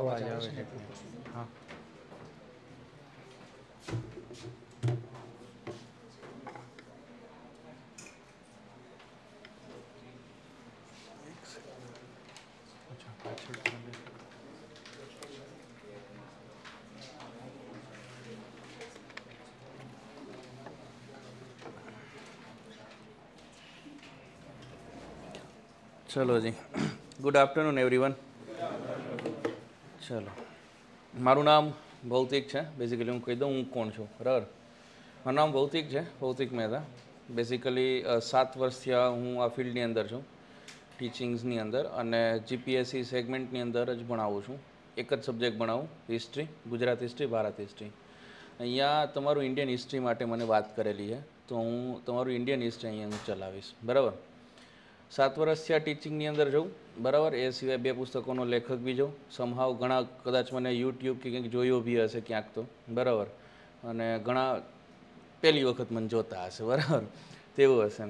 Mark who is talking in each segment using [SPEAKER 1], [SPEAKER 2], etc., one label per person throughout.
[SPEAKER 1] O a llave. Ah. चलो जी good afternoon everyone ચલો મારું નામ ભૌતિક છે બેઝિકલી હું કહી દઉં હું કોણ છું બરાબર મારું નામ ભૌતિક છે ભૌતિક મહેતા બેઝિકલી સાત વર્ષથી હું આ ફિલ્ડની અંદર છું ટીચિંગ્સની અંદર અને જીપીએસસી સેગમેન્ટની અંદર જ ભણાવું છું એક જ સબ્જેક્ટ ભણાવું history Gujarat history Bharat history અહીંયા તમારું ઇન્ડિયન હિસ્ટ્રી માટે મને વાત કરેલી છે તો હું તમારું ઇન્ડિયન હિસ્ટ્રી અહીંયા હું ચલાવીશ બરાબર સાત વર્ષથી આ ટીચિંગની અંદર જઉં બરાબર એ સિવાય બે પુસ્તકોનો લેખક બી જાઉં સમહાવ ઘણા કદાચ મને યુટ્યુબ કે કંઈક જોયો બી હશે ક્યાંક તો બરાબર અને ઘણા પહેલી વખત મને જોતા હશે બરાબર તેવું હશે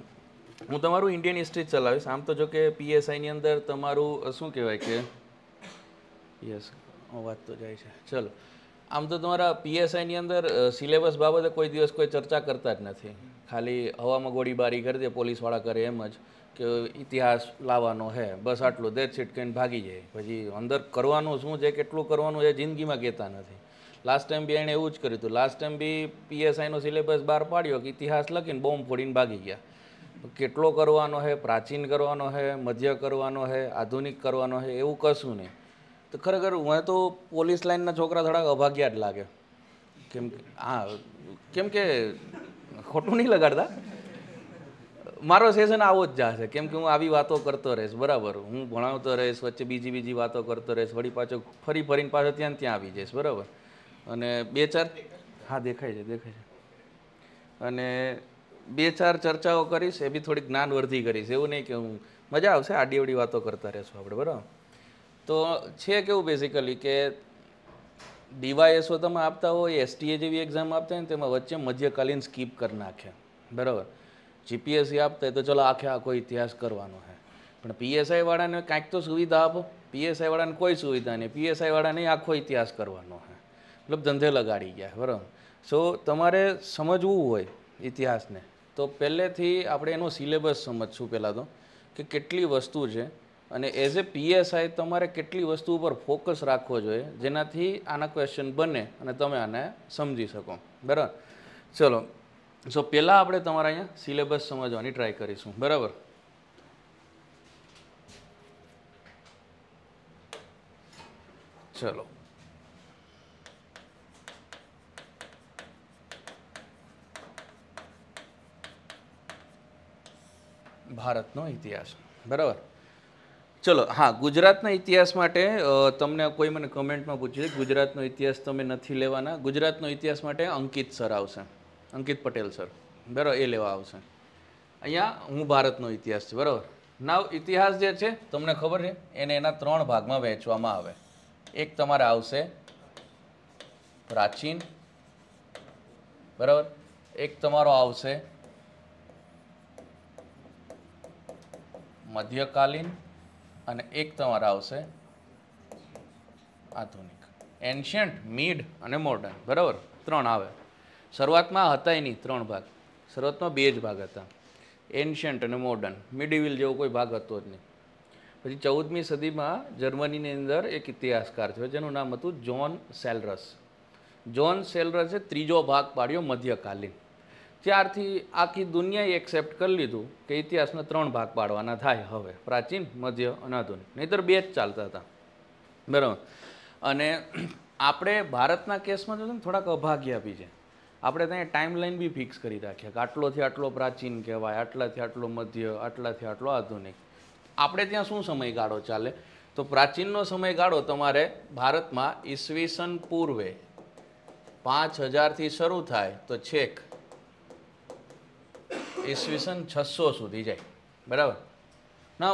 [SPEAKER 1] હું તમારું ઇન્ડિયન હિસ્ટ્રી ચલાવીશ આમ તો જો કે પીએસઆઈની અંદર તમારું શું કહેવાય કે યસ વાત તો જાય છે ચલો આમ તો તમારા પીએસઆઈની અંદર સિલેબસ બાબતે કોઈ દિવસ કોઈ ચર્ચા કરતા જ નથી ખાલી હવામાં ગોળીબારી કરી દે પોલીસવાળા કરે એમ જ કે ઇતિહાસ લાવવાનો છે બસ આટલું દેટ સીટ કહીને ભાગી જાય પછી અંદર કરવાનું શું છે કેટલું કરવાનું એ જિંદગીમાં કહેતા નથી લાસ્ટ ટાઈમ બી એણે એવું જ કર્યું હતું લાસ્ટ ટાઈમ બી પીએસઆઈનો સિલેબસ બહાર પાડ્યો કે ઇતિહાસ લખીને બોમ્બ ફોડીને ભાગી ગયા કેટલો કરવાનો છે પ્રાચીન કરવાનો છે મધ્ય કરવાનો છે આધુનિક કરવાનો છે એવું કશું નહીં તો ખરેખર મને તો પોલીસ લાઇનના છોકરા થોડાક અભાગ્યા જ લાગે કેમ કે હા કેમ કે ખોટું નહીં લગાડતા મારો સેશન આવો જ જશે કેમ કે હું આવી વાતો કરતો રહીશ બરાબર હું ભણાવતો રહીશ વચ્ચે બીજી બીજી વાતો કરતો રહીશ વળી પાછો ફરી ફરીને પાછો ત્યાં ત્યાં આવી જઈશ બરાબર અને બે ચાર હા દેખાય છે દેખાય છે અને બે ચાર ચર્ચાઓ કરીશ એ બી થોડીક જ્ઞાનવર્ધી કરીશ એવું નહીં કે હું મજા આવશે આડી અવડી વાતો કરતા રહેશું આપણે બરાબર તો છે કેવું બેઝિકલી કે ડીવાયએસઓ તમે આપતા હોય એસટીએ જેવી એક્ઝામ આપતા હોય ને તેમાં વચ્ચે મધ્યકાલીન સ્કીપ કરી નાખે બરાબર જીપીએસસી e આપતા તો ચલો આખે આખો ઇતિહાસ કરવાનો હે પણ પીએસઆઈ વાળાને કાંઈક તો સુવિધા આપો પીએસઆઈ વાળાને કોઈ સુવિધા નહીં પીએસઆઈ વાળાને આખો ઇતિહાસ કરવાનો હે મતલબ ધંધે લગાડી ગયા બરાબર સો તમારે સમજવું હોય ઇતિહાસને તો પહેલેથી આપણે એનો સિલેબસ સમજશું પહેલાં તો કે કેટલી વસ્તુ છે અને એઝ એ પીએસઆઈ તમારે કેટલી વસ્તુ ઉપર ફોકસ રાખવો જોઈએ જેનાથી આના ક્વેશ્ચન બને અને તમે આને સમજી શકો બરાબર ચલો સો પહેલાં આપણે તમારા અહીંયા સિલેબસ સમજવાની ટ્રાય કરીશું બરાબર ચલો ભારતનો ઇતિહાસ બરાબર ચલો હા ગુજરાતના ઇતિહાસ માટે તમને કોઈ મને કમેન્ટમાં પૂછ્યું ગુજરાતનો ઇતિહાસ તમે નથી લેવાના ગુજરાતનો ઇતિહાસ માટે અંકિત સર આવશે અંકિત પટેલ સર બરાબર એ લેવા આવશે અહીંયા હું ભારતનો ઇતિહાસ છે બરાબર નાવ ઇતિહાસ જે છે તમને ખબર છે એને એના ત્રણ ભાગમાં વહેંચવામાં આવે એક તમારે આવશે પ્રાચીન બરાબર એક તમારો આવશે મધ્યકાલીન અને એક તમારો આવશે આધુનિક એન્શિયન્ટ મીડ અને મોર્ડન બરાબર ત્રણ આવે શરૂઆતમાં હતા નહીં ત્રણ ભાગ શરૂઆતમાં બે જ ભાગ હતા એન્શિયન્ટ અને મોડર્ન મિડિવિલ જેવો કોઈ ભાગ હતો જ નહીં પછી ચૌદમી સદીમાં જર્મનીની અંદર એક ઇતિહાસકાર થયો જેનું નામ હતું જોન સેલરસ જોન સેલરસે ત્રીજો ભાગ પાડ્યો મધ્યકાલીન ત્યારથી આખી દુનિયાએ એક્સેપ્ટ કરી લીધું કે ઇતિહાસના ત્રણ ભાગ પાડવાના થાય હવે પ્રાચીન મધ્ય અને આધુનિક નહીંતર બે જ ચાલતા હતા બરાબર અને આપણે ભારતના કેસમાં જોઈએ થોડાક અભાગ્ય આપી છે આપણે ત્યાં ટાઈમલાઈન બી ફિક્સ કરી રાખીએ કે આટલોથી આટલો પ્રાચીન કહેવાય આટલાથી આટલો મધ્ય આટલાથી આટલો આધુનિક આપણે ત્યાં શું સમયગાળો ચાલે તો પ્રાચીનનો સમયગાળો તમારે ભારતમાં ઈસવીસન પૂર્વે પાંચ હજારથી શરૂ થાય તો છેક ઈસવીસન છસો સુધી જાય બરાબર ના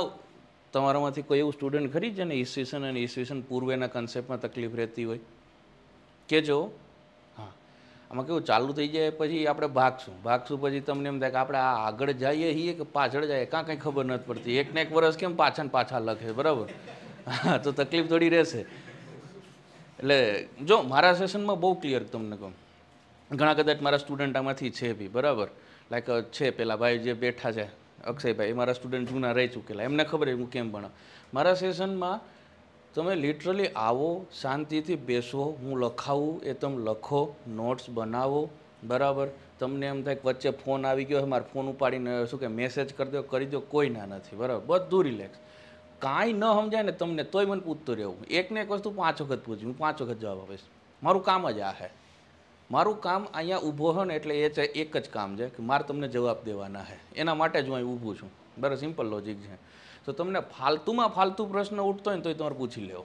[SPEAKER 1] તમારામાંથી કોઈ એવું સ્ટુડન્ટ ખરી જેને ઈસવીસન અને ઈસવીસન પૂર્વેના કન્સેપ્ટમાં તકલીફ રહેતી હોય કે જો આમાં કેવું ચાલુ થઈ જાય પછી આપણે ભાગશું ભાગશું પછી તમને એમ થાય કે આપણે આ આગળ જઈએ છીએ કે પાછળ જઈએ કાં કંઈ ખબર નથી પડતી એકને એક વર્ષ કેમ પાછળ પાછા લખે બરાબર હા તો તકલીફ થોડી રહેશે એટલે જો મારા સેશનમાં બહુ ક્લિયર તમને કહું ઘણા કદાચ મારા સ્ટુડન્ટ આમાંથી છે બી બરાબર લાઈક છે પેલા ભાઈ જે બેઠા છે અક્ષયભાઈ મારા સ્ટુડન્ટ જૂના રહી ચૂકેલા એમને ખબર હું કેમ ભણાવ મારા સેશનમાં તમે લિટરલી આવો શાંતિથી બેસો હું લખાવું એ તમે લખો નોટ્સ બનાવો બરાબર તમને એમ થાય કે વચ્ચે ફોન આવી ગયો મારે ફોન ઉપાડીને શું કે મેસેજ કરી દો કરી દો કોઈ ના નથી બરાબર બધું રિલેક્સ કાંઈ ન સમજાય ને તમને તોય મને પૂછતો રહેવું એકને એક વસ્તુ પાંચ વખત પૂછ્યું હું પાંચ વખત જવાબ આપીશ મારું કામ જ આ હે મારું કામ અહીંયા ઊભો હોય ને એટલે એ છે એક જ કામ છે કે મારે તમને જવાબ દેવાના છે એના માટે જ હું અહીં ઊભું છું બરાબર સિમ્પલ લોજિક છે તો તમને ફાલતુમાં ફાલતુ પ્રશ્ન ઉઠતો હોય ને તોય તમારે પૂછી લેવો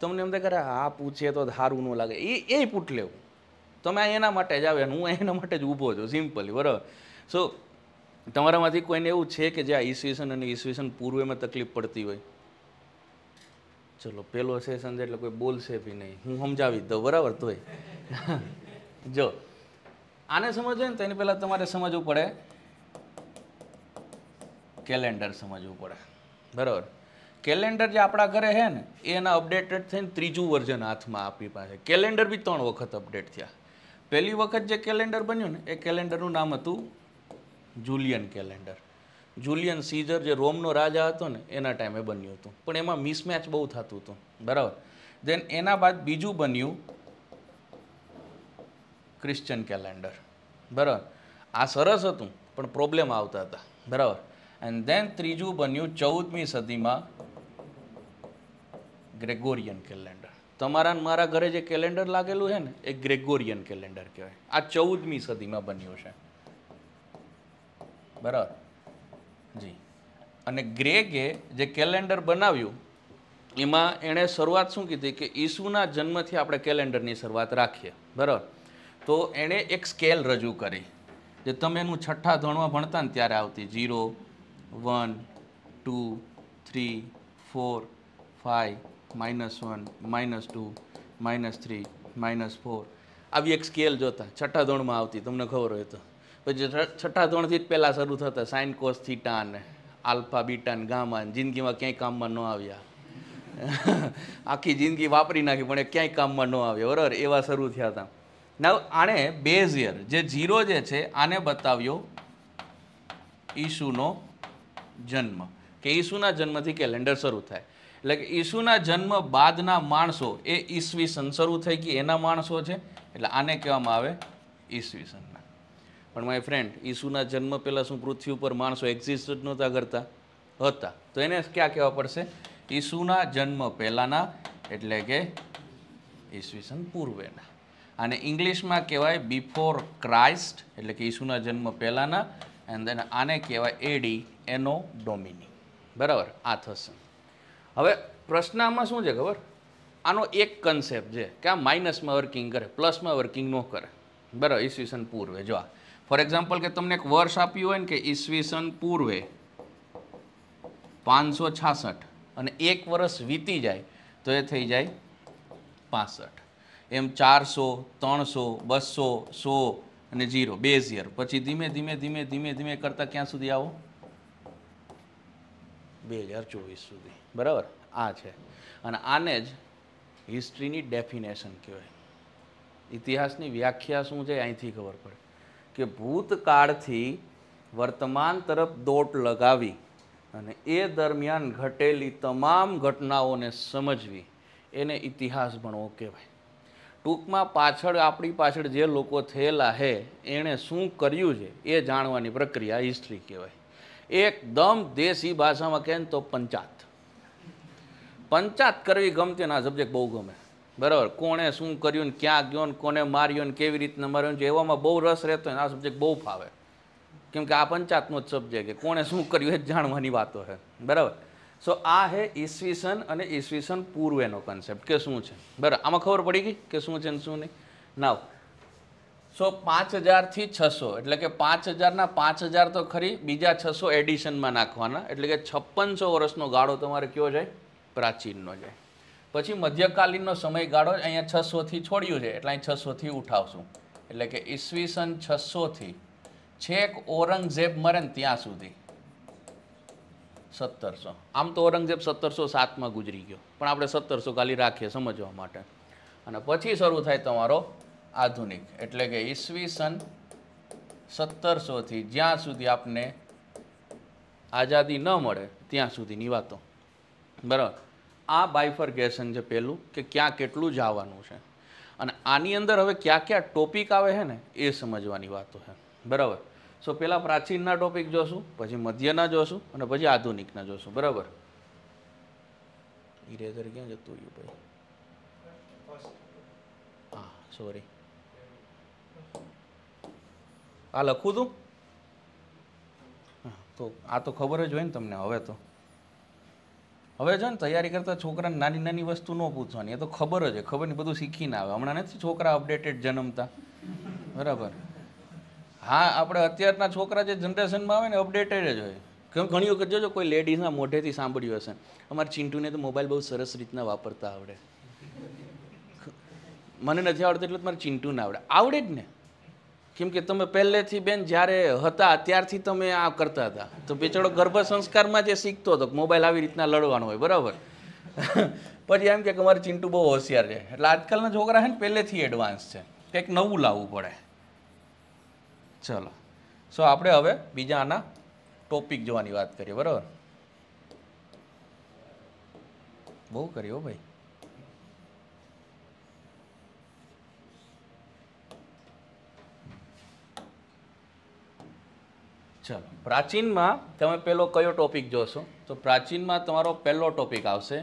[SPEAKER 1] તમને એમ થાય કે આ પૂછે તો ધારું ન લાગે એ એ પૂઠ લેવું તમે એના માટે જ આવ્યા હું એના માટે જ ઊભો છું સિમ્પલી બરાબર સો તમારામાંથી કોઈને એવું છે કે જે આ ઈસવીસન અને ઈસવીસન પૂર્વેમાં તકલીફ પડતી હોય ચલો પેલો સેશન છે એટલે કોઈ બોલશે બી નહીં હું સમજાવી દઉં બરાબર તોય જો આને સમજવું ને તો એની પહેલાં તમારે સમજવું પડે કેલેન્ડર સમજવું પડે બરાબર કેલેન્ડર જે આપણા ઘરે છે ને એના અપડેટેડ થઈને ત્રીજું વર્ઝન હાથમાં આપી પાસે કેલેન્ડર બી ત્રણ વખત અપડેટ થયા પહેલી વખત જે કેલેન્ડર બન્યું ને એ કેલેન્ડરનું નામ હતું જુલિયન કેલેન્ડર જુલિયન સીઝર જે રોમનો રાજા હતો ને એના ટાઈમે બન્યું હતું પણ એમાં મિસમેચ બહુ થતું હતું બરાબર દેન એના બાદ બીજું બન્યું ક્રિશ્ચન કેલેન્ડર બરાબર આ સરસ હતું પણ પ્રોબ્લેમ આવતા હતા બરાબર એન્ડ દેન ત્રીજું બન્યું ચૌદમી સદીમાં ગ્રેગોરિયન કેલેન્ડર તમારા મારા ઘરે જે કેલેન્ડર લાગેલું છે ને એ ગ્રેગોરિયન કેલેન્ડર કહેવાય આ ચૌદમી સદીમાં બન્યું છે બરાબર જી અને ગ્રેગે જે કેલેન્ડર બનાવ્યું એમાં એણે શરૂઆત શું કીધી કે ઈસુના જન્મથી આપણે કેલેન્ડરની શરૂઆત રાખીએ બરાબર તો એણે એક સ્કેલ રજૂ કરી જે તમે એનું છઠ્ઠા ધોરણમાં ભણતા ને ત્યારે આવતી zero one two three four five minus one minus two minus three minus four આવી એક સ્કેલ જોતા છઠ્ઠા ધોરણમાં આવતી તમને ખબર હોય તો પછી છઠ્ઠા ધોરણથી જ પહેલાં શરૂ થતા સાઇન કોસ થીટા ને આલ્ફા બીટા ને ગામા જિંદગીમાં ક્યાંય કામમાં ન આવ્યા આખી જિંદગી વાપરી નાખી પણ એ ક્યાંય કામમાં ન આવ્યા બરાબર એવા શરૂ થયા હતા ના આણે બેઝ યર જે ઝીરો જે છે આને બતાવ્યો ઈશુનો જન્મ કે ઈસુના જન્મથી કેલેન્ડર શરૂ થાય એટલે કે ઈસુના જન્મ બાદના માણસો એ ઈસવીસન શરૂ થઈ ગઈ એના માણસો છે એટલે આને કહેવામાં આવે ઈસવીસનના પણ માય ફ્રેન્ડ ઈસુના જન્મ પહેલાં શું પૃથ્વી ઉપર માણસો એક્ઝિસ્ટ જ નહોતા કરતા હતા તો એને ક્યાં કહેવા પડશે ઈસુના જન્મ પહેલાંના એટલે કે ઈસવીસન પૂર્વેના અને ઇંગ્લિશમાં કહેવાય બિફોર ક્રાઇસ્ટ એટલે કે ઈસુના જન્મ પહેલાંના એન્ડ દેન આને કહેવાય એડી એનો ડોમિની બરાબર આ થશે હવે પ્રશ્ન આમાં શું છે ખબર આનો એક કન્સેપ્ટ છે કે આ માઇનસમાં વર્કિંગ કરે પ્લસમાં વર્કિંગ ન કરે બરાબર ઈસવીસન પૂર્વે જો ફોર એક્ઝામ્પલ કે તમને એક વર્ષ આપ્યું હોય ને કે ઈસવીસન પૂર્વે પાંચસો છાસઠ અને એક વર્ષ વીતી જાય તો એ થઈ જાય પાસઠ એમ ચારસો ત્રણસો બસો સો અને જીરો બેઝ યર પછી ધીમે ધીમે ધીમે ધીમે ધીમે કરતાં ક્યાં સુધી આવો બે હજાર ચોવીસ સુધી બરાબર આ છે અને આને જ હિસ્ટ્રીની ડેફિનેશન કહેવાય ઇતિહાસની વ્યાખ્યા શું છે અહીંથી ખબર પડે કે ભૂતકાળથી વર્તમાન તરફ દોટ લગાવી અને એ દરમિયાન ઘટેલી તમામ ઘટનાઓને સમજવી એને ઇતિહાસ ભણવો કહેવાય ટૂંકમાં પાછળ આપણી પાછળ જે લોકો થયેલા છે એણે શું કર્યું છે એ જાણવાની પ્રક્રિયા હિસ્ટ્રી કહેવાય એકદમ દેશી ભાષામાં કહે ને તો પંચાત પંચાત કરવી ગમતી ના સબ્જેક્ટ બહુ ગમે બરાબર કોણે શું કર્યું ને ક્યાં ગયો ને કોને માર્યો ને કેવી રીતના માર્યો છે એવામાં બહુ રસ રહેતો ને આ સબ્જેક્ટ બહુ ફાવે કેમ કે આ પંચાતનો જ સબ્જેક્ટ કે કોણે શું કર્યું એ જ જાણવાની વાતો છે બરાબર સો આ છે ઈસવીસન અને ઈસવીસન પૂર્વેનો કન્સેપ્ટ કે શું છે બરાબર આમાં ખબર પડી ગઈ કે શું છે ને શું નહીં નાવ સો પાંચ હજારથી છસો એટલે કે પાંચ હજારના પાંચ હજાર તો ખરી બીજા છસો એડિશનમાં નાખવાના એટલે કે છપ્પનસો વર્ષનો ગાળો તમારે કયો જાય પ્રાચીનનો જાય પછી મધ્યકાલીનનો સમયગાળો અહીંયા છસોથી છોડ્યું છે એટલે અહીં છસોથી ઉઠાવશું એટલે કે ઈસવીસન છસોથી છેક ઔરંગઝેબ મરે ને ત્યાં સુધી સત્તરસો આમ તો ઔરંગઝેબ સત્તરસો સાતમાં ગુજરી ગયો પણ આપણે સત્તરસો ખાલી રાખીએ સમજવા માટે અને પછી શરૂ થાય તમારો આધુનિક એટલે કે ઈસવી સન સત્તરસોથી જ્યાં સુધી આપને આઝાદી ન મળે ત્યાં સુધીની વાતો બરાબર આ બાયફર્ગેશન છે પહેલું કે ક્યાં કેટલું જવાનું છે અને આની અંદર હવે ક્યાં ક્યાં ટોપિક આવે છે ને એ સમજવાની વાતો છે બરાબર સો પહેલાં પ્રાચીનના ટોપિક જોશું પછી મધ્યના જોશું અને પછી આધુનિકના જોશું બરાબર ઇરેઝર ક્યાં જતું રહ્યું ભાઈ હા સોરી આ લખું તું તો આ તો ખબર જ હોય ને તમને હવે તો હવે જો ને તૈયારી કરતા છોકરાને નાની નાની વસ્તુ ન પૂછવાની એ તો ખબર જ હોય ખબર નહીં બધું શીખીને આવે હમણાં નથી છોકરા અપડેટેડ જન્મતા બરાબર હા આપણે અત્યારના છોકરા જે જનરેશનમાં આવે ને અપડેટેડ જ હોય કેમ ઘણી વખત જોજો કોઈ લેડીઝના મોઢેથી સાંભળ્યું હશે અમારા ચિંટુને તો મોબાઈલ બહુ સરસ રીતના વાપરતા આવડે મને નથી આવડતું એટલે મારે ચિંટુ ના આવડે આવડે જ ને કેમ કે તમે પહેલેથી બેન જ્યારે હતા ત્યારથી તમે આ કરતા હતા તો બેચડો ગર્ભ સંસ્કારમાં જે શીખતો હતો મોબાઈલ આવી રીતના લડવાનો હોય બરાબર પછી એમ કે અમારે ચિંટુ બહુ હોશિયાર છે એટલે આજકાલના છોકરા છે ને પહેલેથી એડવાન્સ છે કંઈક નવું લાવવું પડે ચલો સો આપણે હવે બીજા આના ટોપિક જોવાની વાત કરીએ બરાબર બહુ કર્યો ભાઈ ચાલો પ્રાચીનમાં તમે પહેલો કયો ટોપિક જોશો તો પ્રાચીનમાં તમારો પહેલો ટોપિક આવશે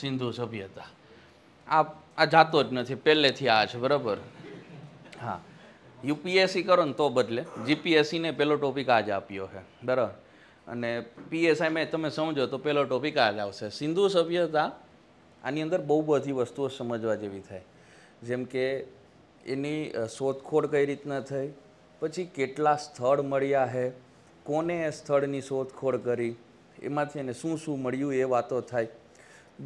[SPEAKER 1] સિંધુ સભ્યતા આ આ જાતો જ નથી પહેલેથી આ છે બરાબર હા યુપીએસસી કરો ને તો બદલે જીપીએસસીને પહેલો ટોપિક આજ આપ્યો છે બરાબર અને પીએસઆઈમાં તમે સમજો તો પહેલો ટોપિક આજ આવશે સિંધુ સભ્યતા આની અંદર બહુ બધી વસ્તુઓ સમજવા જેવી થાય જેમ કે એની શોધખોળ કઈ રીતના થઈ પછી કેટલા સ્થળ મળ્યા છે કોને એ સ્થળની શોધખોળ કરી એમાંથી એને શું શું મળ્યું એ વાતો થાય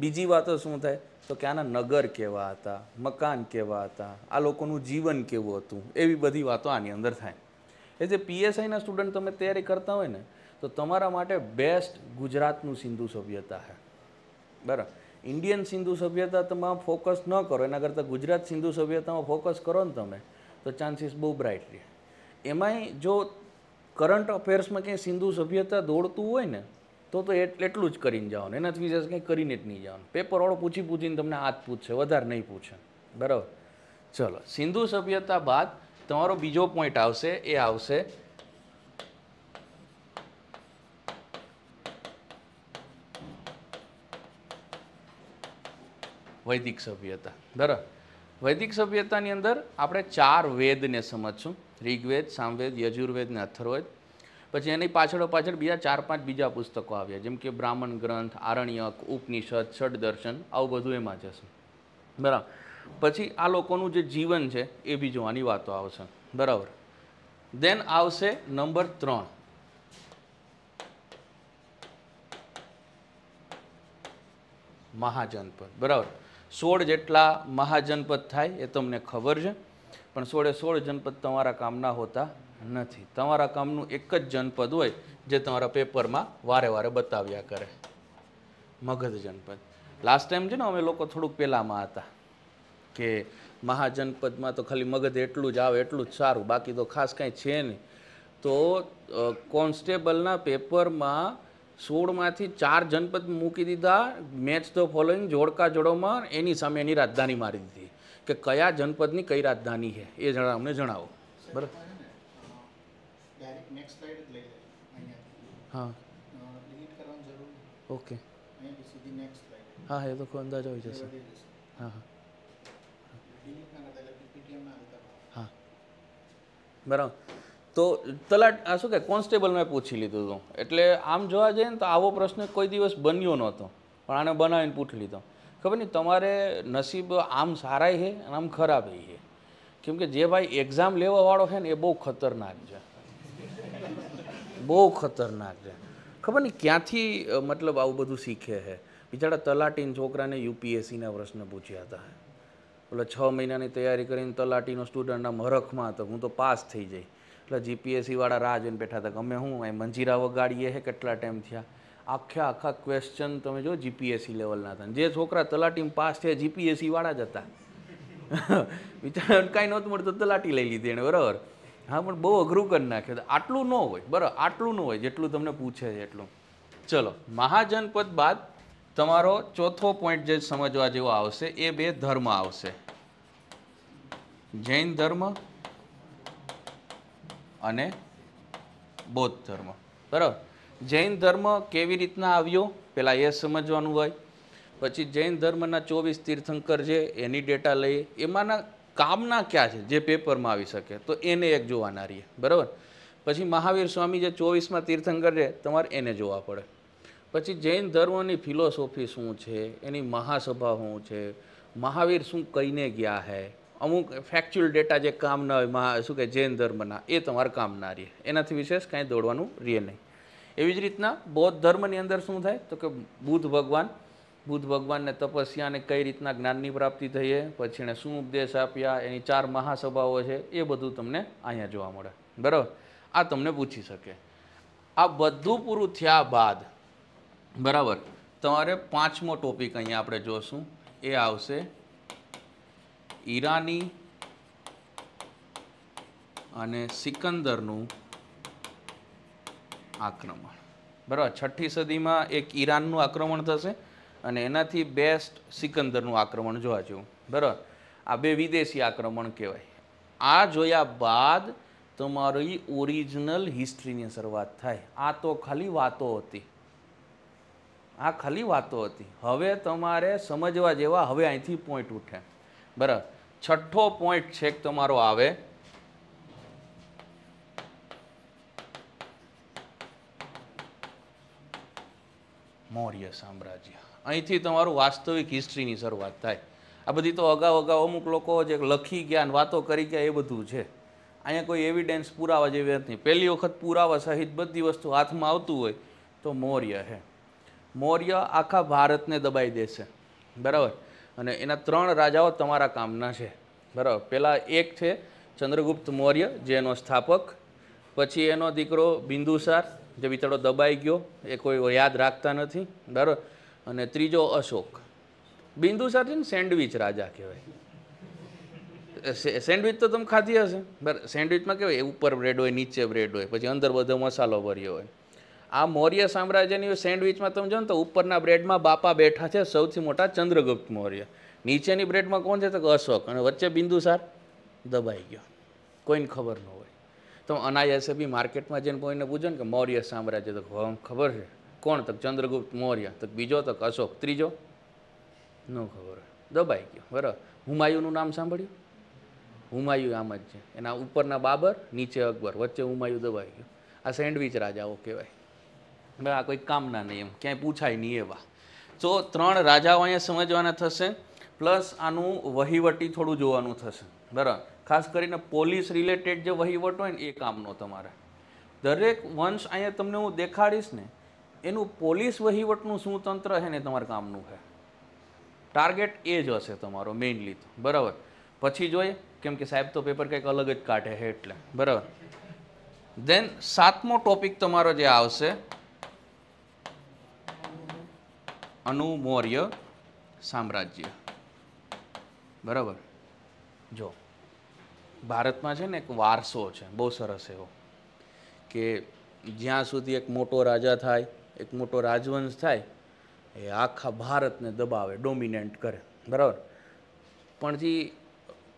[SPEAKER 1] બીજી વાતો શું થાય તો કે આના નગર કેવા હતા મકાન કેવા હતા આ લોકોનું જીવન કેવું હતું એવી બધી વાતો આની અંદર થાય એ જે પીએસઆઈના સ્ટુડન્ટ તમે તૈયારી કરતા હોય ને તો તમારા માટે બેસ્ટ ગુજરાતનું સિંધુ સભ્યતા છે બરાબર ઇન્ડિયન સિંધુ સભ્યતા તમામ ફોકસ ન કરો એના કરતાં ગુજરાત સિંધુ સભ્યતામાં ફોકસ કરો ને તમે તો ચાન્સીસ બહુ બ્રાઇટ રહે એમાંય જો કરંટ અફેર્સમાં ક્યાંય સિંધુ સભ્યતા દોડતું હોય ને તો તો એટલું જ કરીને જવાનું એનાથી વિશેષ કંઈ કરીને જ નહીં જવાનું પેપરવાળો પૂછી પૂછીને તમને હાથ પૂછશે વધારે નહીં પૂછે બરાબર ચલો સિંધુ સભ્યતા બાદ તમારો બીજો પોઈન્ટ આવશે એ આવશે વૈદિક સભ્યતા બરાબર વૈદિક સભ્યતાની અંદર આપણે ચાર વેદને સમજશું ઋગ્વેદ સામવેદ યજુર્વેદ ને અથર્વેદ પછી એની પાછળ પાછળ બીજા ચાર પાંચ બીજા પુસ્તકો આવ્યા જેમ કે બ્રાહ્મણ ગ્રંથ આરણ્યક ઉપનિષદ ષડ દર્શન આવું બધું એમાં જશે બરાબર પછી આ લોકોનું જે જીવન છે એ બી જોવાની વાતો આવશે બરાબર દેન આવશે નંબર ત્રણ મહાજનપદ બરાબર સોળ જેટલા મહાજનપદ થાય એ તમને ખબર છે પણ સોળે સોળ જનપદ તમારા કામના હોતા નથી તમારા કામનું એક જ જનપદ હોય જે તમારા પેપરમાં વારે વારે બતાવ્યા કરે મગધ જનપદ લાસ્ટ ટાઈમ છે ને અમે લોકો થોડુંક પહેલાંમાં હતા કે મહાજનપદમાં તો ખાલી મગધ એટલું જ આવે એટલું જ સારું બાકી તો ખાસ કાંઈ છે નહીં તો કોન્સ્ટેબલના પેપરમાં સોળમાંથી ચાર જનપદ મૂકી દીધા મેચ ધ ફોલોઈંગ જોડકા જોડોમાં એની સામે એની રાજધાની મારી દીધી કે કયા જનપદની કઈ રાજધાની છે એ જણા અમને જણાવો બરાબર હા ઓકે હા એ લોકો અંદાજ આવી જશે હા હા હા બરાબર તો તલાટ આ શું કે કોન્સ્ટેબલ મેં પૂછી લીધું હતું એટલે આમ જોવા જઈએ ને તો આવો પ્રશ્ન કોઈ દિવસ બન્યો નહોતો પણ આને બનાવીને પૂછી લીધો ખબર નહીં તમારે નસીબ આમ સારાય છે અને આમ ખરાબ છે કેમ કે જે ભાઈ એક્ઝામ લેવાવાળો છે ને એ બહુ ખતરનાક છે બહુ ખતરનાક છે ખબર નહીં ક્યાંથી મતલબ આવું બધું શીખે છે બિચારા તલાટીન છોકરાને યુપીએસસીના પ્રશ્ન પૂછ્યા હતા ઓલા છ મહિનાની તૈયારી કરીને તલાટીનો સ્ટુડન્ટના મરખમાં હતો હું તો પાસ થઈ જઈ એટલે જીપીએસસીવાળા e રાહ જોઈને બેઠા હતા અમે હું એ મંજીરા વગાડીએ હે કેટલા ટાઈમ થયા આખા આખા ક્વેશ્ચન તમે જો જીપીએસસી લેવલના હતા જે છોકરા તલાટીમાં પાસ થયા જીપીએસસીવાળા e જ હતા બિચારા કાંઈ નહોતું મળતું તલાટી લઈ લીધી એણે બરાબર હા પણ બહુ અઘરું કરી નાખ્યું આટલું ન હોય બરાબર આટલું ન હોય જેટલું તમને પૂછે છે એટલું ચલો મહાજનપદ બાદ તમારો ચોથો પોઈન્ટ જે સમજવા જેવો આવશે એ બે ધર્મ આવશે જૈન ધર્મ અને બૌદ્ધ ધર્મ બરાબર જૈન ધર્મ કેવી રીતના આવ્યો પહેલાં એ સમજવાનું હોય પછી જૈન ધર્મના ચોવીસ તીર્થંકર છે એની ડેટા લઈએ એમાંના કામના ક્યાં છે જે પેપરમાં આવી શકે તો એને એક જોવાના રહીએ બરાબર પછી મહાવીર સ્વામી જે ચોવીસમાં તીર્થંકર છે તમારે એને જોવા પડે પછી જૈન ધર્મની ફિલોસોફી શું છે એની મહાસભા શું છે મહાવીર શું કહીને ગયા હે અમુક ફેક્ચ્યુઅલ ડેટા જે કામના હોય મહા શું કે જૈન ધર્મના એ તમારે કામ કામના રહે એનાથી વિશેષ કાંઈ દોડવાનું રહે નહીં એવી જ રીતના બૌદ્ધ ધર્મની અંદર શું થાય તો કે બુદ્ધ ભગવાન બુદ્ધ ભગવાનને તપસ્યાને કઈ રીતના જ્ઞાનની પ્રાપ્તિ થઈએ પછી એણે શું ઉપદેશ આપ્યા એની ચાર મહાસભાઓ છે એ બધું તમને અહીંયા જોવા મળે બરાબર આ તમને પૂછી શકે આ બધું પૂરું થયા બાદ બરાબર તમારે પાંચમો ટોપિક અહીંયા આપણે જોશું એ આવશે ઈરાની અને સિકંદરનું આક્રમણ બરાબર છઠ્ઠી સદીમાં એક ઈરાનનું આક્રમણ થશે અને એનાથી બેસ્ટ સિકંદરનું આક્રમણ જોવા જેવું બરાબર આ બે વિદેશી આક્રમણ કહેવાય આ જોયા બાદ તમારી ઓરિજિનલ હિસ્ટ્રીની શરૂઆત થાય આ તો ખાલી વાતો હતી આ ખાલી વાતો હતી હવે તમારે સમજવા જેવા હવે અહીંથી પોઈન્ટ ઉઠે બરાબર છઠ્ઠો પોઈન્ટ છેક તમારો આવે મૌર્ય સામ્રાજ્ય અહીંથી તમારું વાસ્તવિક હિસ્ટ્રીની શરૂઆત થાય આ બધી તો અગાઉ અગાઉ અમુક લોકો જે લખી ગયા અને વાતો કરી ગયા એ બધું છે અહીંયા કોઈ એવિડન્સ પુરાવા જેવી નથી પહેલી વખત પુરાવા સહિત બધી વસ્તુ હાથમાં આવતું હોય તો મૌર્ય હે મૌર્ય આખા ભારતને દબાઈ દેશે બરાબર અને એના ત્રણ રાજાઓ તમારા કામના છે બરાબર પહેલાં એક છે ચંદ્રગુપ્ત મૌર્ય જે એનો સ્થાપક પછી એનો દીકરો બિંદુસાર જે બિચારો દબાઈ ગયો એ કોઈ યાદ રાખતા નથી બરાબર અને ત્રીજો અશોક બિંદુસાર છે ને સેન્ડવિચ રાજા કહેવાય સેન્ડવિચ તો તમે ખાધી હશે બરાબર સેન્ડવિચમાં કહેવાય ઉપર બ્રેડ હોય નીચે બ્રેડ હોય પછી અંદર બધો મસાલો ભર્યો હોય આ મૌર્ય સામ્રાજ્યની સેન્ડવિચમાં તમે જો ને તો ઉપરના બ્રેડમાં બાપા બેઠા છે સૌથી મોટા ચંદ્રગુપ્ત મૌર્ય નીચેની બ્રેડમાં કોણ છે તો અશોક અને વચ્ચે બિંદુસાર દબાઈ ગયો કોઈને ખબર ન હોય તો અનાયાસે બી માર્કેટમાં જઈને કોઈને પૂછો ને કે મૌર્ય સામ્રાજ્ય તો ખબર છે કોણ તક ચંદ્રગુપ્ત મૌર્ય તો બીજો તક અશોક ત્રીજો ન ખબર દબાઈ ગયો બરાબર હુમાયુનું નામ સાંભળ્યું હુમાયુ આમ જ છે એના ઉપરના બાબર નીચે અકબર વચ્ચે હુમાયુ દબાઈ ગયો આ સેન્ડવિચ રાજાઓ કહેવાય આ કોઈ કામના નહીં એમ ક્યાંય પૂછાય નહીં એવા તો ત્રણ રાજાઓ અહીંયા સમજવાના થશે પ્લસ આનું વહીવટી થોડું જોવાનું થશે બરાબર ખાસ કરીને પોલીસ રિલેટેડ જે વહીવટ હોય ને એ કામનો તમારે દરેક વંશ અહીંયા તમને હું દેખાડીશ ને એનું પોલીસ વહીવટનું શું તંત્ર છે ને તમારે કામનું છે ટાર્ગેટ એ જ હશે તમારો મેઇનલી તો બરાબર પછી જોઈએ કેમ કે સાહેબ તો પેપર કંઈક અલગ જ કાઢે છે એટલે બરાબર દેન સાતમો ટોપિક તમારો જે આવશે અનુ મૌર્ય સામ્રાજ્ય બરાબર જો ભારતમાં છે ને એક વારસો છે બહુ સરસ એવો કે જ્યાં સુધી એક મોટો રાજા થાય એક મોટો રાજવંશ થાય એ આખા ભારતને દબાવે ડોમિનેન્ટ કરે બરાબર પણ જે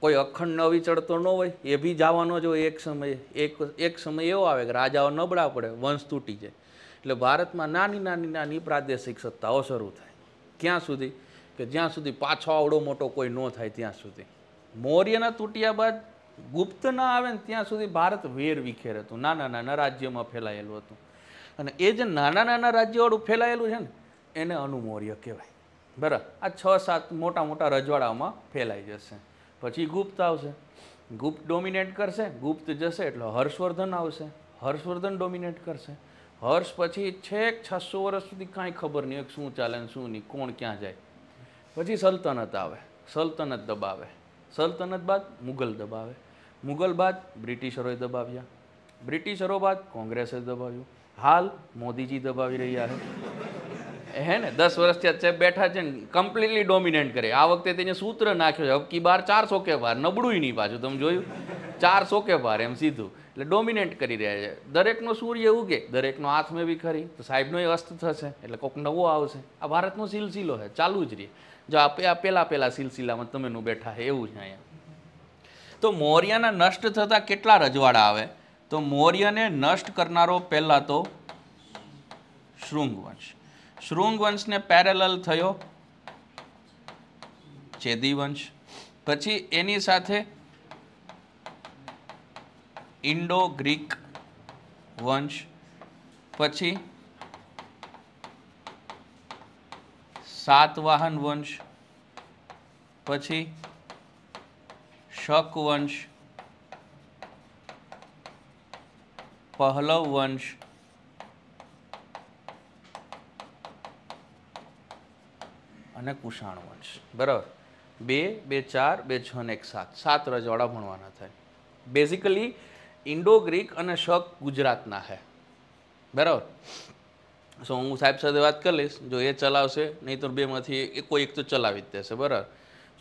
[SPEAKER 1] કોઈ અખંડ નવી ચડતો ન હોય એ બી જવાનો જો એક સમયે એક એક સમય એવો આવે કે રાજાઓ નબળા પડે વંશ તૂટી જાય એટલે ભારતમાં નાની નાની નાની પ્રાદેશિક સત્તાઓ શરૂ થાય ક્યાં સુધી કે જ્યાં સુધી પાછો આવડો મોટો કોઈ ન થાય ત્યાં સુધી મૌર્યના તૂટ્યા બાદ ગુપ્ત ના આવે ને ત્યાં સુધી ભારત વેર વિખેર હતું નાના નાના રાજ્યોમાં ફેલાયેલું હતું અને એ જે નાના નાના રાજ્યવાળું ફેલાયેલું છે ને એને અનુમૌર્ય કહેવાય બરાબર આ છ સાત મોટા મોટા રજવાડાઓમાં ફેલાઈ જશે પછી ગુપ્ત આવશે ગુપ્ત ડોમિનેટ કરશે ગુપ્ત જશે એટલે હર્ષવર્ધન આવશે હર્ષવર્ધન ડોમિનેટ કરશે હર્ષ પછી છેક છસો વર્ષ સુધી કાંઈ ખબર નહીં શું ચાલે ને શું નહીં કોણ ક્યાં જાય પછી સલ્તનત આવે સલ્તનત દબાવે સલ્તનત બાદ મુગલ દબાવે મુગલ બાદ બ્રિટિશરોએ દબાવ્યા બ્રિટિશરો બાદ કોંગ્રેસે દબાવ્યું હાલ મોદીજી દબાવી રહ્યા છે હે ને દસ વર્ષથી અત્યારે બેઠા છે ને કમ્પ્લીટલી ડોમિનેટ કરે આ વખતે તેને સૂત્ર નાખ્યો છે અબકી બાર ચારસો કે વાર નબળું નહીં પાછું તમે જોયું ચારસો કે વાર એમ સીધું એટલે ડોમિનેટ કરી રહ્યા છે દરેકનો સૂર્ય ઉગે દરેકનો હાથમાં બી ખરી તો સાહેબનો એ અસ્ત થશે એટલે કોઈક નવો આવશે આ ભારતનો સિલસિલો છે ચાલુ જ રહે જો આ પહેલાં પહેલાં સિલસિલામાં તમેનું બેઠા છે એવું જ અહીંયા તો મૌર્યના નષ્ટ થતાં કેટલા રજવાડા આવે તો મૌર્યને નષ્ટ કરનારો પહેલાં તો શૃંગવંશ શૃંગવંશને પેરેલલ થયો ચેદીવંશ પછી એની સાથે ઇન્ડો ગ્રીક વંશ પછી સાતવાહન વંશ પછી શક વંશ પહલવ વંશ અને કુષાણ વંશ બરાબર બે બે ચાર બે છ ને એક સાત સાત રજવાડા ભણવાના થાય બેઝિકલી ઇન્ડો ગ્રીક અને શક ગુજરાતના છે બરાબર સો હું સાહેબ સાથે વાત કરી લઈશ જો એ ચલાવશે નહીં તો બેમાંથી એ કોઈ એક તો ચલાવી જ દેશે બરાબર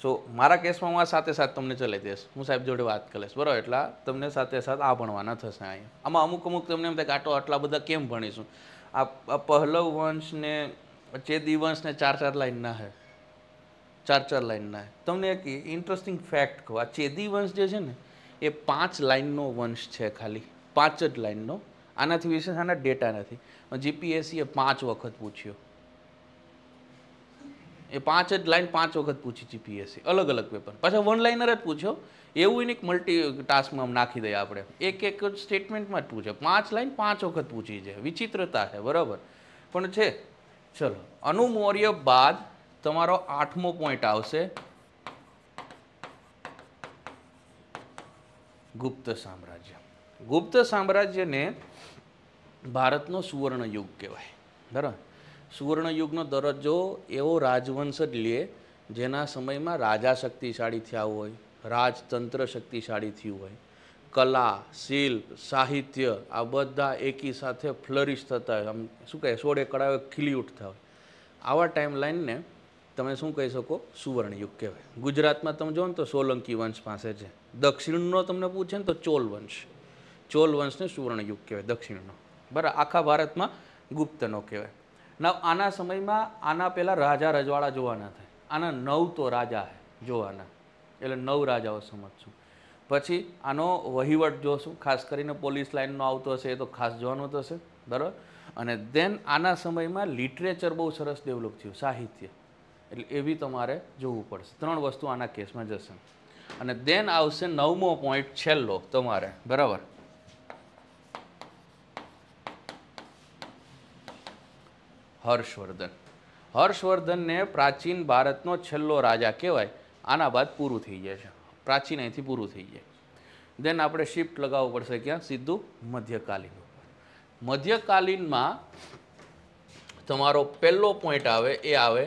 [SPEAKER 1] સો મારા કેસમાં હું આ સાથે સાથે તમને ચલાવી દઈશ હું સાહેબ જોડે વાત કરીશ બરાબર એટલે તમને સાથે સાથે આ ભણવાના થશે અહીંયા આમાં અમુક અમુક તમને એમ થાય આટો આટલા બધા કેમ ભણીશું આ પહલવ વંશને ચેદી વંશને ચાર ચાર લાઈનના છે ચાર ચાર લાઇનના હે તમને એક ઇન્ટરેસ્ટિંગ ફેક્ટ કહો આ ચેદી વંશ જે છે ને એ પાંચ લાઇનનો વંશ છે ખાલી પાંચ જ લાઇનનો આનાથી વિશેષ આના ડેટા નથી જીપીએસસીએ પાંચ વખત પૂછ્યો એ પાંચ જ લાઇન પાંચ વખત પૂછી જીપીએસસી અલગ અલગ પેપર પાછા વન લાઇનર જ પૂછ્યો એવું એની મલ્ટી ટાસ્કમાં નાખી દઈએ આપણે એક એક સ્ટેટમેન્ટમાં જ પૂછે પાંચ લાઇન પાંચ વખત પૂછી છે વિચિત્રતા છે બરાબર પણ છે ચલો અનુમૌર્ય બાદ તમારો આઠમો પોઈન્ટ આવશે ગુપ્ત સામ્રાજ્ય ગુપ્ત સામ્રાજ્યને ભારતનો સુવર્ણયુગ કહેવાય બરાબર સુવર્ણ યુગનો દરજ્જો એવો રાજવંશ જ લે જેના સમયમાં રાજા શક્તિશાળી થયા હોય રાજતંત્ર શક્તિશાળી થયું હોય કલા શિલ્પ સાહિત્ય આ બધા એકી સાથે ફ્લરિશ થતા હોય આમ શું કહે સોળે કળાઓ ખીલી ઉઠતા હોય આવા ટાઈમ લાઈનને તમે શું કહી શકો સુવર્ણયુગ કહેવાય ગુજરાતમાં તમે જોવો ને તો સોલંકી વંશ પાસે છે દક્ષિણનો તમને પૂછે ને તો ચોલ વંશ ચોલ વંશને સુવર્ણયુગ કહેવાય દક્ષિણનો બરાબર આખા ભારતમાં ગુપ્તનો કહેવાય ના આના સમયમાં આના પહેલાં રાજા રજવાડા જોવાના થાય આના નવ તો રાજા જોવાના એટલે નવ રાજાઓ સમજશું પછી આનો વહીવટ જોશું ખાસ કરીને પોલીસ લાઇનનો આવતો હશે એ તો ખાસ જોવાનો થશે બરાબર અને દેન આના સમયમાં લિટરેચર બહુ સરસ ડેવલપ થયું સાહિત્ય એટલે એવી તમારે જોવું પડશે ત્રણ વસ્તુ આના કેસમાં જશે અને દેન આવશે નવમો પોઈન્ટ છેલ્લો તમારે બરાબર હર્ષવર્ધન હર્ષવર્ધનને પ્રાચીન ભારતનો છેલ્લો રાજા કહેવાય આના બાદ પૂરું થઈ જાય છે પ્રાચીન અહીંથી પૂરું થઈ જાય દેન આપણે શિફ્ટ લગાવવું પડશે ક્યાં સીધું મધ્યકાલીન મધ્યકાલીનમાં તમારો પહેલો પોઈન્ટ આવે એ આવે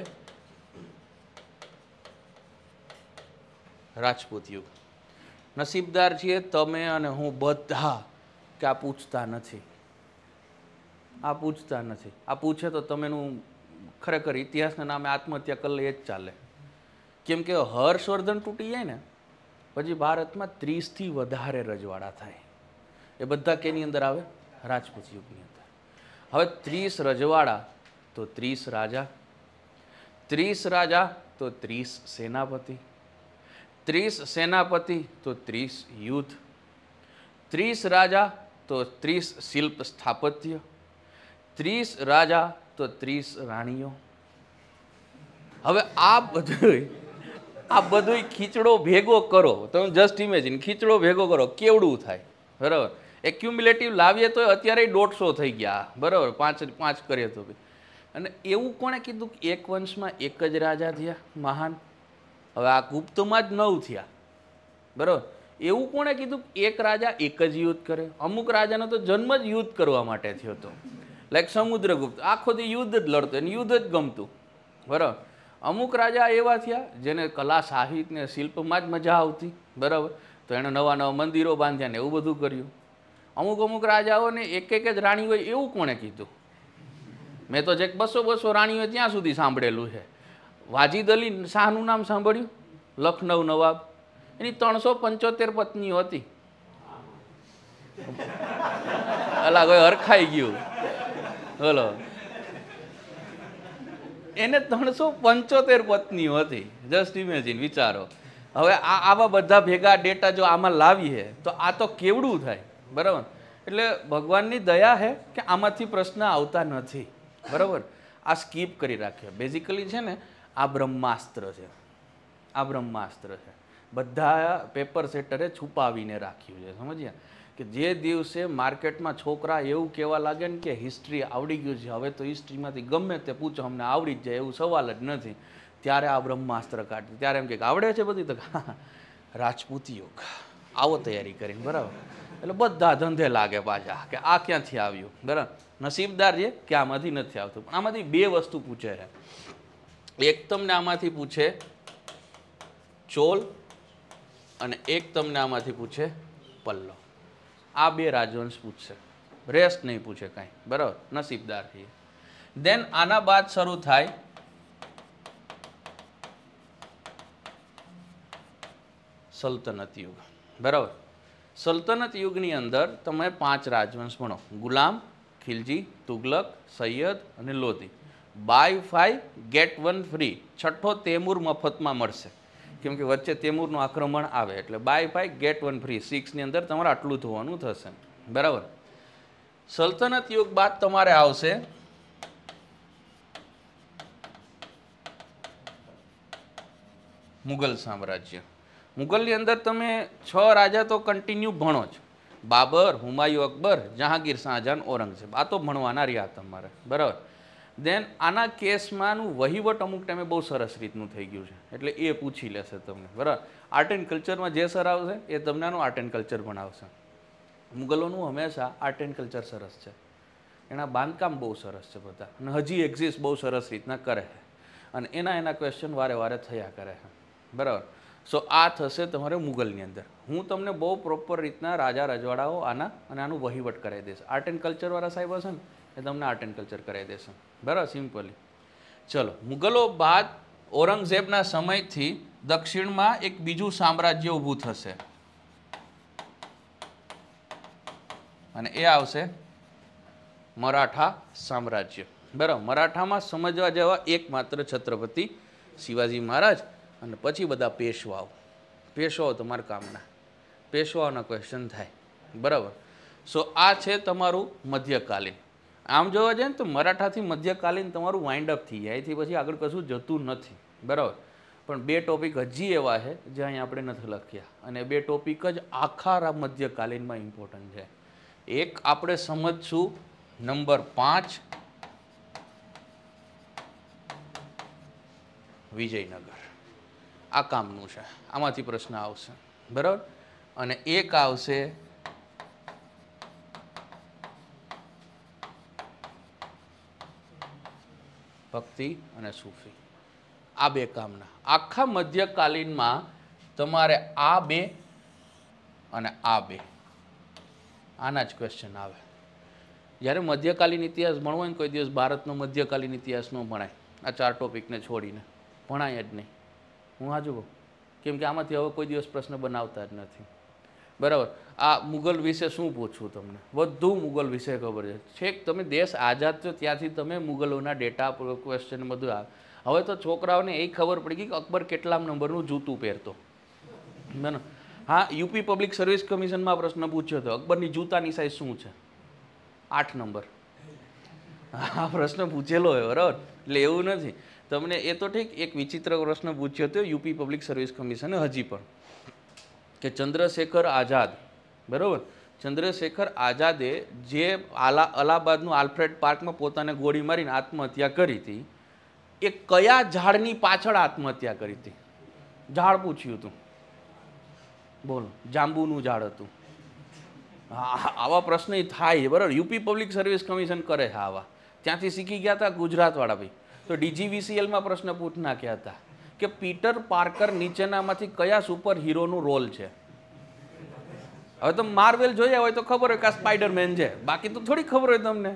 [SPEAKER 1] રાજપૂત યુગ નસીબદાર છીએ તમે અને હું બધા કે આ પૂછતા નથી આ પૂછતા નથી આ પૂછે તો તમેનું ખરેખર ઇતિહાસના નામે આત્મહત્યા કરી લે જ ચાલે કેમ કે હર્ષવર્ધન તૂટી જાય ને પછી ભારતમાં ત્રીસથી વધારે રજવાડા થાય એ બધા કેની અંદર આવે રાજપૂત યુગની અંદર હવે ત્રીસ રજવાડા તો ત્રીસ રાજા ત્રીસ રાજા તો ત્રીસ સેનાપતિ ત્રીસ સેનાપતિ તો ત્રીસ યુદ્ધ ત્રીસ રાજા તો ત્રીસ શિલ્પ સ્થાપત્ય ત્રીસ રાજા તો ત્રીસ રાણીઓ હવે આ બધું આ બધું ખીચડો ભેગો કરો તમે જસ્ટ ઇમેજિન ખીચડો ભેગો કરો કેવડું થાય બરાબર એક્યુમ્યુલેટિવ લાવીએ તો અત્યારે દોઢસો થઈ ગયા બરાબર પાંચ પાંચ કરીએ તો બી અને એવું કોણે કીધું કે એક વંશમાં એક જ રાજા થયા મહાન હવે આ ગુપ્તમાં જ નવ થયા બરાબર એવું કોણે કીધું એક રાજા એક જ યુદ્ધ કરે અમુક રાજાનો તો જન્મ જ યુદ્ધ કરવા માટે થયો હતો લાઈક સમુદ્રગુપ્ત આખો દી યુદ્ધ જ લડતો એને યુદ્ધ જ ગમતું બરાબર અમુક રાજા એવા થયા જેને કલા સાહિત્ય શિલ્પમાં જ મજા આવતી બરાબર તો એણે નવા નવા મંદિરો બાંધ્યા ને એવું બધું કર્યું અમુક અમુક રાજાઓને એક એક જ રાણી હોય એવું કોણે કીધું મેં તો જે બસો બસો રાણીઓ ત્યાં સુધી સાંભળેલું છે વાજિદ અલી શાહનું નામ સાંભળ્યું લખનૌ નવાબ એની ત્રણસો પંચોતેર પત્નીઓ હતી અલા કોઈ હરખાઈ ગયું બોલો એને ત્રણસો પંચોતેર પત્નીઓ હતી જસ્ટ ઇમેજિન વિચારો હવે આ આવા બધા ભેગા ડેટા જો આમાં લાવીએ તો આ તો કેવડું થાય બરાબર એટલે ભગવાનની દયા છે કે આમાંથી પ્રશ્ન આવતા નથી બરાબર આ સ્કીપ કરી રાખ્યો બેઝિકલી છે ને આ બ્રહ્માસ્ત્ર છે આ બ્રહ્માસ્ત્ર છે બધા પેપર સેટરે છુપાવીને રાખ્યું છે સમજ્યા કે જે દિવસે માર્કેટમાં છોકરા એવું કહેવા લાગે ને કે હિસ્ટ્રી આવડી ગયું છે હવે તો હિસ્ટ્રીમાંથી ગમે તે પૂછો અમને આવડી જ જાય એવું સવાલ જ નથી ત્યારે આ બ્રહ્માસ્ત્ર કાઢ્યું ત્યારે એમ કે આવડે છે બધી તો રાજપૂત યોગ આવો તૈયારી કરીને બરાબર એટલે બધા ધંધે લાગે પાછા કે આ ક્યાંથી આવ્યું બરાબર નસીબદાર છે કે આમાંથી નથી આવતું પણ આમાંથી બે વસ્તુ પૂછે છે એક તમને આમાંથી પૂછે ચોલ અને એક તમને આમાંથી પૂછે પલ્લો આ બે રાજવંશ પૂછશે રેસ્ટ નહીં પૂછે કાંઈ બરાબર નસીબદાર થઈએ દેન આના બાદ શરૂ થાય સલ્તનત યુગ બરાબર સલ્તનત યુગની અંદર તમે પાંચ રાજવંશ ભણો ગુલામ ખિલજી તુગલક સૈયદ અને Lodi buy five get one free છઠ્ઠો તૈમૂર મફતમાં મળશે કેમ કે વચ્ચે તૈમૂરનું આક્રમણ આવે એટલે buy five get one free સિક્સની અંદર તમારે આટલું ધોવાનું થશે બરાબર સલ્તનત યુગ બાદ તમારે આવશે મુગલ સામ્રાજ્ય મુગલની અંદર તમે છ રાજા તો કન્ટિન્યુ ભણો જ બાબર હુમાયુ અકબર જહાંગીર શાહજહાન ઔરંગઝેબ આ તો ભણવાના રહ્યા તમારે બરાબર દેન આના કેસમાંનું વહીવટ અમુક ટાઈમે બહુ સરસ રીતનું થઈ ગયું છે એટલે એ પૂછી લેશે તમને બરાબર આર્ટ એન્ડ કલ્ચરમાં જે સર આવશે એ તમને આનું આર્ટ એન્ડ કલ્ચર પણ આવશે મુગલોનું હંમેશા આર્ટ એન્ડ કલ્ચર સરસ છે એના બાંધકામ બહુ સરસ છે બધા અને હજી એક્ઝિસ્ટ બહુ સરસ રીતના કરે છે અને એના એના ક્વેશ્ચન વારે વારે થયા કરે છે બરાબર સો આ થશે તમારે મુગલની અંદર હું તમને બહુ પ્રોપર રીતના રાજા રજવાડાઓ આના અને આનું વહીવટ કરાવી દઈશ આર્ટ એન્ડ કલ્ચરવાળા સાહેબ હશે ને એ તમને આર્ટ એન્ડ કલ્ચર કરાવી દેશે બરાબર સિમ્પલી ચલો મુગલો બાદ ઔરંગઝેબના સમયથી દક્ષિણમાં એક બીજું સામ્રાજ્ય ઊભું થશે અને એ આવશે મરાઠા સામ્રાજ્ય બરાબર મરાઠામાં સમજવા જેવા એકમાત્ર છત્રપતિ શિવાજી મહારાજ અને પછી બધા પેશવાઓ પેશવાઓ તમારા કામના પેશવાઓના ક્વેશ્ચન થાય બરાબર સો આ છે તમારું મધ્યકાલીન આમ જોવા જઈએ ને તો મરાઠાથી મધ્યકાલીન તમારું વાઇન્ડ અપ થઈ જાય એથી પછી આગળ કશું જતું નથી બરાબર પણ બે ટોપિક હજી એવા છે જે અહીં આપણે નથી લખ્યા અને બે ટોપિક જ આખા મધ્યકાલીનમાં ઇમ્પોર્ટન્ટ છે એક આપણે સમજશું નંબર પાંચ વિજયનગર આ કામનું છે આમાંથી પ્રશ્ન આવશે બરાબર અને એક આવશે ભક્તિ અને સૂફી આ બે કામના આખા મધ્યકાલીનમાં તમારે આ બે અને આ બે આના જ ક્વેશ્ચન આવે જ્યારે મધ્યકાલીન ઇતિહાસ ભણવો હોય ને કોઈ દિવસ ભારતનો મધ્યકાલીન ઇતિહાસ ન ભણાય આ ચાર ટોપિકને છોડીને ભણાય જ નહીં હું હાજુ કેમ કે આમાંથી હવે કોઈ દિવસ પ્રશ્ન બનાવતા જ નથી બરાબર આ મુગલ વિશે શું પૂછવું તમને બધું મુગલ વિશે ખબર છે છેક તમે દેશ આઝાદ થયો ત્યાંથી તમે મુગલોના ડેટા ક્વેશ્ચન બધું આવે હવે તો છોકરાઓને એ ખબર પડી ગઈ કે અકબર કેટલા નંબરનું જૂતું પહેરતો બરાબર હા યુપી પબ્લિક સર્વિસ કમિશનમાં પ્રશ્ન પૂછ્યો હતો અકબરની જૂતાની સાઈઝ શું છે આઠ નંબર આ પ્રશ્ન પૂછેલો હોય બરાબર એટલે એવું નથી તમને એ તો ઠીક એક વિચિત્ર પ્રશ્ન પૂછ્યો હતો યુપી પબ્લિક સર્વિસ કમિશને હજી પણ કે ચંદ્રશેખર આઝાદ બરાબર ચંદ્રશેખર આઝાદે જે આલા અલ્હાબાદનું આલ્ફ્રેડ પાર્કમાં પોતાને ગોળી મારીને આત્મહત્યા કરી હતી એ કયા ઝાડની પાછળ આત્મહત્યા કરી હતી ઝાડ પૂછ્યું હતું બોલો જાંબુનું ઝાડ હતું આવા પ્રશ્ન થાય બરાબર યુપી પબ્લિક સર્વિસ કમિશન કરે છે આવા ત્યાંથી શીખી ગયા હતા ગુજરાતવાળા ભાઈ તો ડીજીવીસીએલમાં પ્રશ્ન પૂછ નાખ્યા હતા કે પીટર પાર્કર નીચેનામાંથી કયા સુપર હીરોનું રોલ છે હવે તો માર્વેલ જોયા હોય તો ખબર હોય કે આ સ્પાઈડરમેન છે બાકી તો થોડી ખબર હોય તમને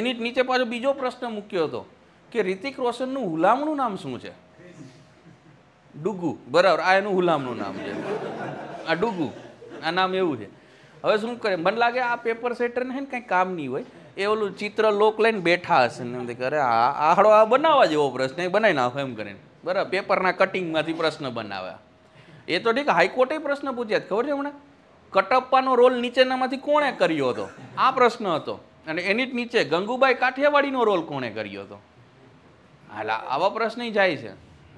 [SPEAKER 1] એની નીચે પાછો બીજો પ્રશ્ન મૂક્યો હતો કે રિતિક રોશનનું હુલામણું નામ શું છે ડુગુ બરાબર આ એનું હુલામણું નામ છે આ ડુગુ આ નામ એવું છે હવે શું કરે મને લાગે આ પેપર સેટરને હે ને કંઈ કામ નહીં હોય એ ઓલું ચિત્ર લોક લઈને બેઠા હશે ને એમ કરે આ આહડો આ બનાવવા જેવો પ્રશ્ન એ બનાવી નાખો એમ કરીને બરાબર પેપરના કટિંગમાંથી પ્રશ્ન બનાવ્યા એ તો ઠીક હાઈકોર્ટે પ્રશ્ન પૂછ્યા ખબર છે હમણાં કટપ્પાનો રોલ નીચેનામાંથી કોણે કર્યો હતો આ પ્રશ્ન હતો અને એની જ નીચે ગંગુબાઈ કાઠિયાવાડીનો રોલ કોણે કર્યો હતો હાલા આવા પ્રશ્ન જાય છે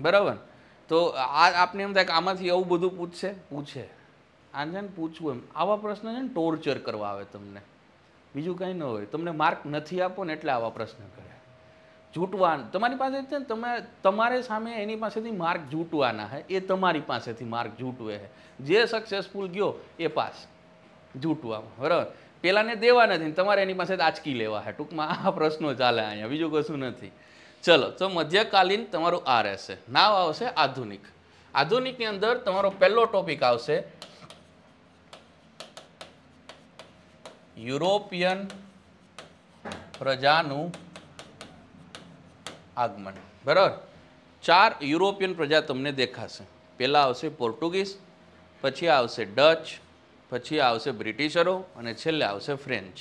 [SPEAKER 1] બરાબર તો આ આપને એમ થાય કે આમાંથી આવું બધું પૂછશે પૂછે આ છે ને પૂછવું એમ આવા પ્રશ્ન છે ને ટોર્ચર કરવા આવે તમને બીજું કંઈ ન હોય તમને માર્ક નથી આપો ને એટલે આવા પ્રશ્ન કરે જૂટવા તમારી પાસે છે ને તમે તમારે સામે એની પાસેથી માર્ક જૂટવાના હે એ તમારી પાસેથી માર્ક જૂટવે છે જે સક્સેસફુલ ગયો એ પાસ જૂટવામાં બરાબર પેલાને દેવા નથી તમારે એની પાસે આંચકી લેવા છે ટૂંકમાં આ પ્રશ્નો ચાલે અહીંયા બીજું કશું નથી ચલો તો મધ્યકાલીન તમારું આ રહેશે નામ આવશે આધુનિક આધુનિકની અંદર તમારો પહેલો ટોપિક આવશે યુરોપિયન પ્રજાનું આગમન બરાબર ચાર યુરોપિયન પ્રજા તમને દેખાશે પહેલાં આવશે પોર્ટુગીઝ પછી આવશે ડચ પછી આવશે બ્રિટિશરો અને છેલ્લે આવશે ફ્રેન્ચ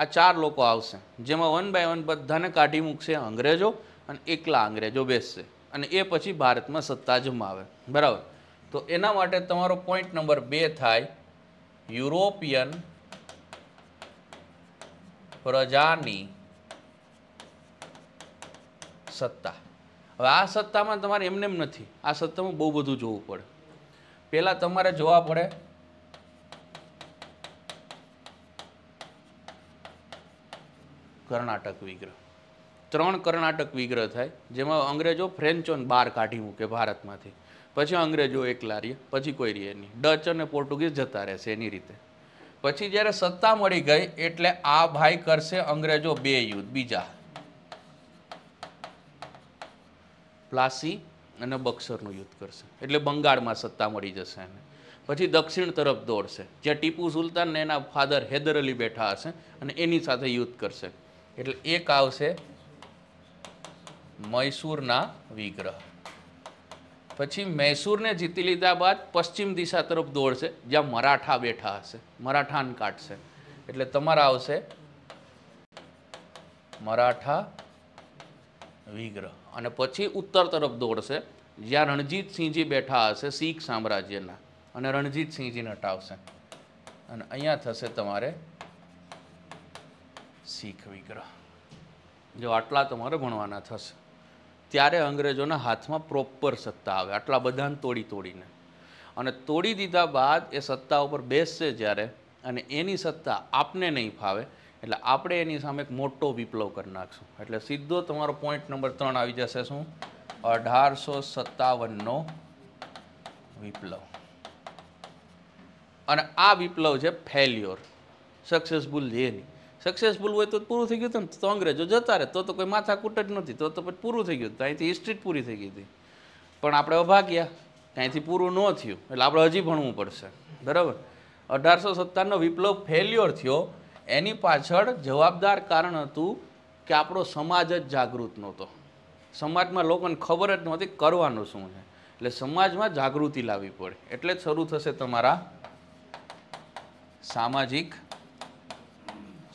[SPEAKER 1] આ ચાર લોકો આવશે જેમાં વન બાય વન બધાને કાઢી મૂકશે અંગ્રેજો અને એકલા અંગ્રેજો બેસશે અને એ પછી ભારતમાં સત્તા જમાવે બરાબર તો એના માટે તમારો પોઈન્ટ નંબર બે થાય યુરોપિયન પ્રજાની સત્તા હવે આ સત્તામાં તમારે એમને એમ નથી આ સત્તામાં બહુ બધું જોવું પડે પહેલાં તમારે જોવા પડે કર્ણાટક વિગ્રહ ત્રણ કર્ણાટક વિગ્રહ થાય જેમાં અંગ્રેજો ફ્રેન્ચોને બહાર કાઢી મૂકે ભારતમાંથી પછી અંગ્રેજો એકલા રહીએ પછી કોઈ રહીએ નહીં ડચ અને પોર્ટુગીઝ જતા રહેશે એની રીતે પછી જ્યારે સત્તા મળી ગઈ એટલે આ ભાઈ કરશે અંગ્રેજો બે યુદ્ધ બીજા પ્લાસી અને બક્સરનું યુદ્ધ કરશે એટલે બંગાળમાં સત્તા મળી જશે એને પછી દક્ષિણ તરફ દોડશે જ્યાં ટીપુ સુલતાન ને એના ફાધર હૈદર અલી બેઠા હશે અને એની સાથે યુદ્ધ કરશે એટલે એક આવશે મૈસૂરના વિગ્રહ પછી મૈસૂરને જીતી લીધા બાદ પશ્ચિમ દિશા તરફ દોડશે જ્યાં મરાઠા બેઠા હશે મરાઠાન કાઢશે એટલે તમારા આવશે મરાઠા વિગ્રહ અને પછી ઉત્તર તરફ દોડશે જ્યાં રણજીતસિંહજી બેઠા હશે શીખ સામ્રાજ્યના અને રણજીતસિંહજીને હટાવશે અને અહીંયા થશે તમારે શીખ વિગ્રહ જો આટલા તમારે ભણવાના થશે ત્યારે અંગ્રેજોના હાથમાં પ્રોપર સત્તા આવે આટલા બધાને તોડી તોડીને અને તોડી દીધા બાદ એ સત્તા ઉપર બેસશે જ્યારે અને એની સત્તા આપને નહીં ફાવે એટલે આપણે એની સામે એક મોટો વિપ્લવ કરી નાખશું એટલે સીધો તમારો પોઈન્ટ નંબર ત્રણ આવી જશે શું અઢારસો સત્તાવનનો વિપ્લવ અને આ વિપ્લવ છે ફેલ્યોર સક્સેસફુલ છે નહીં સક્સેસફુલ હોય તો પૂરું થઈ ગયું હતું ને તો અંગ્રેજો જતા રહે તો તો કોઈ માથાકૂટ જ નથી તો તો પછી પૂરું થઈ ગયું તો અહીંથી હિસ્ટ્રી જ પૂરી થઈ ગઈ હતી પણ આપણે અભાગ્યા ત્યાંથી પૂરું ન થયું એટલે આપણે હજી ભણવું પડશે બરાબર અઢારસો સત્તાણનો વિપ્લવ ફેલ્યોર થયો એની પાછળ જવાબદાર કારણ હતું કે આપણો સમાજ જ જાગૃત નહોતો સમાજમાં લોકોને ખબર જ નહોતી કરવાનું શું છે એટલે સમાજમાં જાગૃતિ લાવવી પડે એટલે જ શરૂ થશે તમારા સામાજિક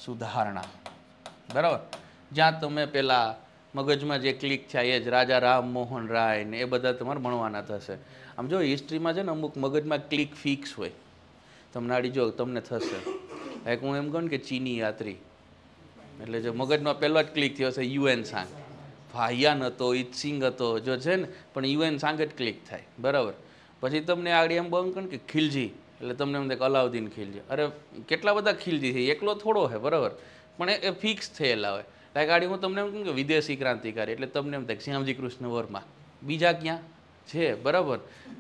[SPEAKER 1] સુધારણા બરાબર જ્યાં તમે પહેલાં મગજમાં જે ક્લિક થાય એ જ રાજા રામ મોહન રાય ને એ બધા તમારે ભણવાના થશે આમ જો હિસ્ટ્રીમાં છે ને અમુક મગજમાં ક્લિક ફિક્સ હોય તમને આડી જો તમને થશે લાઈક હું એમ કહું કે ચીની યાત્રી એટલે જો મગજમાં પહેલો જ ક્લિક થયો હશે યુએન સાંગ ફાહિયાન હતો ઇતસિંગ હતો જો છે ને પણ યુએન સાંગ જ ક્લિક થાય બરાબર પછી તમને આગળ એમ બહુ કે ખિલજી એટલે તમને એમ થાય કે અલાઉદ્દીન ખિલજી અરે કેટલા બધા ખિલજી છે એકલો થોડો છે બરાબર પણ એ ફિક્સ થયેલા હોય લાઈક ગાડી હું તમને એમ કહું કે વિદેશી ક્રાંતિકારી એટલે તમને એમ થાય શ્યામજી કૃષ્ણ વર્મા બીજા ક્યાં છે બરાબર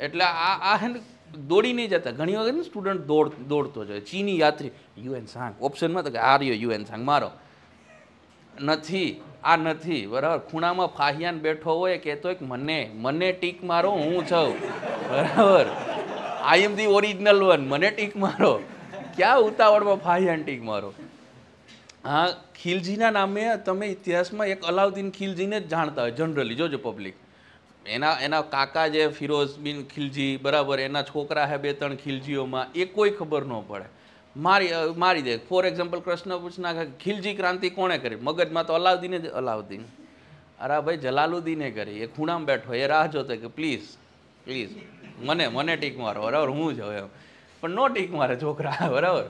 [SPEAKER 1] એટલે આ આ હે દોડી નહીં જતા ઘણી વખત સ્ટુડન્ટ દોડ દોડતો જાય ચીની યાત્રી યુએન સાંગ ઓપ્શનમાં તો કે આ રહ્યો યુએન સાંગ મારો નથી આ નથી બરાબર ખૂણામાં ફાહિયાન બેઠો હોય કહેતો હોય કે મને મને ટીક મારો હું છઉં બરાબર I am the original one મને ટીક મારો ક્યાં ઉતાવળમાં ફાઈ એન્ડ ટીક મારો હા ખિલજીના નામે તમે ઇતિહાસમાં એક અલાઉદ્દીન ખિલજીને જ જાણતા હોય જનરલી જોજો પબ્લિક એના એના કાકા જે ફિરોઝ બિન ખિલજી બરાબર એના છોકરા હે બે ત્રણ ખિલજીઓમાં એ કોઈ ખબર ન પડે મારી મારી દે ફોર એક્ઝામ્પલ કૃષ્ણ પૂછના ખિલજી ક્રાંતિ કોણે કરી મગજમાં તો અલાઉદ્દીને જ અલાઉદ્દીન અરા ભાઈ જલાલુદ્દીને કરી એ ખૂણામાં બેઠો એ રાહ જોતો કે પ્લીઝ પ્લીઝ મને મને ટીક મારો બરાબર હું જ હવે પણ નો ટીક મારે છોકરા બરાબર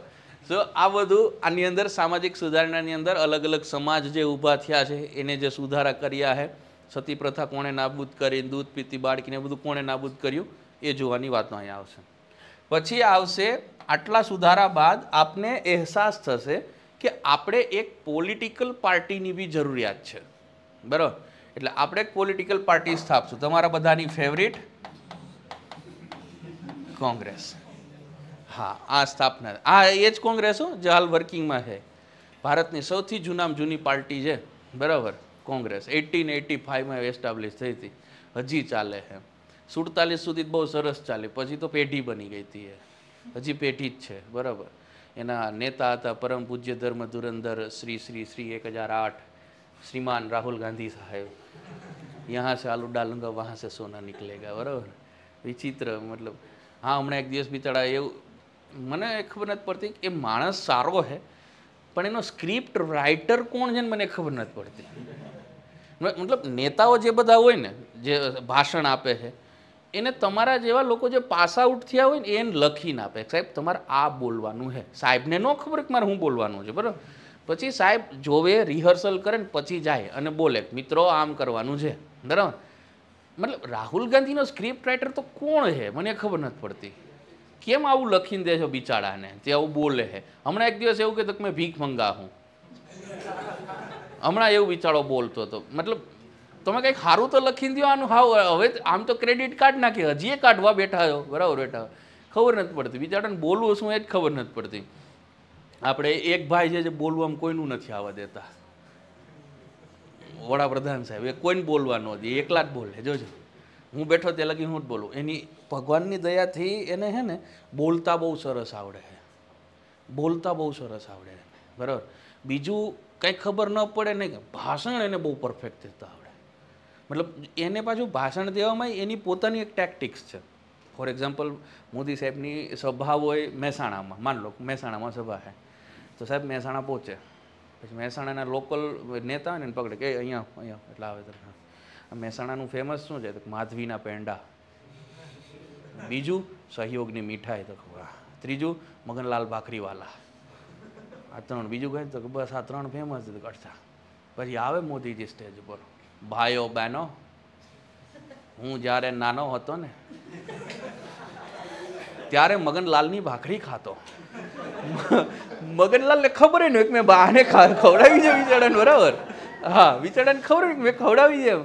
[SPEAKER 1] સો આ બધું આની અંદર સામાજિક સુધારણાની અંદર અલગ અલગ સમાજ જે ઊભા થયા છે એને જે સુધારા કર્યા છે સતી પ્રથા કોણે નાબૂદ કરી દૂધ પીતી બાળકીને બધું કોણે નાબૂદ કર્યું એ જોવાની વાતનો અહીંયા આવશે પછી આવશે આટલા સુધારા બાદ આપને અહેસાસ થશે કે આપણે એક પોલિટિકલ પાર્ટીની બી જરૂરિયાત છે બરાબર એટલે આપણે એક પોલિટિકલ પાર્ટી સ્થાપશું તમારા બધાની ફેવરિટ કોંગ્રેસ હા આ સ્થાપના આ એ જ કોંગ્રેસ હો જે હાલ વર્કિંગમાં છે ભારતની સૌથી જૂનામાં જૂની પાર્ટી છે બરાબર કોંગ્રેસ એટીન એટી ફાઇવમાં એસ્ટાબ્લિશ થઈ હતી હજી ચાલે છે સુડતાલીસ સુધી બહુ સરસ ચાલી પછી તો પેઢી બની ગઈ હતી હજી પેઢી જ છે બરાબર એના નેતા હતા પરમ પૂજ્ય ધર્મ ધુરંધર શ્રી શ્રી શ્રી એક હજાર આઠ શ્રીમાન રાહુલ ગાંધી સાહેબ યહાં સે આલુ ડાલુંગા વહાં સે સોના નીકળેગા બરાબર વિચિત્ર મતલબ હા હમણાં એક દિવસ બિચારા એવું મને ખબર નથી પડતી કે એ માણસ સારો છે પણ એનો સ્ક્રિપ્ટ રાઇટર કોણ છે ને મને ખબર નથી પડતી મતલબ નેતાઓ જે બધા હોય ને જે ભાષણ આપે છે એને તમારા જેવા લોકો જે પાસ આઉટ થયા હોય ને એને લખીને આપે સાહેબ તમારે આ બોલવાનું છે સાહેબને ન ખબર કે મારે હું બોલવાનું છે બરાબર પછી સાહેબ જોવે રિહર્સલ કરે ને પછી જાય અને બોલે મિત્રો આમ કરવાનું છે બરાબર મતલબ રાહુલ ગાંધીનો સ્ક્રિપ્ટ રાઇટર તો કોણ છે મને ખબર નથી પડતી કેમ આવું લખીને દે છે બિચારાને જે આવું બોલે છે હમણાં એક દિવસ એવું કે મેં ભીખ મંગા હું હમણાં એવું બિચારો બોલતો હતો મતલબ તમે કંઈક સારું તો લખીને દો આનું હાવ હવે આમ તો ક્રેડિટ કાર્ડ નાખી હજી એ કાઢવા બેઠા છો બરાબર બેઠા ખબર નથી પડતી બિચારાને બોલવું શું એ જ ખબર નથી પડતી આપણે એક ભાઈ છે જે બોલવા આમ કોઈનું નથી આવવા દેતા વડાપ્રધાન સાહેબ એ કોઈને બોલવાનો નથી એકલા જ બોલે જોજો હું બેઠો તે લગી હું જ બોલું એની ભગવાનની દયાથી એને હે ને બોલતા બહુ સરસ આવડે છે બોલતા બહુ સરસ આવડે બરાબર બીજું કંઈ ખબર ન પડે નહીં કે ભાષણ એને બહુ પરફેક્ટ દેતા આવડે મતલબ એને પાછું ભાષણ દેવામાં એની પોતાની એક ટેક્ટિક્સ છે ફોર એક્ઝામ્પલ મોદી સાહેબની સભા હોય મહેસાણામાં માન લો મહેસાણામાં સભા છે તો સાહેબ મહેસાણા પહોંચે પછી મહેસાણાના લોકલ નેતા ને પકડે કે અહીંયા અહીંયા એટલે આવે તો મહેસાણાનું ફેમસ શું છે માધવીના પેંડા બીજું સહયોગની મીઠાઈ તો ત્રીજું મગનલાલ ભાખરીવાલા આ ત્રણ બીજું કહે તો બસ આ ત્રણ ફેમસ કરતા પછી આવે મોદીજી સ્ટેજ ઉપર ભાઈઓ બહેનો હું જ્યારે નાનો હતો ને ત્યારે મગનલાલની ભાખરી ખાતો મગનલાલને ખબર ન કે મેં બાને ખવડાવી છે બિચારાને બરાબર હા બિચારાને ખબર કે મેં ખવડાવી છે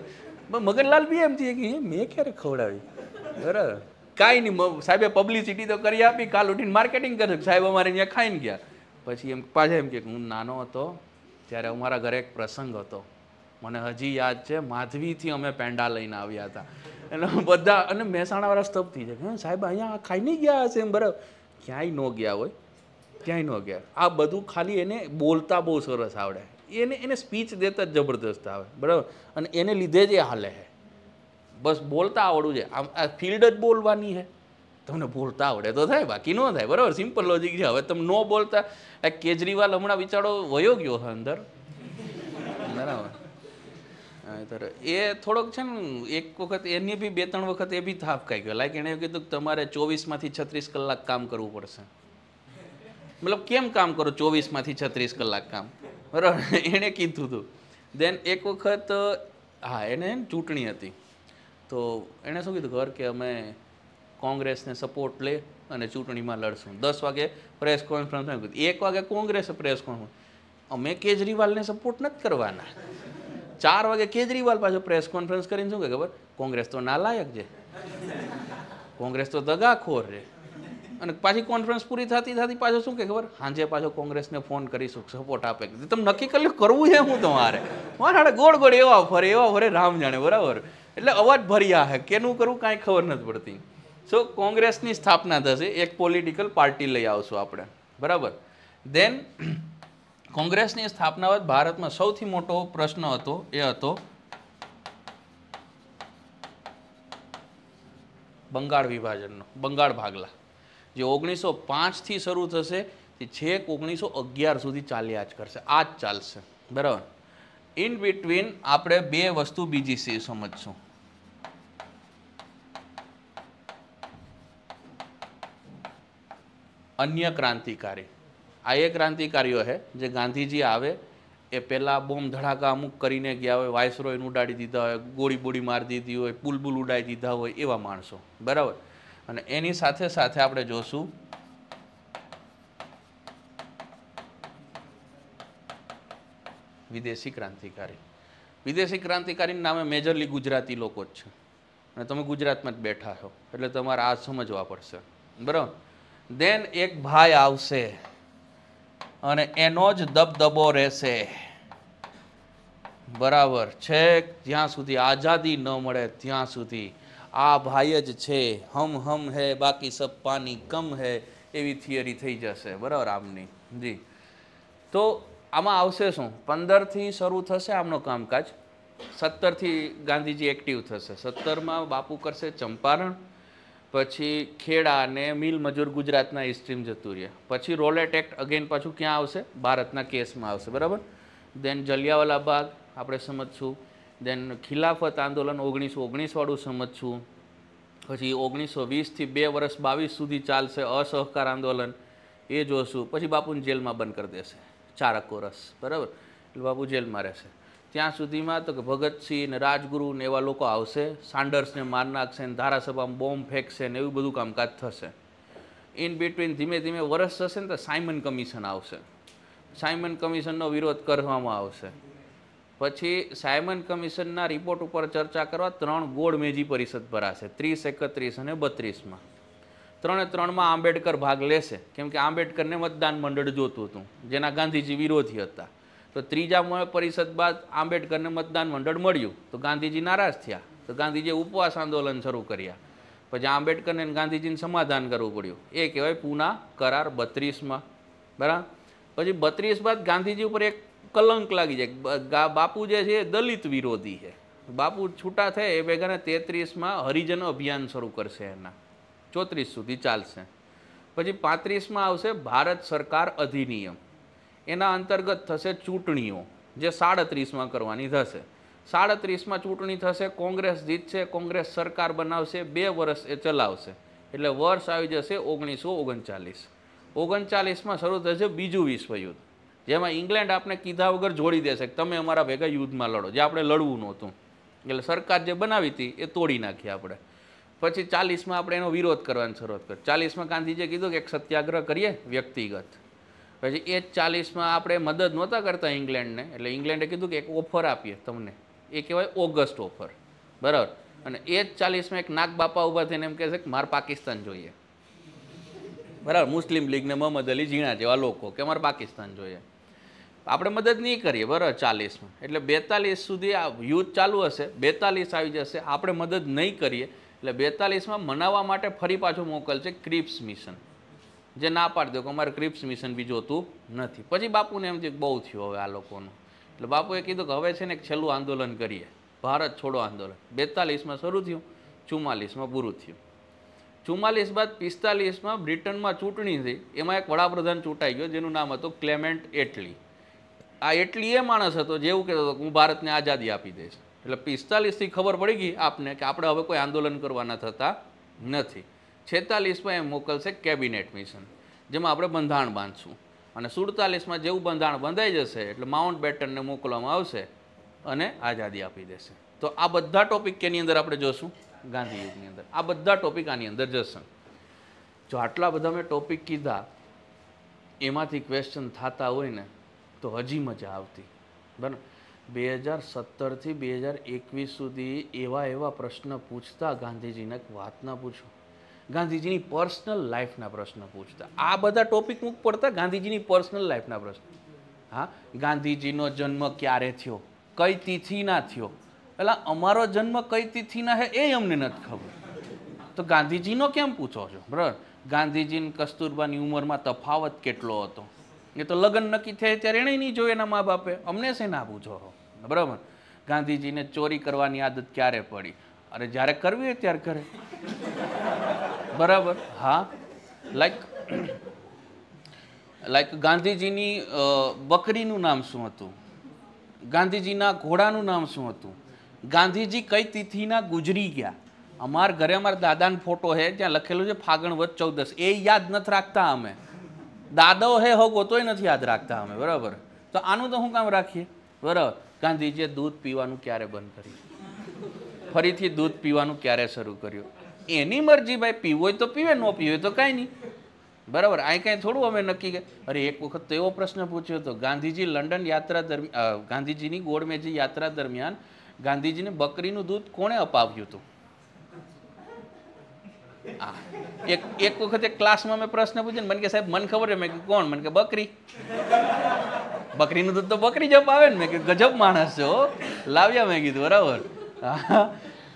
[SPEAKER 1] મગનલાલ બી એમ થઈએ કે મેં ક્યારે ખવડાવી બરાબર કાંઈ નહીં સાહેબે પબ્લિસિટી તો કરી આપી કાલ ઉઠીને માર્કેટિંગ કરે સાહેબ અમારે અહીંયા ખાઈને ગયા પછી એમ પાછા એમ કે હું નાનો હતો ત્યારે અમારા ઘરે એક પ્રસંગ હતો મને હજી યાદ છે માધવીથી અમે પેંડા લઈને આવ્યા હતા અને બધા અને મહેસાણાવાળા સ્તબ્ધ થઈ જાય સાહેબ અહીંયા ખાઈ નહીં ગયા હશે એમ બરાબર ક્યાંય ન ગયા હોય ક્યાંય ન ગયા આ બધું ખાલી એને બોલતા બહુ સરસ આવડે એને એને સ્પીચ દેતા જ જબરદસ્ત આવે બરાબર અને એને લીધે જ એ હાલે છે બસ બોલતા આવડવું છે આમ આ ફિલ્ડ જ બોલવાની છે તમને બોલતા આવડે તો થાય બાકી ન થાય બરાબર સિમ્પલ લોજિક છે હવે તમે ન બોલતા કેજરીવાલ હમણાં વિચારો વયો ગયો હશે અંદર બરાબર એ થોડોક છે ને એક વખત એની બી બે ત્રણ વખત એ બી થાપ કાઈ ગયો લાઈક એણે કીધું કે તમારે ચોવીસમાંથી છત્રીસ કલાક કામ કરવું પડશે મતલબ કેમ કામ કરો ચોવીસમાંથી છત્રીસ કલાક કામ બરાબર એણે કીધું હતું દેન એક વખત હા એને ચૂંટણી હતી તો એણે શું કીધું ઘર કે અમે કોંગ્રેસને સપોર્ટ લે અને ચૂંટણીમાં લડશું દસ વાગે પ્રેસ કોન્ફરન્સ એક વાગે કોંગ્રેસ પ્રેસ કોન્ફરન્સ અમે કેજરીવાલને સપોર્ટ નથી કરવાના ચાર વાગે કેજરીવાલ પાછો પ્રેસ કોન્ફરન્સ કરીને શું કે ખબર કોંગ્રેસ તો નાલાયક છે કોંગ્રેસ તો દગાખોર છે અને પાછી કોન્ફરન્સ પૂરી થતી થતી પાછો શું કે ખબર હાંજે પાછો કોંગ્રેસને ફોન કરીશું સપોર્ટ આપે તમે નક્કી કરી કરવું છે હું તમારે મારે ગોળ ગોળ એવા ફરે એવા ફરે રામ જાણે બરાબર એટલે અવાજ ભર્યા હે કેનું કરવું કાંઈ ખબર નથી પડતી સો કોંગ્રેસની સ્થાપના થશે એક પોલિટિકલ પાર્ટી લઈ આવશું આપણે બરાબર દેન કોંગ્રેસની સ્થાપના બાદ ભારતમાં સૌથી મોટો પ્રશ્ન હતો એ હતો બંગાળ વિભાજનનો બંગાળ ભાગલા જે ઓગણીસો પાંચથી શરૂ થશે તે છેક ઓગણીસો અગિયાર સુધી ચાલ્યા જ કરશે આ જ ચાલશે બરાબર ઇન બિટવીન આપણે બે વસ્તુ બીજી છે સમજશું અન્ય ક્રાંતિકારી આ એ ક્રાંતિકારીઓ છે જે ગાંધીજી આવે એ પહેલાં બોમ્બ ધડાકા અમુક કરીને ગયા હોય વાયસરોયને ઉડાડી દીધા હોય ગોળી બોળી મારી દીધી હોય પુલબુલ ઉડાડી દીધા હોય એવા માણસો બરાબર અને એની સાથે સાથે આપણે જોશું વિદેશી ક્રાંતિકારી વિદેશી ક્રાંતિકારીના નામે મેજરલી ગુજરાતી લોકો જ છે અને તમે ગુજરાતમાં જ બેઠા છો એટલે તમારે આ સમજવા પડશે બરાબર દેન એક ભાઈ આવશે અને એનો જ દબદબો રહેશે બરાબર છેક જ્યાં સુધી આઝાદી ન મળે ત્યાં સુધી આ ભાઈ જ છે હમ હમ હે બાકી સબ પાની કમ હે એવી થિયરી થઈ જશે બરાબર આમની જી તો આમાં આવશે શું પંદરથી શરૂ થશે આમનો કામકાજ સત્તરથી ગાંધીજી એક્ટિવ થશે સત્તરમાં બાપુ કરશે ચંપારણ પછી ખેડા અને મિલ મજૂર ગુજરાતના એ જતું રહે પછી રોલેટ એક્ટ અગેન પાછું ક્યાં આવશે ભારતના કેસમાં આવશે બરાબર દેન જલિયાવાલા બાગ આપણે સમજશું દેન ખિલાફત આંદોલન ઓગણીસો ઓગણીસવાળું સમજશું પછી ઓગણીસો વીસથી બે વર્ષ બાવીસ સુધી ચાલશે અસહકાર આંદોલન એ જોશું પછી બાપુને જેલમાં બંધ કરી દેશે ચારકો રસ બરાબર એટલે બાપુ જેલમાં રહેશે ત્યાં સુધીમાં તો કે ભગતસિંહ ને રાજગુરુ ને એવા લોકો આવશે સાન્ડર્સને માર નાખશે ને ધારાસભામાં બોમ્બ ફેંકશે ને એવું બધું કામકાજ થશે ઇન બિટવીન ધીમે ધીમે વરસ થશે ને તો સાયમન કમિશન આવશે સાયમન કમિશનનો વિરોધ કરવામાં આવશે પછી સાયમન કમિશનના રિપોર્ટ ઉપર ચર્ચા કરવા ત્રણ ગોળ મેજી પરિષદ ભરાશે ત્રીસ એકત્રીસ અને બત્રીસમાં ત્રણે ત્રણમાં આંબેડકર ભાગ લેશે કેમ કે આંબેડકરને મતદાન મંડળ જોતું હતું જેના ગાંધીજી વિરોધી હતા તો ત્રીજા પરિષદ બાદ આંબેડકરને મતદાન મંડળ મળ્યું તો ગાંધીજી નારાજ થયા તો ગાંધીજીએ ઉપવાસ આંદોલન શરૂ કર્યા પછી આંબેડકરને ગાંધીજીને સમાધાન કરવું પડ્યું એ કહેવાય પૂના કરાર બત્રીસમાં બરાબર પછી બત્રીસ બાદ ગાંધીજી ઉપર એક કલંક લાગી જાય બાપુ જે છે એ દલિત વિરોધી છે બાપુ છૂટા થાય એ ભેગાને તેત્રીસમાં હરિજન અભિયાન શરૂ કરશે એના ચોત્રીસ સુધી ચાલશે પછી પાંત્રીસમાં આવશે ભારત સરકાર અધિનિયમ એના અંતર્ગત થશે ચૂંટણીઓ જે સાડત્રીસમાં કરવાની થશે સાડત્રીસમાં ચૂંટણી થશે કોંગ્રેસ જીતશે કોંગ્રેસ સરકાર બનાવશે બે વર્ષ એ ચલાવશે એટલે વર્ષ આવી જશે ઓગણીસો ઓગણચાલીસ ઓગણચાલીસમાં શરૂ થશે બીજું વિશ્વયુદ્ધ જેમાં ઇંગ્લેન્ડ આપણે કીધા વગર જોડી દેશે કે તમે અમારા ભેગા યુદ્ધમાં લડો જે આપણે લડવું નહોતું એટલે સરકાર જે બનાવી હતી એ તોડી નાખી આપણે પછી ચાલીસમાં આપણે એનો વિરોધ કરવાની શરૂઆત કરી ચાલીસમાં ગાંધીજીએ કીધું કે એક સત્યાગ્રહ કરીએ વ્યક્તિગત પછી એ ચાલીસમાં આપણે મદદ નહોતા કરતા ઇંગ્લેન્ડને એટલે ઇંગ્લેન્ડે કીધું કે એક ઓફર આપીએ તમને એ કહેવાય ઓગસ્ટ ઓફર બરાબર અને એ જ ચાલીસમાં એક નાગ બાપા ઊભા થઈને એમ કહે છે કે મારે પાકિસ્તાન જોઈએ બરાબર મુસ્લિમ લીગને મહમદ અલી ઝીણા જેવા લોકો કે મારે પાકિસ્તાન જોઈએ આપણે મદદ નહીં કરીએ બરાબર ચાલીસમાં એટલે બેતાલીસ સુધી આ યુદ્ધ ચાલુ હશે બેતાલીસ આવી જશે આપણે મદદ નહીં કરીએ એટલે બેતાલીસમાં મનાવવા માટે ફરી પાછું મોકલશે ક્રિપ્સ મિશન જે ના પાડી દો કે અમારે ક્રિપ્સ મિશન બી જોતું નથી પછી બાપુને એમ થયું બહુ થયું હવે આ લોકોનું એટલે બાપુએ કીધું કે હવે છે ને એક છેલ્લું આંદોલન કરીએ ભારત છોડો આંદોલન બેતાલીસમાં શરૂ થયું ચુમ્માલીસમાં પૂરું થયું ચુમ્માલીસ બાદ પિસ્તાલીસમાં બ્રિટનમાં ચૂંટણી થઈ એમાં એક વડાપ્રધાન ચૂંટાઈ ગયો જેનું નામ હતું ક્લેમેન્ટ એટલી આ એટલી એ માણસ હતો જેવું કહેતો હતો કે હું ભારતને આઝાદી આપી દઈશ એટલે પિસ્તાલીસથી ખબર પડી ગઈ આપને કે આપણે હવે કોઈ આંદોલન કરવાના થતા નથી છેતાલીસમાં એ મોકલશે કેબિનેટ મિશન જેમાં આપણે બંધારણ બાંધશું અને સુડતાલીસમાં જેવું બંધારણ બંધાઈ જશે એટલે માઉન્ટ બેટનને મોકલવામાં આવશે અને આઝાદી આપી દેશે તો આ બધા ટોપિક કેની અંદર આપણે જોશું ગાંધીજીની અંદર આ બધા ટોપિક આની અંદર જશે જો આટલા બધા મેં ટોપિક કીધા એમાંથી ક્વેશ્ચન થતા હોય ને તો હજી મજા આવતી બરાબર બે હજાર સત્તરથી બે હજાર એકવીસ સુધી એવા એવા પ્રશ્ન પૂછતા ગાંધીજીને વાતના પૂછો ગાંધીજીની પર્સનલ લાઈફના પ્રશ્ન પૂછતા આ બધા ટોપિક મૂક પડતા ગાંધીજીની પર્સનલ લાઈફના પ્રશ્ન હા ગાંધીજીનો જન્મ ક્યારે થયો કઈ તિથિના થયો એટલે અમારો જન્મ કઈ તિથિના હે એ અમને નથી ખબર તો ગાંધીજીનો કેમ પૂછો છો બરાબર ગાંધીજીને કસ્તુરબાની ઉંમરમાં તફાવત કેટલો હતો એ તો લગ્ન નક્કી થયા ત્યારે એણે નહીં જોયું એના મા બાપે અમને છે ના પૂછો બરાબર ગાંધીજીને ચોરી કરવાની આદત ક્યારે પડી અરે જ્યારે કરવી હોય ત્યારે કરે બરાબર હા લાઈક લાઈક ગાંધીજીની બકરીનું નામ શું હતું ગાંધીજીના ઘોડાનું નામ શું હતું ગાંધીજી કઈ તિથિના ગુજરી ગયા અમારા ઘરે અમારા દાદાનો ફોટો છે ત્યાં લખેલું છે ફાગણ વધ ચૌદસ એ યાદ નથી રાખતા અમે દાદો હે હોગો તોય નથી યાદ રાખતા અમે બરાબર તો આનું તો શું કામ રાખીએ બરાબર ગાંધીજીએ દૂધ પીવાનું ક્યારે બંધ કર્યું ફરીથી દૂધ પીવાનું ક્યારે શરૂ કર્યું એની મરજી ભાઈ પીવું હોય તો પીવે ન પીવે તો કાંઈ નહીં બરાબર આ કાંઈ થોડું અમે નક્કી કર્યું અરે એક વખત તો એવો પ્રશ્ન પૂછ્યો હતો ગાંધીજી લંડન યાત્રા દરમિયાન ગાંધીજીની ગોળમેજી યાત્રા દરમિયાન ગાંધીજીને બકરીનું દૂધ કોણે અપાવ્યું હતું એક એક વખત ક્લાસમાં મેં પ્રશ્ન પૂછ્યો મને કે સાહેબ મને ખબર છે મેં કે કોણ મને કે બકરી બકરીનું દૂધ તો બકરી જ અપાવે ને મેં કે ગજબ માણસ છો લાવ્યા મેં કીધું બરાબર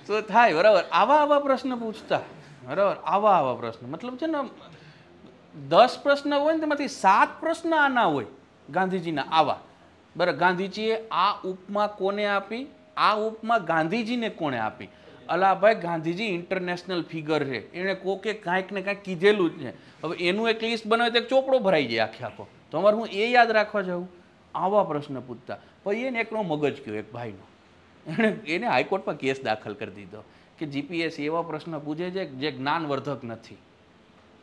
[SPEAKER 1] તો થાય બરાબર આવા આવા પ્રશ્ન પૂછતા બરાબર આવા આવા પ્રશ્ન મતલબ છે ને દસ પ્રશ્ન હોય ને તેમાંથી સાત પ્રશ્ન આના હોય ગાંધીજીના આવા બરાબર ગાંધીજીએ આ ઉપમા કોને આપી આ ઉપમા ગાંધીજીને કોણે આપી અલાભાઈ ગાંધીજી ઇન્ટરનેશનલ ફિગર છે એણે કોકે કાંઈક ને કાંઈક કીધેલું જ છે હવે એનું એક લિસ્ટ બનાવે તો એક ચોપડો ભરાઈ જાય આખે આખો તો અમારે હું એ યાદ રાખવા જાઉં આવા પ્રશ્ન પૂછતા પછી એને એકનો મગજ કયો એક ભાઈનો એણે એને હાઈકોર્ટમાં કેસ દાખલ કરી દીધો કે જીપીએસ એવા પ્રશ્ન પૂછે છે જે જ્ઞાનવર્ધક નથી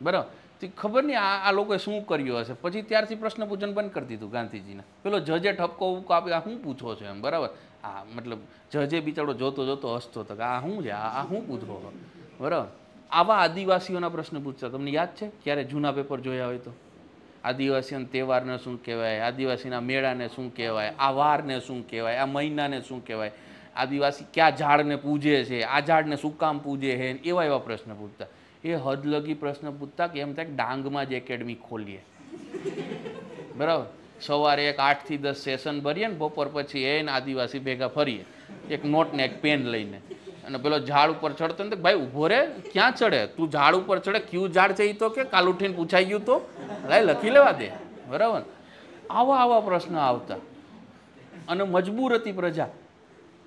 [SPEAKER 1] બરાબર તે ખબર નહીં આ આ લોકોએ શું કર્યું હશે પછી ત્યારથી પ્રશ્ન પૂજન બંધ કરી દીધું ગાંધીજીને પેલો જજે ઠપકો આપે આ શું પૂછો છો એમ બરાબર આ મતલબ જજે બિચારો જોતો જોતો હસતો હતો કે આ શું છે આ શું પૂછવો બરાબર આવા આદિવાસીઓના પ્રશ્ન પૂછતા તમને યાદ છે ક્યારે જૂના પેપર જોયા હોય તો આદિવાસીઓના તહેવારને શું કહેવાય આદિવાસીના મેળાને શું કહેવાય આ વારને શું કહેવાય આ મહિનાને શું કહેવાય આદિવાસી કયા ઝાડને પૂજે છે આ ઝાડને શું કામ પૂજે છે એવા એવા પ્રશ્ન પૂછતા એ હદ લગી પ્રશ્ન પૂછતા કે એમ થાય ડાંગમાં જ એકેડમી ખોલીએ બરાબર સવારે એક આઠથી દસ સેશન ભરીએ ને બપોર પછી એને આદિવાસી ભેગા ફરીએ એક નોટને એક પેન લઈને અને પેલો ઝાડ ઉપર ચડતો ને ભાઈ ઊભો રે ક્યાં ચડે તું ઝાડ ઉપર ચડે ક્યુ ઝાડ છે તો કે કાલ ઉઠીને પૂછાઈ ગયું તો લાય લખી લેવા દે બરાબર આવા આવા પ્રશ્ન આવતા અને મજબૂર હતી પ્રજા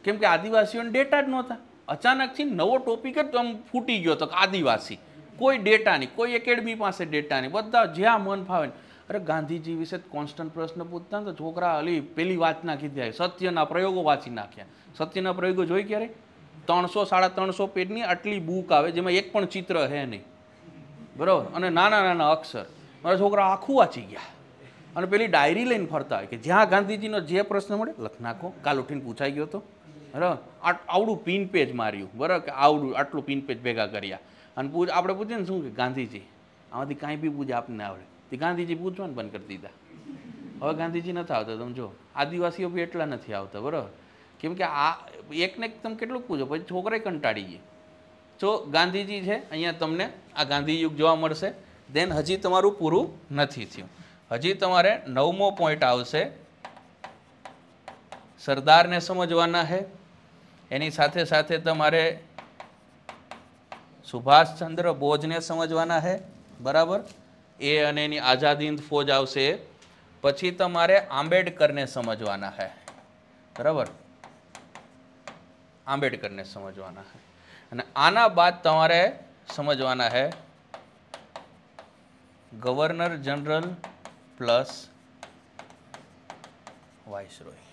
[SPEAKER 1] કેમ કે આદિવાસીઓને ડેટા જ નહોતા અચાનકથી નવો ટોપિક જ આમ ફૂટી ગયો હતો કે આદિવાસી કોઈ ડેટા નહીં કોઈ એકેડમી પાસે ડેટા નહીં બધા જ્યાં મન ફાવે અરે ગાંધીજી વિશે કોન્સ્ટન્ટ પ્રશ્ન પૂછતા તો છોકરા અલી પેલી વાત ના કીધી સત્યના પ્રયોગો વાંચી નાખ્યા સત્યના પ્રયોગો જોઈ ક્યારે ત્રણસો સાડા ત્રણસો પેજની આટલી બુક આવે જેમાં એક પણ ચિત્ર હે નહીં બરાબર અને નાના નાના અક્ષર મારા છોકરા આખું વાંચી ગયા અને પેલી ડાયરી લઈને ફરતા હોય કે જ્યાં ગાંધીજીનો જે પ્રશ્ન મળે લખ નાખો કાલ ઉઠીને પૂછાઈ ગયો હતો બરાબર આવડું પિન પેજ માર્યું બરાબર કે આવડું આટલું પિન પેજ ભેગા કર્યા અને પૂછ આપણે પૂછીએ ને શું કે ગાંધીજી આમાંથી કાંઈ બી પૂછે આપને આવડે તે ગાંધીજી પૂછવાનું બંધ કરી દીધા હવે ગાંધીજી નથી આવતા તમે જો આદિવાસીઓ બી એટલા નથી આવતા બરાબર કેમ કે આ એકને તમે કેટલું પૂછો પછી છોકરાએ કંટાળી ગઈ તો ગાંધીજી છે અહીંયા તમને આ ગાંધી યુગ જોવા મળશે દેન હજી તમારું પૂરું નથી થયું હજી તમારે નવમો પોઈન્ટ આવશે સરદારને સમજવાના છે એની સાથે સાથે તમારે સુભાષચંદ્ર બોઝને સમજવાના છે બરાબર એ અને એની આઝાદ હિંદ ફોજ આવશે પછી તમારે આંબેડકરને સમજવાના છે બરાબર આંબેડકરને સમજવાના છે અને આના બાદ તમારે સમજવાના છે ગવર્નર જનરલ પ્લસ વાઇસરોય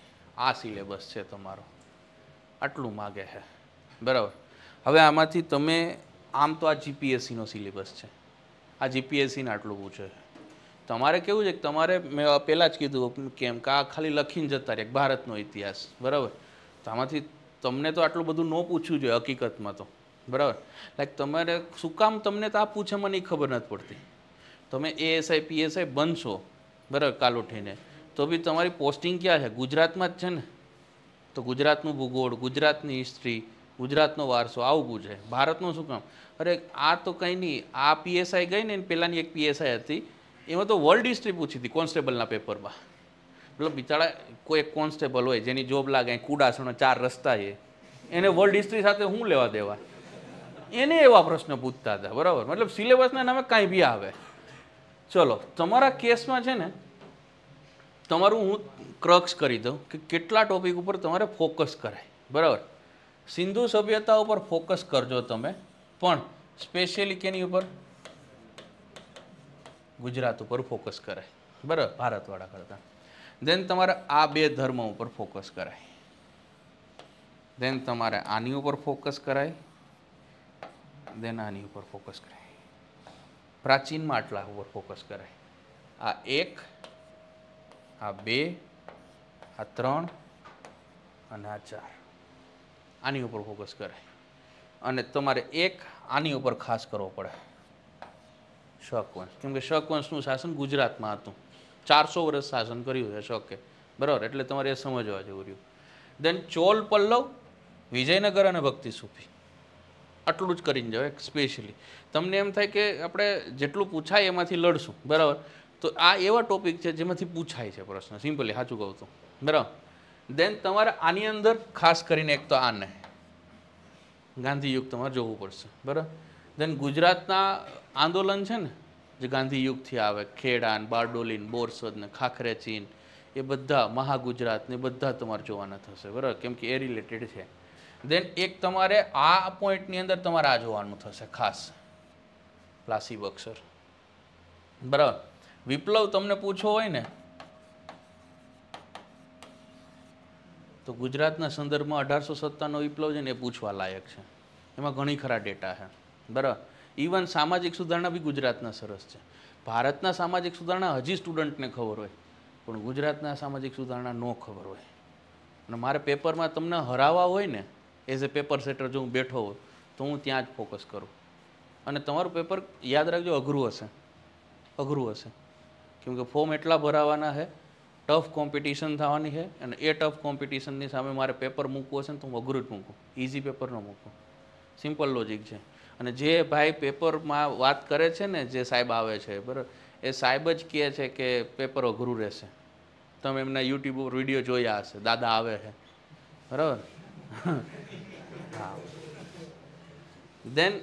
[SPEAKER 1] આ સિલેબસ છે તમારો આટલું માગે છે બરાબર હવે આમાંથી તમે આમ તો આ જીપીએસસીનો સિલેબસ છે આ જીપીએસસીને આટલું પૂછે છે તમારે કેવું છે કે તમારે મેં પહેલાં જ કીધું કેમ કે આ ખાલી લખીને જતા રહે ભારતનો ઇતિહાસ બરાબર તો આમાંથી તમને તો આટલું બધું ન પૂછવું જોઈએ હકીકતમાં તો બરાબર લાઈક તમારે શું કામ તમને તો આ પૂછે મને ખબર નથી પડતી તમે એએસઆઈ પીએસઆઈ બનશો બરાબર કાલ ઉઠીને તો બી તમારી પોસ્ટિંગ ક્યાં છે ગુજરાતમાં જ છે ને તો ગુજરાતનું ભૂગોળ ગુજરાતની હિસ્ટ્રી ગુજરાતનો વારસો આવું છે ભારતનું શું કામ અરે આ તો કંઈ નહીં આ પીએસઆઈ ગઈ ને પહેલાંની એક પીએસઆઈ હતી એમાં તો વર્લ્ડ હિસ્ટ્રી પૂછી હતી કોન્સ્ટેબલના પેપરમાં મતલબ બિચારા કોઈ એક કોન્સ્ટેબલ હોય જેની જોબ લાગે કુડાસણ ચાર રસ્તા એ એને વર્લ્ડ હિસ્ટ્રી સાથે શું લેવા દેવા એને એવા પ્રશ્ન પૂછતા હતા બરાબર મતલબ સિલેબસના નામે કાંઈ બી આવે ચલો તમારા કેસમાં છે ને તમારું હું ક્રક્સ કરી દઉં કે કેટલા ટોપિક ઉપર તમારે ફોકસ કરાય બરાબર સિંધુ સભ્યતા ઉપર ફોકસ કરજો તમે પણ સ્પેશિયલી કેની ઉપર ગુજરાત ઉપર ફોકસ કરાય બરાબર ભારતવાળા કરતાં દેન તમારે આ બે ધર્મ ઉપર ફોકસ કરાય દેન તમારે આની ઉપર ફોકસ કરાય દેન આની ઉપર ફોકસ કરાય પ્રાચીનમાં આટલા ઉપર ફોકસ કરાય આ એક આ બે આ ત્રણ અને આ ચાર આની ઉપર ફોકસ કરે અને તમારે એક આની ઉપર ખાસ કરવો પડે શકવંશ કેમકે શકવંશનું શાસન ગુજરાતમાં હતું ચારસો વર્ષ શાસન કર્યું છે શકે બરાબર એટલે તમારે એ સમજવા જેવું રહ્યું દેન ચોલ પલ્લવ વિજયનગર અને ભક્તિ સૂફી આટલું જ કરીને જાઓ એક સ્પેશિયલી તમને એમ થાય કે આપણે જેટલું પૂછાય એમાંથી લડશું બરાબર તો આ એવા ટોપિક છે જેમાંથી પૂછાય છે પ્રશ્ન સિમ્પલી સાચું કહું તો બરાબર દેન તમારે આની અંદર ખાસ કરીને એક તો આને ગાંધી યુગ તમારે જોવું પડશે બરાબર દેન ગુજરાતના આંદોલન છે ને જે ગાંધીયુગથી આવે ખેડાન બારડોલીન બોરસદ ને ખાખરેચીન એ બધા મહાગુજરાતને ને બધા તમારે જોવાના થશે બરાબર કેમ કે એ રિલેટેડ છે દેન એક તમારે આ પોઈન્ટની અંદર તમારે આ જોવાનું થશે ખાસ પ્લાસી બક્સર બરાબર વિપ્લવ તમને પૂછો હોય ને તો ગુજરાતના સંદર્ભમાં અઢારસો સત્તાનો વિપ્લવ છે ને એ પૂછવા લાયક છે એમાં ઘણી ખરા ડેટા છે બરાબર ઇવન સામાજિક સુધારણા બી ગુજરાતના સરસ છે ભારતના સામાજિક સુધારણા હજી સ્ટુડન્ટને ખબર હોય પણ ગુજરાતના સામાજિક સુધારણા નો ખબર હોય અને મારે પેપરમાં તમને હરાવવા હોય ને એઝ એ પેપર સેટર જો હું બેઠો હોઉં તો હું ત્યાં જ ફોકસ કરું અને તમારું પેપર યાદ રાખજો અઘરું હશે અઘરું હશે કેમકે ફોર્મ એટલા ભરાવાના છે ટફ કોમ્પિટિશન થવાની છે અને એ ટફ કોમ્પિટિશનની સામે મારે પેપર મૂકવું હશે ને તો હું અઘરું જ મૂકું ઇઝી પેપર ન મૂકું સિમ્પલ લોજિક છે અને જે ભાઈ પેપરમાં વાત કરે છે ને જે સાહેબ આવે છે બરાબર એ સાહેબ જ કહે છે કે પેપર અઘરું રહેશે તમે એમના યુટ્યુબ ઉપર વિડીયો જોયા હશે દાદા આવે છે બરાબર હા દેન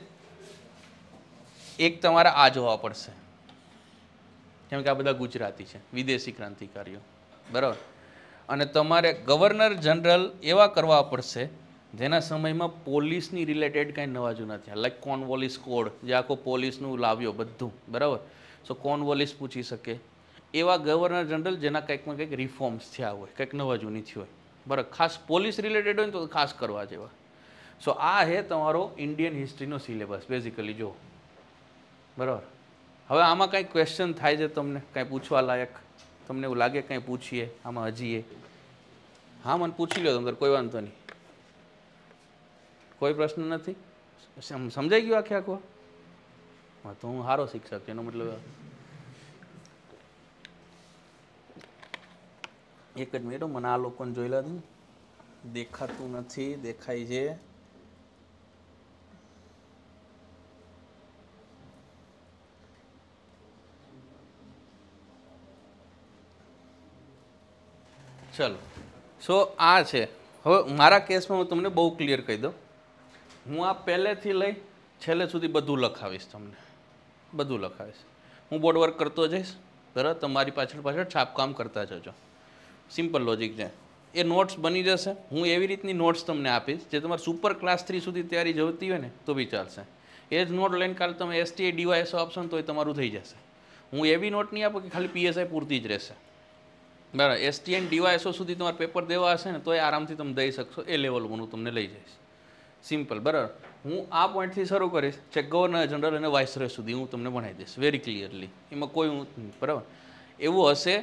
[SPEAKER 1] એક તમારે આ જોવા પડશે કેમ કે આ બધા ગુજરાતી છે વિદેશી ક્રાંતિકારીઓ બરાબર અને તમારે ગવર્નર જનરલ એવા કરવા પડશે જેના સમયમાં પોલીસની રિલેટેડ કાંઈ નવા જૂના થયા લાઈક કોનવોલિસ કોડ જે આખો પોલીસનું લાવ્યો બધું બરાબર સો કોનવોલિસ પૂછી શકે એવા ગવર્નર જનરલ જેના કંઈકમાં કંઈક રિફોર્મ્સ થયા હોય કંઈક નવા જૂની થયું હોય બરાબર ખાસ પોલીસ રિલેટેડ હોય ને તો ખાસ કરવા જેવા સો આ છે તમારો ઇન્ડિયન હિસ્ટ્રીનો સિલેબસ બેઝિકલી જો બરાબર હવે આમાં કંઈ ક્વેશ્ચન થાય છે તમને કંઈ પૂછવા લાયક તમને એવું લાગે કંઈ પૂછીએ આમાં હજીએ હા મને પૂછી લો તમને કોઈ વાંધો નહીં કોઈ પ્રશ્ન નથી સમજાઈ ગયું આખે આખો હા તો હું સારો શિક્ષક એનો મતલબ એક જ મિનિટ મને આ લોકોને જોઈ લે દેખાતું નથી દેખાય છે ચલો સો આ છે હવે મારા કેસમાં હું તમને બહુ ક્લિયર કહી દઉં હું આ પહેલેથી લઈ છેલ્લે સુધી બધું લખાવીશ તમને બધું લખાવીશ હું બોર્ડ વર્ક કરતો જઈશ બરાબર તમારી પાછળ પાછળ છાપકામ કરતા જજો સિમ્પલ લોજિક છે એ નોટ્સ બની જશે હું એવી રીતની નોટ્સ તમને આપીશ જે તમારે સુપર ક્લાસ થ્રી સુધી તૈયારી જોતી હોય ને તો બી ચાલશે એ જ નોટ લઈને કાલે તમે એસટીઆઈ ડીવાયએસ આપશો ને તો એ તમારું થઈ જશે હું એવી નોટ નહીં આપું કે ખાલી પીએસઆઈ પૂરતી જ રહેશે બરાબર એસટી એન્ડ ડીવાયએસઓ સુધી તમારે પેપર દેવા હશે ને તો એ આરામથી તમે દઈ શકશો એ લેવલ હું તમને લઈ જઈશ સિમ્પલ બરાબર હું આ પોઈન્ટથી શરૂ કરીશ ચેક ગવર્નર જનરલ અને વાઇસરોય સુધી હું તમને ભણાવી દઈશ વેરી ક્લિયરલી એમાં કોઈ હું બરાબર એવું હશે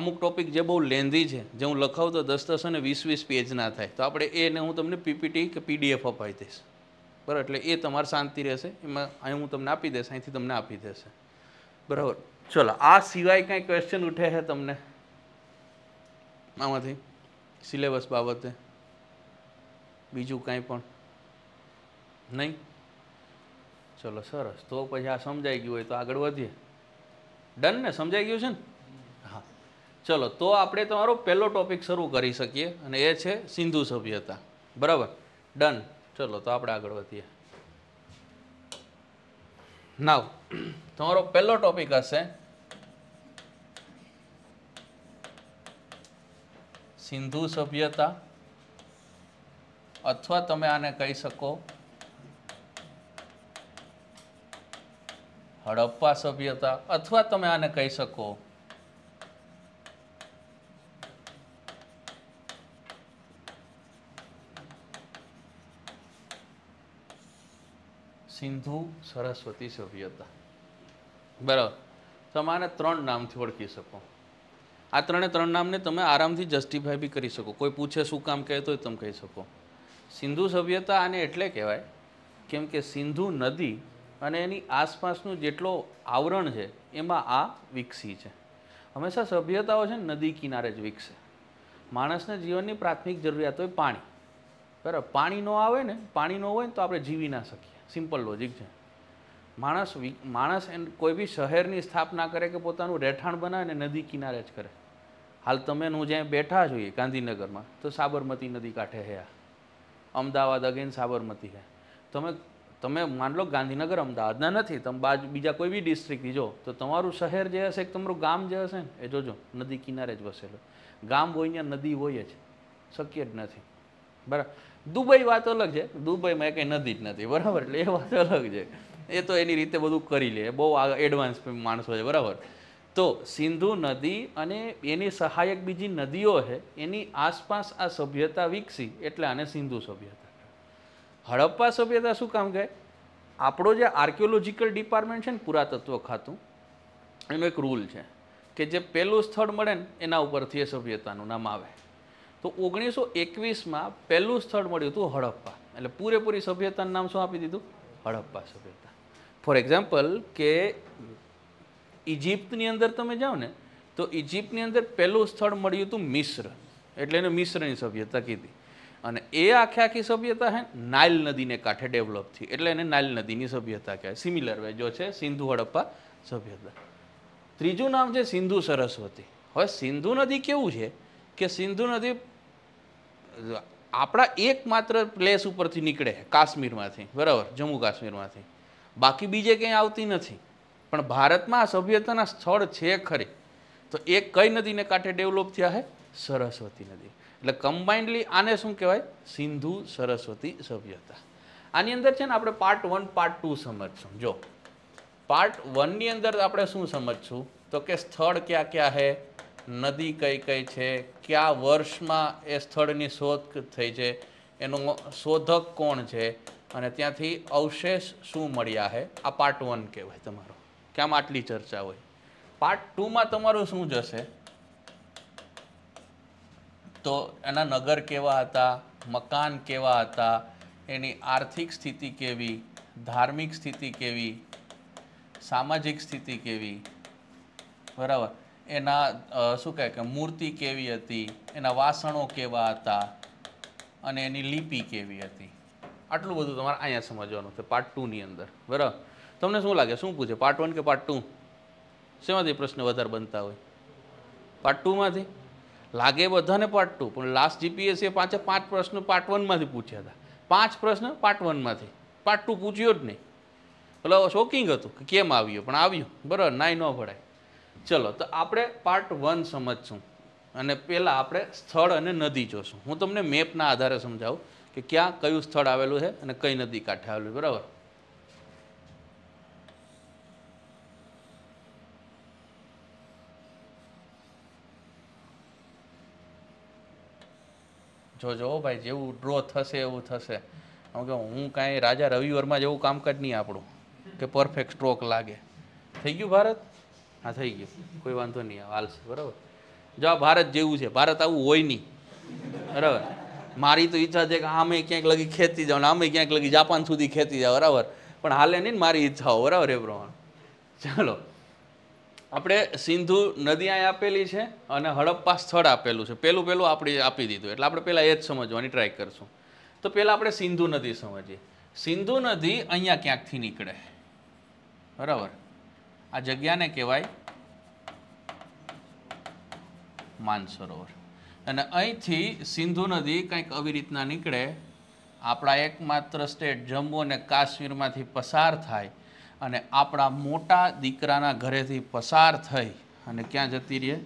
[SPEAKER 1] અમુક ટોપિક જે બહુ લેન્ધી છે જે હું લખાવું તો દસ દસ અને વીસ વીસ પેજ ના થાય તો આપણે એને હું તમને પીપીટી કે પીડીએફ અપાવી દઈશ બરાબર એટલે એ તમારે શાંતિ રહેશે એમાં અહીં હું તમને આપી દઈશ અહીંથી તમને આપી દેશે બરાબર ચલો આ સિવાય કાંઈ ક્વેશ્ચન ઉઠે છે તમને આમાંથી સિલેબસ બાબતે બીજું કાંઈ પણ નહીં ચલો સરસ તો પછી આ સમજાઈ ગયું હોય તો આગળ વધીએ ડન ને સમજાઈ ગયું છે ને હા ચલો તો આપણે તમારો પહેલો ટોપિક શરૂ કરી શકીએ અને એ છે સિંધુ સભ્યતા બરાબર ડન ચલો તો આપણે આગળ વધીએ નાવ તમારો પહેલો ટોપિક હશે સિંધુ સભ્યતા અથવા તમે આને કહી શકો હડપ્પા સભ્યતા અથવા તમે આને કહી શકો સિંધુ સરસ્વતી સભ્યતા બરાબર તમે આને ત્રણ નામથી ઓળખી શકો આ ત્રણે ત્રણ નામને તમે આરામથી જસ્ટિફાય બી કરી શકો કોઈ પૂછે શું કામ કહે તો તમે કહી શકો સિંધુ સભ્યતા આને એટલે કહેવાય કેમ કે સિંધુ નદી અને એની આસપાસનું જેટલો આવરણ છે એમાં આ વિકસી છે હંમેશા સભ્યતાઓ છે નદી કિનારે જ વિકસે માણસને જીવનની પ્રાથમિક જરૂરિયાતો હોય પાણી બરાબર પાણી ન આવે ને પાણી ન હોય ને તો આપણે જીવી ના શકીએ સિમ્પલ લોજિક છે માણસ માણસ કોઈ બી શહેરની સ્થાપના કરે કે પોતાનું રહેઠાણ બનાવે ને નદી કિનારે જ કરે હાલ તમે હું જ્યાં બેઠા જોઈએ ગાંધીનગરમાં તો સાબરમતી નદી કાંઠે હે અમદાવાદ અગેન સાબરમતી હે તમે તમે માની લો ગાંધીનગર અમદાવાદના નથી તમે બાજ બીજા કોઈ બી ડિસ્ટ્રિક્ટથી જો તો તમારું શહેર જે હશે તમારું ગામ જે હશે ને એ જોજો નદી કિનારે જ વસેલો ગામ હોય ત્યાં નદી હોય જ શક્ય જ નથી બરાબર દુબઈ વાત અલગ છે દુબઈમાં એ કંઈ નદી જ નથી બરાબર એટલે એ વાત અલગ છે એ તો એની રીતે બધું કરી લે બહુ એડવાન્સ માણસો છે બરાબર તો સિંધુ નદી અને એની સહાયક બીજી નદીઓ છે એની આસપાસ આ સભ્યતા વિકસી એટલે આને સિંધુ સભ્યતા હડપ્પા સભ્યતા શું કામ કહે આપણો જે આર્કિયોલોજીકલ ડિપાર્ટમેન્ટ છે ને પુરાતત્વ ખાતું એનો એક રૂલ છે કે જે પહેલું સ્થળ મળે ને એના ઉપરથી એ સભ્યતાનું નામ આવે તો ઓગણીસો એકવીસમાં પહેલું સ્થળ મળ્યું હતું હડપ્પા એટલે પૂરેપૂરી સભ્યતાનું નામ શું આપી દીધું હડપ્પા સભ્યતા ફોર એક્ઝામ્પલ કે ઇજિપ્તની અંદર તમે જાઓ ને તો ઇજિપ્તની અંદર પહેલું સ્થળ મળ્યું હતું મિશ્ર એટલે એને મિશ્રની સભ્યતા કીધી અને એ આખી આખી સભ્યતા હે નાઇલ નદીને કાંઠે ડેવલપ થઈ એટલે એને નાઇલ નદીની સભ્યતા કહેવાય સિમિલર વે જો છે સિંધુ હડપ્પા સભ્યતા ત્રીજું નામ છે સિંધુ સરસ્વતી હવે સિંધુ નદી કેવું છે કે સિંધુ નદી આપણા એકમાત્ર પ્લેસ ઉપરથી નીકળે કાશ્મીરમાંથી બરાબર જમ્મુ કાશ્મીરમાંથી બાકી બીજે ક્યાંય આવતી નથી પણ ભારતમાં આ સભ્યતાના સ્થળ છે ખરી તો એ કઈ નદીને કાંઠે ડેવલપ થયા છે સરસ્વતી નદી એટલે કમ્બાઇન્ડલી આને શું કહેવાય સિંધુ સરસ્વતી સભ્યતા આની અંદર છે ને આપણે પાર્ટ વન પાર્ટ ટુ સમજશું જો પાર્ટ વનની અંદર આપણે શું સમજશું તો કે સ્થળ ક્યાં ક્યાં છે નદી કઈ કઈ છે કયા વર્ષમાં એ સ્થળની શોધ થઈ છે એનો શોધક કોણ છે અને ત્યાંથી અવશેષ શું મળ્યા છે આ પાર્ટ વન કહેવાય તમારો કે આમ આટલી ચર્ચા હોય પાર્ટ ટુમાં તમારું શું જશે તો એના નગર કેવા હતા મકાન કેવા હતા એની આર્થિક સ્થિતિ કેવી ધાર્મિક સ્થિતિ કેવી સામાજિક સ્થિતિ કેવી બરાબર એના શું કહે કે મૂર્તિ કેવી હતી એના વાસણો કેવા હતા અને એની લિપિ કેવી હતી આટલું બધું તમારે અહીંયા સમજવાનું છે પાર્ટ ટુની અંદર બરાબર તમને શું લાગે શું પૂછે પાર્ટ વન કે પાર્ટ ટુ શેમાંથી પ્રશ્ન વધારે બનતા હોય પાર્ટ ટુમાંથી લાગે બધાને પાર્ટ ટુ પણ લાસ્ટ જીપીએસસીએ પાંચે પાંચ પ્રશ્ન પાર્ટ વનમાંથી પૂછ્યા હતા પાંચ પ્રશ્ન પાર્ટ વનમાંથી પાર્ટ ટુ પૂછ્યો જ નહીં એટલે શોકિંગ હતું કે કેમ આવ્યું પણ આવ્યું બરાબર નાય ન ભરાય ચલો તો આપણે પાર્ટ વન સમજશું અને પહેલાં આપણે સ્થળ અને નદી જોશું હું તમને મેપના આધારે સમજાવું કે ક્યાં કયું સ્થળ આવેલું છે અને કઈ નદી કાંઠે આવેલું બરાબર જો જો ભાઈ જેવું ડ્રો થશે એવું થશે આમ કે હું કાંઈ રાજા રવિવર્મા જેવું કામ કામકાજ નહીં આપણું કે પરફેક્ટ સ્ટ્રોક લાગે થઈ ગયું ભારત હા થઈ ગયું કોઈ વાંધો નહીં હાલશે બરાબર જો આ ભારત જેવું છે ભારત આવું હોય નહીં બરાબર મારી તો ઈચ્છા છે કે આમે ક્યાંક લગી ખેતી જાઓ ને આમે ક્યાંક લગી જાપાન સુધી ખેતી જાઓ બરાબર પણ હાલે નહીં મારી ઈચ્છાઓ બરાબર એ પ્રમાણે ચાલો આપણે સિંધુ નદી અહીં આપેલી છે અને હડપ્પા સ્થળ આપેલું છે પહેલું પહેલું આપણે આપી દીધું એટલે આપણે પહેલાં એ જ સમજવાની ટ્રાય કરશું તો પહેલાં આપણે સિંધુ નદી સમજીએ સિંધુ નદી અહીંયા ક્યાંકથી નીકળે બરાબર આ જગ્યાને કહેવાય માનસરોવર અને અહીંથી સિંધુ નદી કંઈક આવી રીતના નીકળે આપણા એકમાત્ર સ્ટેટ જમ્મુ અને કાશ્મીરમાંથી પસાર થાય અને આપણા મોટા દીકરાના ઘરેથી પસાર થઈ અને ક્યાં જતી રહીએ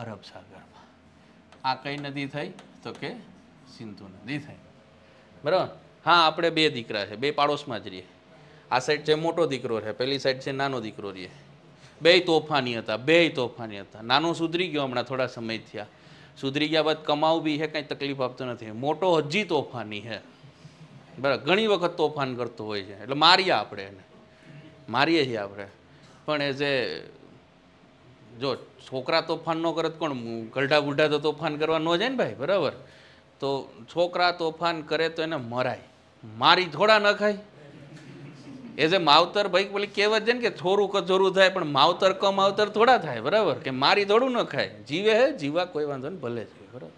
[SPEAKER 1] અરબ સાગરમાં આ કઈ નદી થઈ તો કે સિંધુ નદી થઈ બરાબર હા આપણે બે દીકરા છે બે પાડોશમાં જ રહીએ આ સાઈડ છે મોટો દીકરો રહે પેલી સાઈડ છે નાનો દીકરો રહે બે તોફાની હતા બે તોફાની હતા નાનો સુધરી ગયો હમણાં થોડા સમય થયા સુધરી ગયા બાદ કમાવું બી છે કંઈ તકલીફ આપતો નથી મોટો હજી તોફાની છે બરાબર ઘણી વખત તોફાન કરતો હોય છે એટલે મારીએ આપણે એને મારીએ છીએ આપણે પણ એઝ એ જો છોકરા તોફાન ન કરે તો કોણ ગઢા બુઢા તો તોફાન કરવા ન જાય ને ભાઈ બરાબર તો છોકરા તોફાન કરે તો એને મરાય મારી થોડા ન ખાય એ જે માવતર ભાઈ પેલી કહેવત છે ને કે થોરું કચોરું થાય પણ માવતર કમ માવતર થોડા થાય બરાબર કે મારી થોડું ન ખાય જીવે હે જીવા કોઈ વાંધો ને ભલે જ બરાબર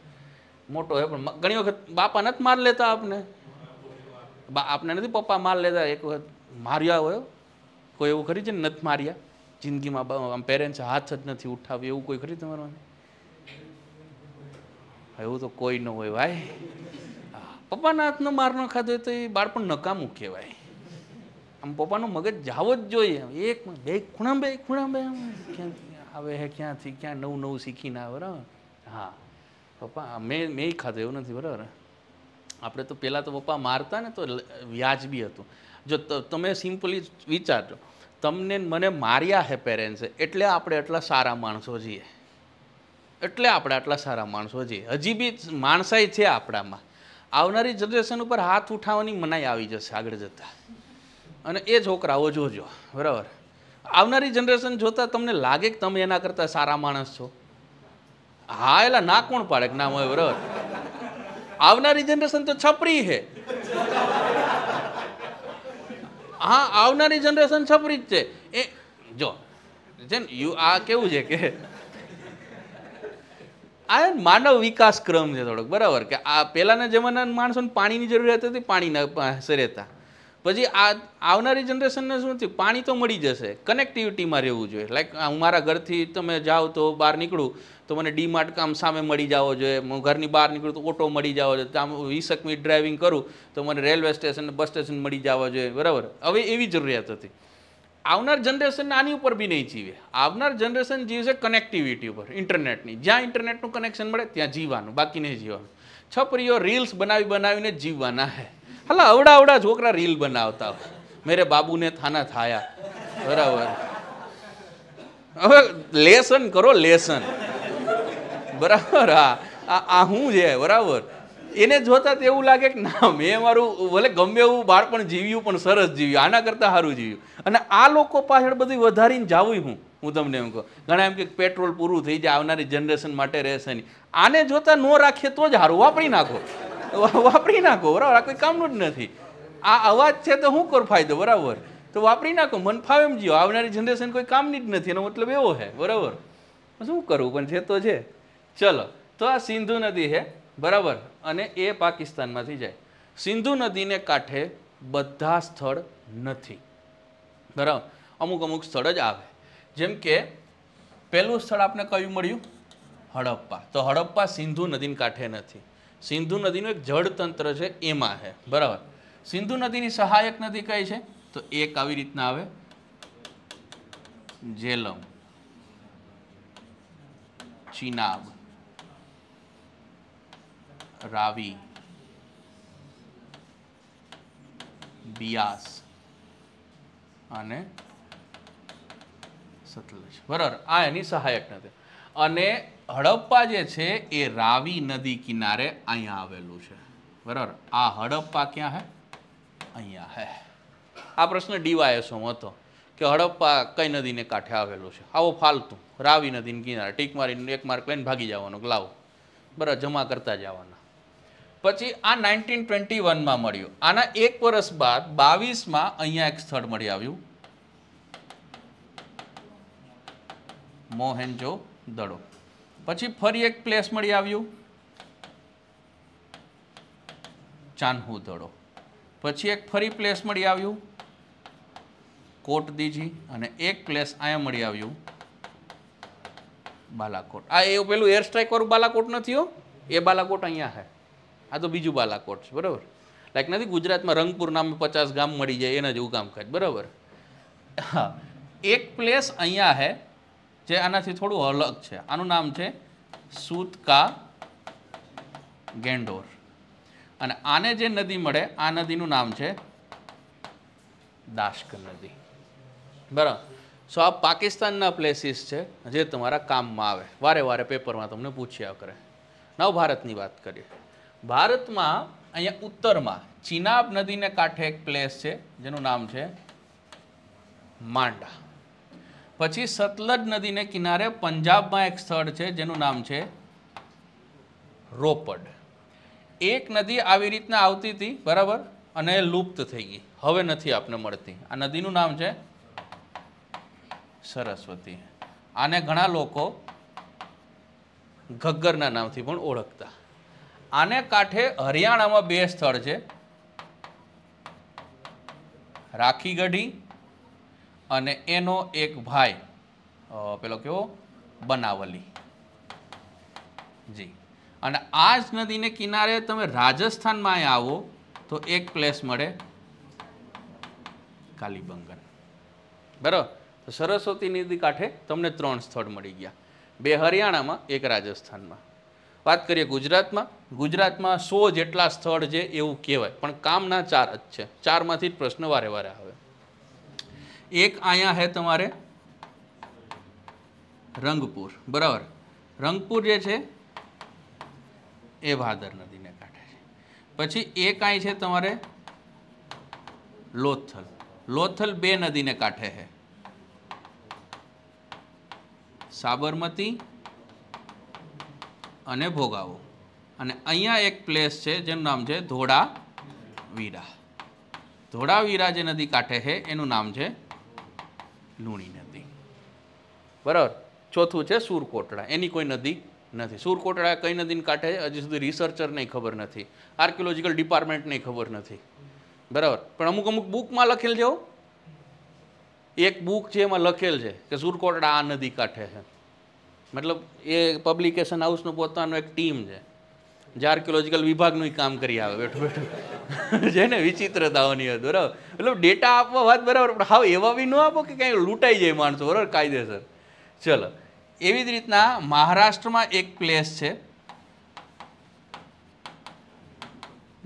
[SPEAKER 1] મોટો હે પણ ઘણી વખત બાપા નથી માર લેતા આપને આપને નથી પપ્પા માર લેતા એક વખત માર્યા હોય કોઈ એવું ખરી છે ને નથી માર્યા જિંદગીમાં આમ પેરેન્ટ્સ હાથ જ નથી ઉઠાવ્યું એવું કોઈ ખરી તમારા એવું તો કોઈ ન હોય ભાઈ પપ્પાના હાથનો માર ન ખાધો હોય તો એ બાળપણ નકામું કહેવાય આમ પપ્પાનું મગજ જાવો જ જોઈએ એક બે ખૂણા બે ખૂણા બે આવે હે ક્યાંથી ક્યાં નવું નવું શીખીને આવે બરાબર હા પપ્પા મેં મેં ખાધું એવું નથી બરાબર આપણે તો પહેલાં તો પપ્પા મારતા ને તો વ્યાજબી હતું જો તમે સિમ્પલી વિચારજો તમને મને માર્યા હે પેરેન્ટ્સે એટલે આપણે એટલા સારા માણસો છીએ એટલે આપણે આટલા સારા માણસો જઈએ હજી બી માણસાઈ છે આપણામાં આવનારી જનરેશન ઉપર હાથ ઉઠાવવાની મનાઈ આવી જશે આગળ જતાં અને એ છોકરાઓ જોજો બરાબર આવનારી જનરેશન જોતાં તમને લાગે કે તમે એના કરતાં સારા માણસ છો હા એલા ના કોણ પાડે કે ના હોય બરાબર આવનારી જનરેશન તો છપરી છે હા આવનારી જનરેશન છપરી જ છે એ જો છે ને યુ આ કેવું છે કે આ માનવ વિકાસ ક્રમ છે થોડોક બરાબર કે આ પહેલાંના જમાના માણસોને પાણીની જરૂરિયાત હતી પાણીના ના રહેતા પછી આ આવનારી જનરેશનને શું થયું પાણી તો મળી જશે કનેક્ટિવિટીમાં રહેવું જોઈએ લાઈક હું મારા ઘરથી તમે જાઓ તો બહાર નીકળું તો મને ડી માર્ટ કામ સામે મળી જવો જોઈએ હું ઘરની બહાર નીકળું તો ઓટો મળી જવો જોઈએ આમ વીસ એક મિનિટ ડ્રાઇવિંગ કરું તો મને રેલવે સ્ટેશન બસ સ્ટેશન મળી જવા જોઈએ બરાબર હવે એવી જરૂરિયાત હતી આવનાર જનરેશન આની ઉપર બી નહીં જીવે આવનાર જનરેશન જીવશે કનેક્ટિવિટી ઉપર ઇન્ટરનેટની જ્યાં ઇન્ટરનેટનું કનેક્શન મળે ત્યાં જીવવાનું બાકી નહીં જીવવાનું છપરીઓ રીલ્સ બનાવી બનાવીને જીવવાના હે હાલા અવડા અવડા છોકરા રીલ બનાવતા મેરે બાબુને થાના થાયા બરાબર હવે લેસન કરો લેસન બરાબર હા આ હું છે બરાબર એને જોતા એવું લાગે કે ના મેં મારું ભલે ગમે એવું બાળપણ જીવ્યું પણ સરસ જીવ્યું આના કરતાં સારું જીવ્યું અને આ લોકો પાછળ બધું વધારીને જાવું હું હું તમને એમ કહું ઘણા એમ કે પેટ્રોલ પૂરું થઈ જાય આવનારી જનરેશન માટે રહેશે નહીં આને જોતા ન રાખીએ તો જ હારું વાપરી નાખો વાપરી નાખો બરાબર આ કોઈ કામનું જ નથી આ અવાજ છે તો શું કર ફાયદો બરાબર તો વાપરી નાખો મન ફાવે એમ જીઓ આવનારી જનરેશન કોઈ કામની જ નથી એનો મતલબ એવો છે બરાબર શું કરવું પણ છે તો છે ચલો તો આ સિંધુ નદી છે બરાબર અને એ પાકિસ્તાનમાંથી જાય સિંધુ નદીને કાંઠે બધા સ્થળ નથી બરાબર અમુક અમુક સ્થળ જ આવે જેમ કે પહેલું સ્થળ આપણે કયું મળ્યું હડપ્પા તો હડપ્પા સિંધુ નદીને કાંઠે નથી સિંધુ નદીનું એક જળતંત્ર છે એમાં છે બરાબર સિંધુ નદીની સહાયક નદી કઈ છે તો એક આવી રીતના આવે જેલમ ચિનાબ રાવી બિયાસ અને સતલજ બરાબર આ એની સહાયક નથી અને હડપ્પા જે છે એ રાવી નદી કિનારે અહીંયા આવેલું છે બરાબર આ હડપ્પા ક્યાં હે અહીંયા હે આ પ્રશ્ન ડીવાયએસઓમાં હતો કે હડપ્પા કઈ નદીને કાંઠે આવેલું છે આવો ફાલતું રાવી નદીને કિનારે ટીક મારીને એક માર્ક લઈને ભાગી જવાનો લાવો બરાબર જમા કરતા જવાના પછી આ નાઇન્ટીન ટ્વેન્ટી વનમાં મળ્યું આના એક વર્ષ બાદ બાવીસમાં અહીંયા એક સ્થળ મળી આવ્યું મોહેન્જો દડો પછી ફરી એક પ્લેસ મળી આવ્યું ચાન્હુ દડો પછી એક ફરી પ્લેસ મળી આવ્યું કોટ દીજી અને એક પ્લેસ અહીંયા મળી આવ્યું બાલાકોટ આ એ પેલું એર વાળું બાલાકોટ નથી હો એ બાલાકોટ અહીંયા છે આ તો બીજું બાલાકોટ છે બરાબર લાઈક નથી ગુજરાતમાં રંગપુર નામે પચાસ ગામ મળી જાય એના જેવું કામકાજ બરાબર હા એક પ્લેસ અહીંયા છે જે આનાથી થોડું અલગ છે આનું નામ છે સૂત કા ગેંડોર અને આને જે નદી મળે આ નદીનું નામ છે દાશ્ક નદી બરાબર સો આ પાકિસ્તાનના પ્લેસીસ છે જે તમારા કામમાં આવે વારે વારે પેપરમાં તમને પૂછ્યા કરે નવ ભારતની વાત કરીએ ભારતમાં અહીંયા ઉત્તરમાં ચિનાબ નદીને કાંઠે એક પ્લેસ છે જેનું નામ છે માંડા પછી સતલજ નદીને કિનારે પંજાબમાં એક સ્થળ છે જેનું નામ છે રોપડ એક નદી આવી રીતના આવતી હતી બરાબર અને લુપ્ત થઈ ગઈ હવે નથી આપને મળતી આ નદીનું નામ છે સરસ્વતી આને ઘણા લોકો ઘગ્ગરના નામથી પણ ઓળખતા આને કાંઠે હરિયાણામાં બે સ્થળ છે રાખીગઢી અને એનો એક ભાઈ પેલો કેવો બનાવલી જી અને આ જ નદીને કિનારે તમે રાજસ્થાનમાં આવો તો એક પ્લેસ મળે કાલીબંગન બરાબર તો સરસ્વતી નદી કાંઠે તમને ત્રણ સ્થળ મળી ગયા બે હરિયાણામાં એક રાજસ્થાનમાં વાત કરીએ ગુજરાતમાં ગુજરાતમાં સો જેટલા સ્થળ છે એવું કહેવાય પણ કામના ચાર જ છે ચારમાંથી જ પ્રશ્ન વારે વારે આવે એક અહીંયા હે તમારે રંગપુર બરાબર રંગપુર જે છે એ ભાદર નદીને કાંઠે છે પછી એક અહીં છે તમારે લોથલ લોથલ બે નદીને કાંઠે છે સાબરમતી અને ભોગાવો અને અહીંયા એક પ્લેસ છે જેનું નામ છે ધોળાવીરા ધોળાવીરા જે નદી કાંઠે છે એનું નામ છે લુણી નદી બરાબર ચોથું છે સુરકોટડા એની કોઈ નદી નથી સુરકોટડા કઈ નદીને કાંઠે છે હજી સુધી રિસર્ચરને ખબર નથી આર્કિયોલોજીકલ ડિપાર્ટમેન્ટને ખબર નથી બરાબર પણ અમુક અમુક બુકમાં લખેલ છે એક બુક છે એમાં લખેલ છે કે સુરકોટડા આ નદી કાંઠે છે મતલબ એ પબ્લિકેશન હાઉસનું પોતાનું એક ટીમ છે જે આર્કિયોલોજીકલ વિભાગનું કામ કરી આવે બેઠો બેઠો જેને વિચિત્રતાઓની હતી બરાબર એટલે ડેટા આપવા વાત બરાબર પણ હાવ એવા બી ન આપો કે કંઈ લૂંટાઈ જાય માણસો બરાબર કાયદેસર ચલો એવી જ રીતના મહારાષ્ટ્રમાં એક પ્લેસ છે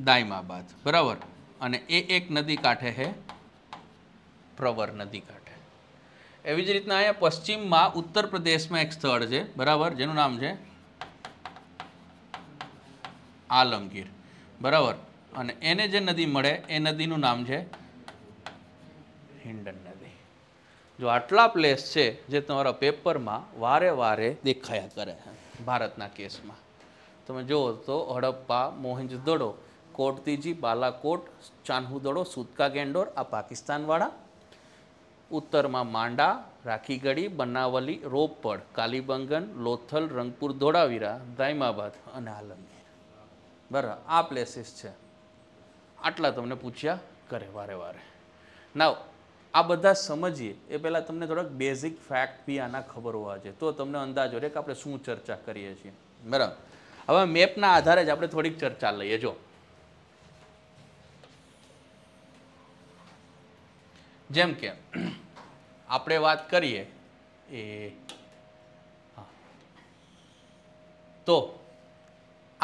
[SPEAKER 1] દાયમાબાદ બરાબર અને એ એક નદી કાંઠે હે પ્રવર નદી કાંઠે એવી જ રીતના અહીંયા પશ્ચિમમાં ઉત્તર પ્રદેશમાં એક સ્થળ છે બરાબર જેનું નામ છે આલમગીર બરાબર અને એને જે નદી મળે એ નદીનું નામ છે હિંડન નદી જો આટલા પ્લેસ છે જે તમારા પેપરમાં વારે વારે દેખાયા કરે છે ભારતના કેસમાં તમે જુઓ તો હડપ્પા મોહેંજદડો કોટતીજી બાલાકોટ ચાન્હુદડો સુતકા ગેંડોર આ પાકિસ્તાનવાળા ઉત્તરમાં માંડા રાખીગઢી બનાવલી રોપડ કાલીબંગન લોથલ રંગપુર ધોળાવીરા દાયમાબાદ અને આલંદ બરાબર આ પ્લેસીસ છે આટલા તમને પૂછ્યા કરે વારે વારે ના આ બધા સમજીએ એ પહેલાં તમને થોડાક બેઝિક ફેક્ટ બી આના ખબર હોવા છે તો તમને અંદાજો રહે કે આપણે શું ચર્ચા કરીએ છીએ બરાબર હવે મેપના આધારે જ આપણે થોડીક ચર્ચા લઈએ જો જેમ કે આપણે વાત કરીએ એ તો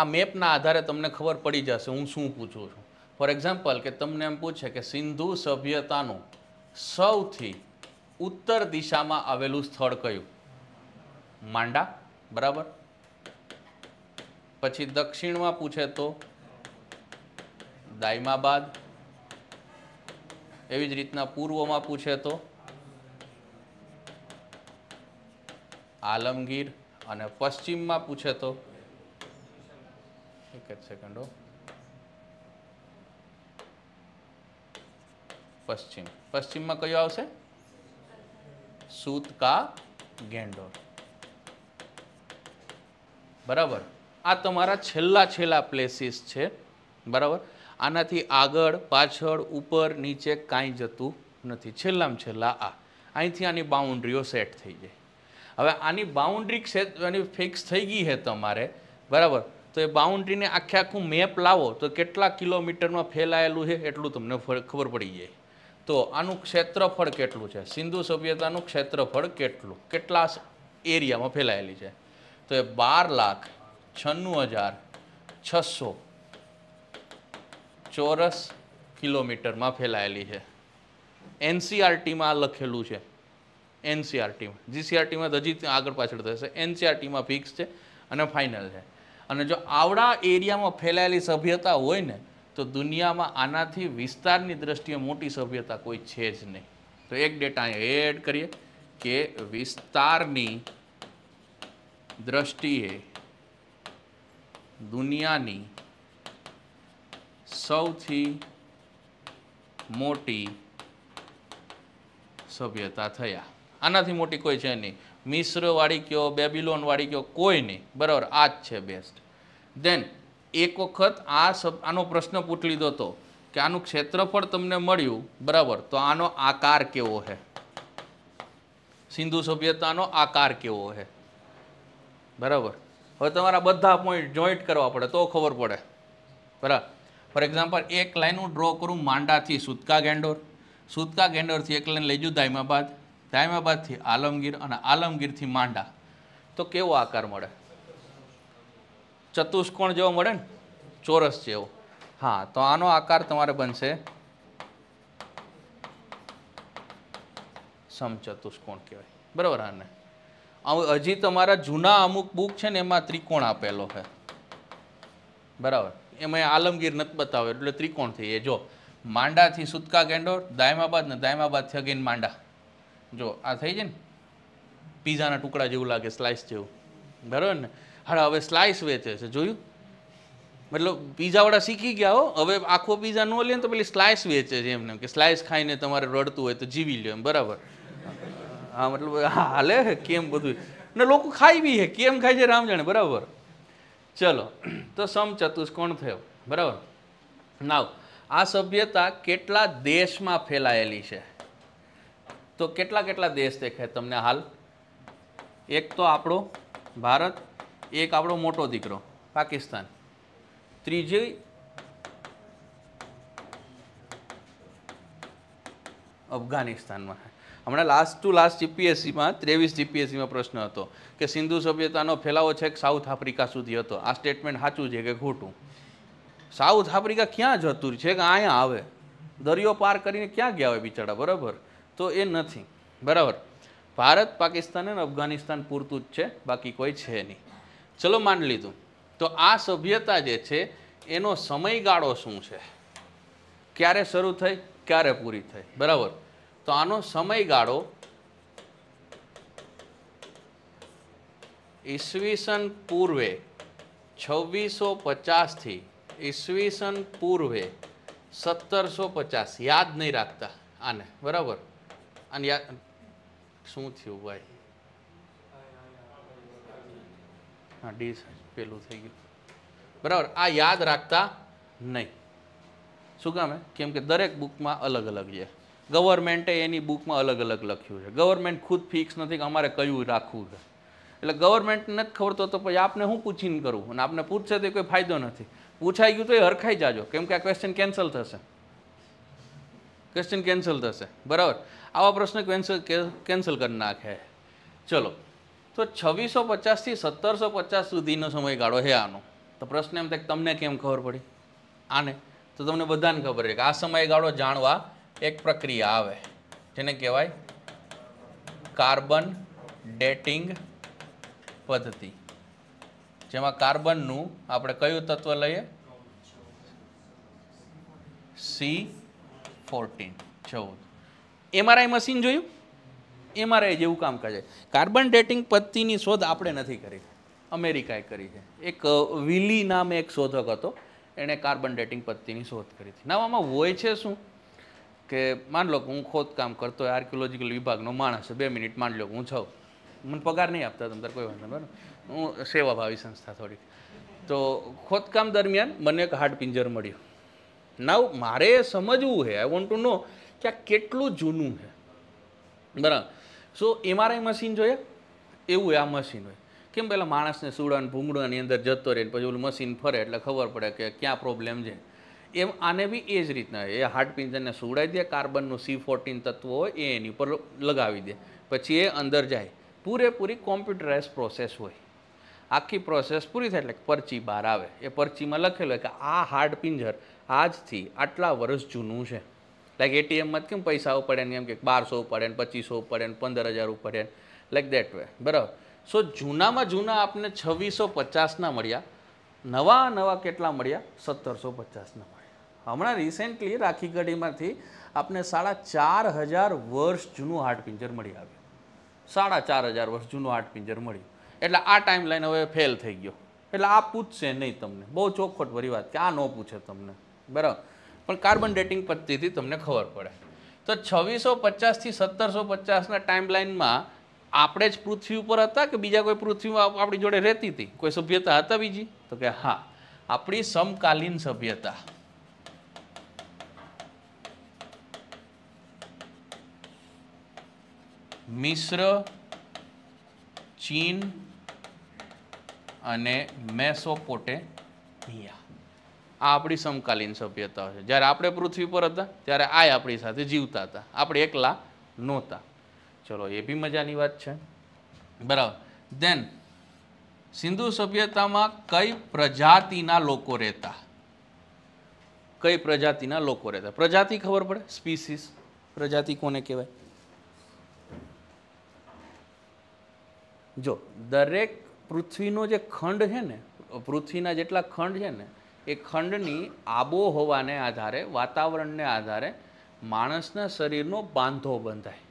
[SPEAKER 1] આ મેપના આધારે તમને ખબર પડી જશે હું શું પૂછું છું ફોર એક્ઝામ્પલ કે તમને એમ પૂછે કે સિંધુ સભ્યતાનું સૌથી ઉત્તર દિશામાં આવેલું સ્થળ કયું માંડા બરાબર પછી દક્ષિણમાં પૂછે તો દાયમાબાદ એવી જ રીતના પૂર્વમાં પૂછે તો આલમગીર અને પશ્ચિમમાં પૂછે તો એક સેકન્ડો પશ્ચિમ પશ્ચિમમાં કયો આવશે સૂત કા ગેંડોર બરાબર આ તમારા છેલ્લા છેલ્લા પ્લેસીસ છે બરાબર આનાથી આગળ પાછળ ઉપર નીચે કાંઈ જતું નથી છેલ્લામાં છેલ્લા આ અહીંથી આની બાઉન્ડ્રીઓ સેટ થઈ જાય હવે આની બાઉન્ડ્રી સેટ એની ફિક્સ થઈ ગઈ છે તમારે બરાબર તો એ બાઉન્ડ્રીને આખે આખું મેપ લાવો તો કેટલા કિલોમીટરમાં ફેલાયેલું છે એટલું તમને ખબર પડી જાય તો આનું ક્ષેત્રફળ કેટલું છે સિંધુ સભ્યતાનું ક્ષેત્રફળ કેટલું કેટલા એરિયામાં ફેલાયેલી છે તો એ બાર લાખ છન્નું હજાર છસો ચોરસ કિલોમીટરમાં ફેલાયેલી છે એનસીઆરટીમાં લખેલું છે એનસીઆરટીમાં જીસીઆરટીમાં હજી આગળ પાછળ થશે એનસીઆરટીમાં ફિક્સ છે અને ફાઇનલ છે અને જો આવડા એરિયામાં ફેલાયેલી સભ્યતા હોય ને તો દુનિયામાં આનાથી વિસ્તારની દ્રષ્ટિએ મોટી સભ્યતા કોઈ છે જ નહીં તો એક ડેટા અહીંયા એડ કરીએ કે વિસ્તારની દ્રષ્ટિએ દુનિયાની સૌથી મોટી સભ્યતા થયા આનાથી મોટી કોઈ છે નહીં મિશ્રવાળી કહો બેબીલોનવાળી કયો કોઈ નહીં બરાબર આ જ છે બેસ્ટ દેન એક વખત આ આનો પ્રશ્ન પૂછી લીધો હતો કે આનું ક્ષેત્રફળ તમને મળ્યું બરાબર તો આનો આકાર કેવો છે સિંધુ સભ્યતાનો આકાર કેવો છે બરાબર હવે તમારા બધા પોઈન્ટ જોઈન્ટ કરવા પડે તો ખબર પડે બરાબર ફોર એક્ઝામ્પલ એક લાઈન હું ડ્રો કરું માંડાથી સુતકા ગેંડોર સુતકા ગેંડોરથી એક લાઈન લઈ લેજુ દાયમાબાદ જામ્યાબાદથી આલમગીર અને આલમગીરથી માંડા તો કેવો આકાર મળે ચતુષ્કોણ જેવો મળે ને ચોરસ જેવો હા તો આનો આકાર તમારે બનશે સમચતુષ્કોણ કહેવાય બરાબર આને હજી તમારા જૂના અમુક બુક છે ને એમાં ત્રિકોણ આપેલો છે બરાબર એમાં આલમગીર નથી બતાવ્યો એટલે ત્રિકોણ થઈ એ જો માંડાથી સુતકા ગેંડોર દાયમાબાદ ને દાયમાબાદથી અગેન માંડા જો આ થઈ જાય ને પીઝાના ટુકડા જેવું લાગે સ્લાઇસ જેવું બરાબર ને હા હવે સ્લાઇસ વેચે છે જોયું મતલબ પીઝાવાળા શીખી ગયા હો હવે આખો પીઝા ન લે તો પેલી સ્લાઇસ વેચે છે એમને કે સ્લાઇસ ખાઈને તમારે રડતું હોય તો જીવી લો એમ બરાબર હા મતલબ હાલે કેમ બધું ને લોકો ખાઈ બી હે કેમ ખાય છે રામ જાણે બરાબર ચલો તો કોણ થયો બરાબર નાવ આ સભ્યતા કેટલા દેશમાં ફેલાયેલી છે તો કેટલા કેટલા દેશ દેખાય તમને હાલ એક તો આપણો ભારત એક આપણો મોટો દીકરો પાકિસ્તાન ત્રીજી અફઘાનિસ્તાનમાં હમણાં લાસ્ટ ટુ લાસ્ટ જીપીએસસીમાં ત્રેવીસ જીપીએસસીમાં પ્રશ્ન હતો કે સિંધુ સભ્યતાનો ફેલાવો છે કે સાઉથ આફ્રિકા સુધી હતો આ સ્ટેટમેન્ટ સાચું છે કે ખોટું સાઉથ આફ્રિકા ક્યાં જતું છે કે અહીંયા આવે દરિયો પાર કરીને ક્યાં ગયા હોય બિચારા બરાબર તો એ નથી બરાબર ભારત પાકિસ્તાન અને અફઘાનિસ્તાન પૂરતું જ છે બાકી કોઈ છે નહીં ચલો માની લીધું તો આ સભ્યતા જે છે એનો સમયગાળો શું છે ક્યારે શરૂ થઈ ક્યારે પૂરી થઈ બરાબર તો આનો સમયગાળો ઈસવીસન પૂર્વે છવ્વીસો પચાસથી ઈસવીસન પૂર્વે સત્તરસો પચાસ યાદ નહીં રાખતા આને બરાબર અને યાર શું થયું ભાઈ હા ડી પેલું થઈ ગયું બરાબર આ યાદ રાખતા નહીં શું કામે કેમ કે દરેક બુકમાં અલગ અલગ છે ગવર્મેન્ટે એની બુકમાં અલગ અલગ લખ્યું છે ગવર્મેન્ટ ખુદ ફિક્સ નથી કે અમારે કયું રાખવું છે એટલે ગવર્મેન્ટને જ ખબર તો પછી આપને હું પૂછીને કરું અને આપને પૂછશે તો કોઈ ફાયદો નથી પૂછાઈ ગયું તો એ હરખાઈ જાજો કેમ કે આ ક્વેશ્ચન કેન્સલ થશે ક્વેશ્ચન કેન્સલ થશે બરાબર આવા પ્રશ્ન કેન્સલ કેન્સલ કરી નાખે ચલો તો છવ્વીસો પચાસથી સત્તરસો પચાસ સુધીનો સમયગાળો છે આનો તો પ્રશ્ન એમ થાય તમને કેમ ખબર પડી આને તો તમને બધાને ખબર છે કે આ સમયગાળો જાણવા એક પ્રક્રિયા આવે જેને કહેવાય કાર્બન ડેટિંગ પદ્ધતિ જેમાં કાર્બનનું આપણે કયું તત્વ લઈએ સી ફોર્ટીન ચૌદ એમઆરઆઈ મશીન જોયું એમઆરઆઈ જેવું કામ કામકાજ કાર્બન ડેટિંગ પદ્ધતિની શોધ આપણે નથી કરી અમેરિકાએ કરી છે એક વિલી નામે એક શોધક હતો એણે કાર્બન ડેટિંગ પદ્ધતિની શોધ કરી હતી ના આમાં હોય છે શું કે માન લો કે હું ખોદકામ કરતો હોય આર્કિયોલોજીકલ વિભાગનો માણસ બે મિનિટ માન લો હું છું મને પગાર નહીં આપતા તમને કોઈ વાંધો બરાબર હું સેવાભાવી સંસ્થા થોડીક તો ખોદકામ દરમિયાન મને એક હાડ પિંજર મળ્યું નાવ મારે સમજવું છે આઈ વોન્ટ ટુ નો કે આ કેટલું જૂનું છે બરાબર સો એમઆરઆઈ મશીન જોઈએ એવું આ મશીન હોય કેમ પેલા માણસને સુડાન ભૂમડાની અંદર જતો રહે પછી ઓલું મશીન ફરે એટલે ખબર પડે કે ક્યાં પ્રોબ્લેમ છે એમ આને બી એ જ રીતના એ હાર્ટ પિંજરને સુડાઈ દે કાર્બનનું સી ફોર્ટીન તત્વો હોય એ એની ઉપર લગાવી દે પછી એ અંદર જાય પૂરેપૂરી કોમ્પ્યુટરાઇઝ પ્રોસેસ હોય આખી પ્રોસેસ પૂરી થાય એટલે પરચી બહાર આવે એ પરચીમાં લખેલું હોય કે આ હાર્ટ પિંજર આજથી આટલા વર્ષ જૂનું છે લાઈક એટીએમમાં કેમ પૈસા ઉપાડે ને એમ કે બારસો ઉપાડે ને પચીસો ઉપાડે ને પંદર હજાર ઉપાડે લાઈક દેટ વે બરાબર સો જૂનામાં જૂના આપને છવ્વીસો પચાસના મળ્યા નવા નવા કેટલા મળ્યા સત્તરસો પચાસના મળ્યા હમણાં રિસેન્ટલી રાખી ગઢીમાંથી આપને સાડા ચાર હજાર વર્ષ જૂનું હાડપિંજર મળી આવ્યું સાડા ચાર હજાર વર્ષ જૂનું હાડપિંજર મળ્યું એટલે આ ટાઈમ લાઈન હવે ફેલ થઈ ગયો એટલે આ પૂછશે નહીં તમને બહુ ચોખ્ખોટ વરી વાત કે આ ન પૂછે તમને બરાબર પણ કાર્બન ડેટિંગ પદ્ધતિથી તમને ખબર પડે તો છવ્વીસો પચાસથી સત્તરસો પચાસના ટાઈમ લાઇનમાં આપણે જ પૃથ્વી ઉપર હતા કે બીજા કોઈ પૃથ્વીમાં આપણી જોડે રહેતી હતી કોઈ સભ્યતા હતા બીજી તો કે હા આપણી સમકાલીન સભ્યતા મિશ્ર ચીન અને મેસોપોટેમિયા આ આપણી સમકાલીન સભ્યતાઓ છે જ્યારે આપણે પૃથ્વી પર હતા ત્યારે આ આપણી સાથે જીવતા હતા આપણે એકલા નહોતા ચલો એ બી મજાની વાત છે બરાબર દેન સિંધુ સભ્યતામાં કઈ પ્રજાતિના લોકો રહેતા કઈ પ્રજાતિના લોકો રહેતા પ્રજાતિ ખબર પડે સ્પીસીસ પ્રજાતિ કોને કહેવાય જો દરેક પૃથ્વીનો જે ખંડ છે ને પૃથ્વીના જેટલા ખંડ છે ને એ ખંડની આબોહવાને આધારે વાતાવરણને આધારે માણસના શરીરનો બાંધો બંધાય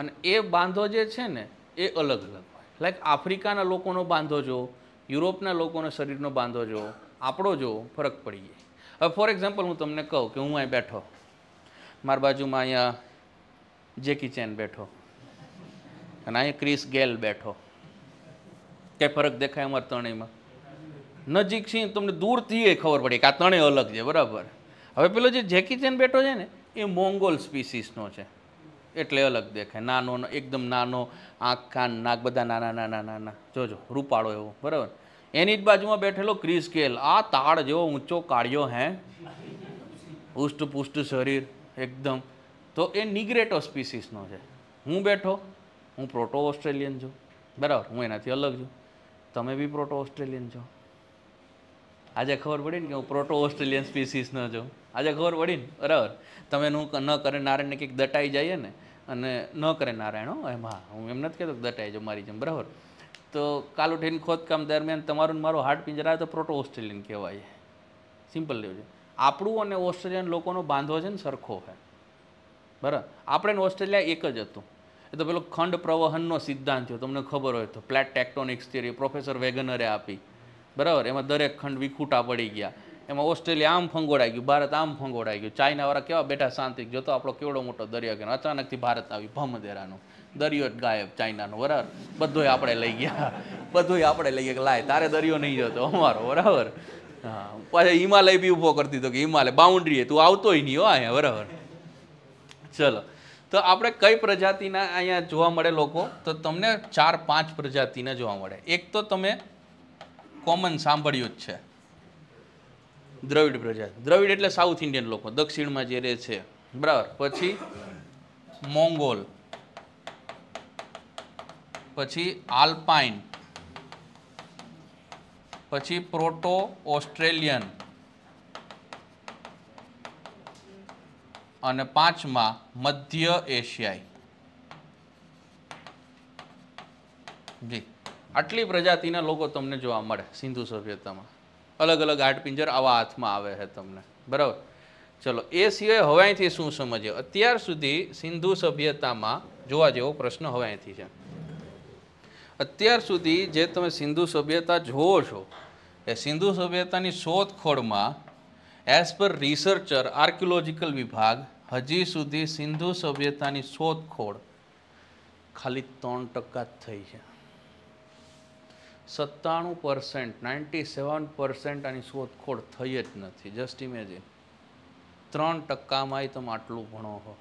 [SPEAKER 1] અને એ બાંધો જે છે ને એ અલગ અલગ હોય લાઈક આફ્રિકાના લોકોનો બાંધો જો યુરોપના લોકોનો શરીરનો બાંધો જો આપણો જો ફરક પડી જાય હવે ફોર એક્ઝામ્પલ હું તમને કહું કે હું અહીં બેઠો મારી બાજુમાં અહીંયા જેકી ચેન બેઠો અને અહીંયા ક્રિસ ગેલ બેઠો કંઈ ફરક દેખાય અમારે ત્રણેયમાં નજીક છીએ તમને દૂરથી એ ખબર પડી કે આ ત્રણેય અલગ છે બરાબર હવે પેલો જે જેકી ચેન બેટો છે ને એ મોંગોલ સ્પીસીસનો છે એટલે અલગ દેખાય નાનો એકદમ નાનો આંખ કાન નાક બધા નાના નાના નાના જોજો રૂપાળો એવો બરાબર એની જ બાજુમાં બેઠેલો ક્રિસ કેલ આ તાળ જેવો ઊંચો કાઢ્યો હે પુષ્ટ શરીર એકદમ તો એ નિગ્રેટો સ્પીસીસનો છે હું બેઠો હું પ્રોટો ઓસ્ટ્રેલિયન છું બરાબર હું એનાથી અલગ છું તમે બી પ્રોટો ઓસ્ટ્રેલિયન છો આજે ખબર પડી ને કે હું પ્રોટો ઓસ્ટ્રેલિયન ન છું આજે ખબર પડી ને બરાબર તમે હું ન કરે નારાયણને કંઈક દટાઈ જઈએ ને અને ન કરે નારાયણ હો એમ હા હું એમ નથી કહેતો દટાઈ જાઉં મારી જેમ બરાબર તો કાલ ઉઠીને ખોદકામ દરમિયાન તમારું મારો હાર્ટ પિંજરા તો પ્રોટો ઓસ્ટ્રેલિયન કહેવાય સિમ્પલ લેવું છે આપણું અને ઓસ્ટ્રેલિયન લોકોનો બાંધો છે ને સરખો છે બરાબર આપણે ઓસ્ટ્રેલિયા એક જ હતું એ તો પેલો ખંડ પ્રવહનનો સિદ્ધાંત થયો તમને ખબર હોય તો પ્લેટ ટેક્ટોનિક્સ થિયરી પ્રોફેસર વેગનરે આપી બરાબર એમાં દરેક ખંડ વિખૂટા પડી ગયા એમાં ઓસ્ટ્રેલિયા આમ ફંગોળાઈ ગયું ભારત આમ ફંગોડાઈ ગયું ચાઇનાવાળા કેવા બેઠા શાંતિ જોતો આપણો કેવડો મોટો દરિયા ગયો અચાનકથી ભારત આવી ભમદેરાનો દરિયો જ ગાયબ ચાઇનાનો બરાબર બધોય આપણે લઈ ગયા બધોય આપણે લઈ ગયા કે લાય તારે દરિયો નહીં જતો અમારો બરાબર હા પાછા હિમાલય બી ઊભો કરતી હતો કે હિમાલય બાઉન્ડ્રીએ તું આવતોય નહીં હો અહીંયા બરાબર ચલો તો આપણે કઈ પ્રજાતિના અહીંયા જોવા મળે લોકો તો તમને ચાર પાંચ પ્રજાતિના જોવા મળે એક તો તમે કોમન સાંભળ્યું જ છે દ્રવિડ પ્રજા દ્રવિડ એટલે સાઉથ ઇન્ડિયન લોકો દક્ષિણમાં જે રહે છે બરાબર પછી મોંગોલ પછી આલ્પાઇન પછી પ્રોટો ઓસ્ટ્રેલિયન અને પાંચમાં મધ્ય એશિયાઈ જી આટલી પ્રજાતિના લોકો તમને જોવા મળે સિંધુ સભ્યતામાં અલગ અલગ આટપિંજર આવા હાથમાં આવે છે તમને બરાબર ચલો એ સિવાય હવાઈથી શું સમજીએ અત્યાર સુધી સિંધુ સભ્યતામાં જોવા જેવો પ્રશ્ન હવાઈથી છે અત્યાર સુધી જે તમે સિંધુ સભ્યતા જોવો છો એ સિંધુ સભ્યતાની શોધખોળમાં એઝ પર રિસર્ચર આર્ક્યોલોજીકલ વિભાગ હજી સુધી સિંધુ સભ્યતાની શોધખોળ ખાલી ત્રણ ટકા જ થઈ છે સત્તાણું પર્સન્ટ નાઇન્ટી સેવન પરસેન્ટ આની શોધખોળ થઈ જ નથી જસ્ટ ઇમેજિન ત્રણ ટકામાંય તમે આટલું ભણો હો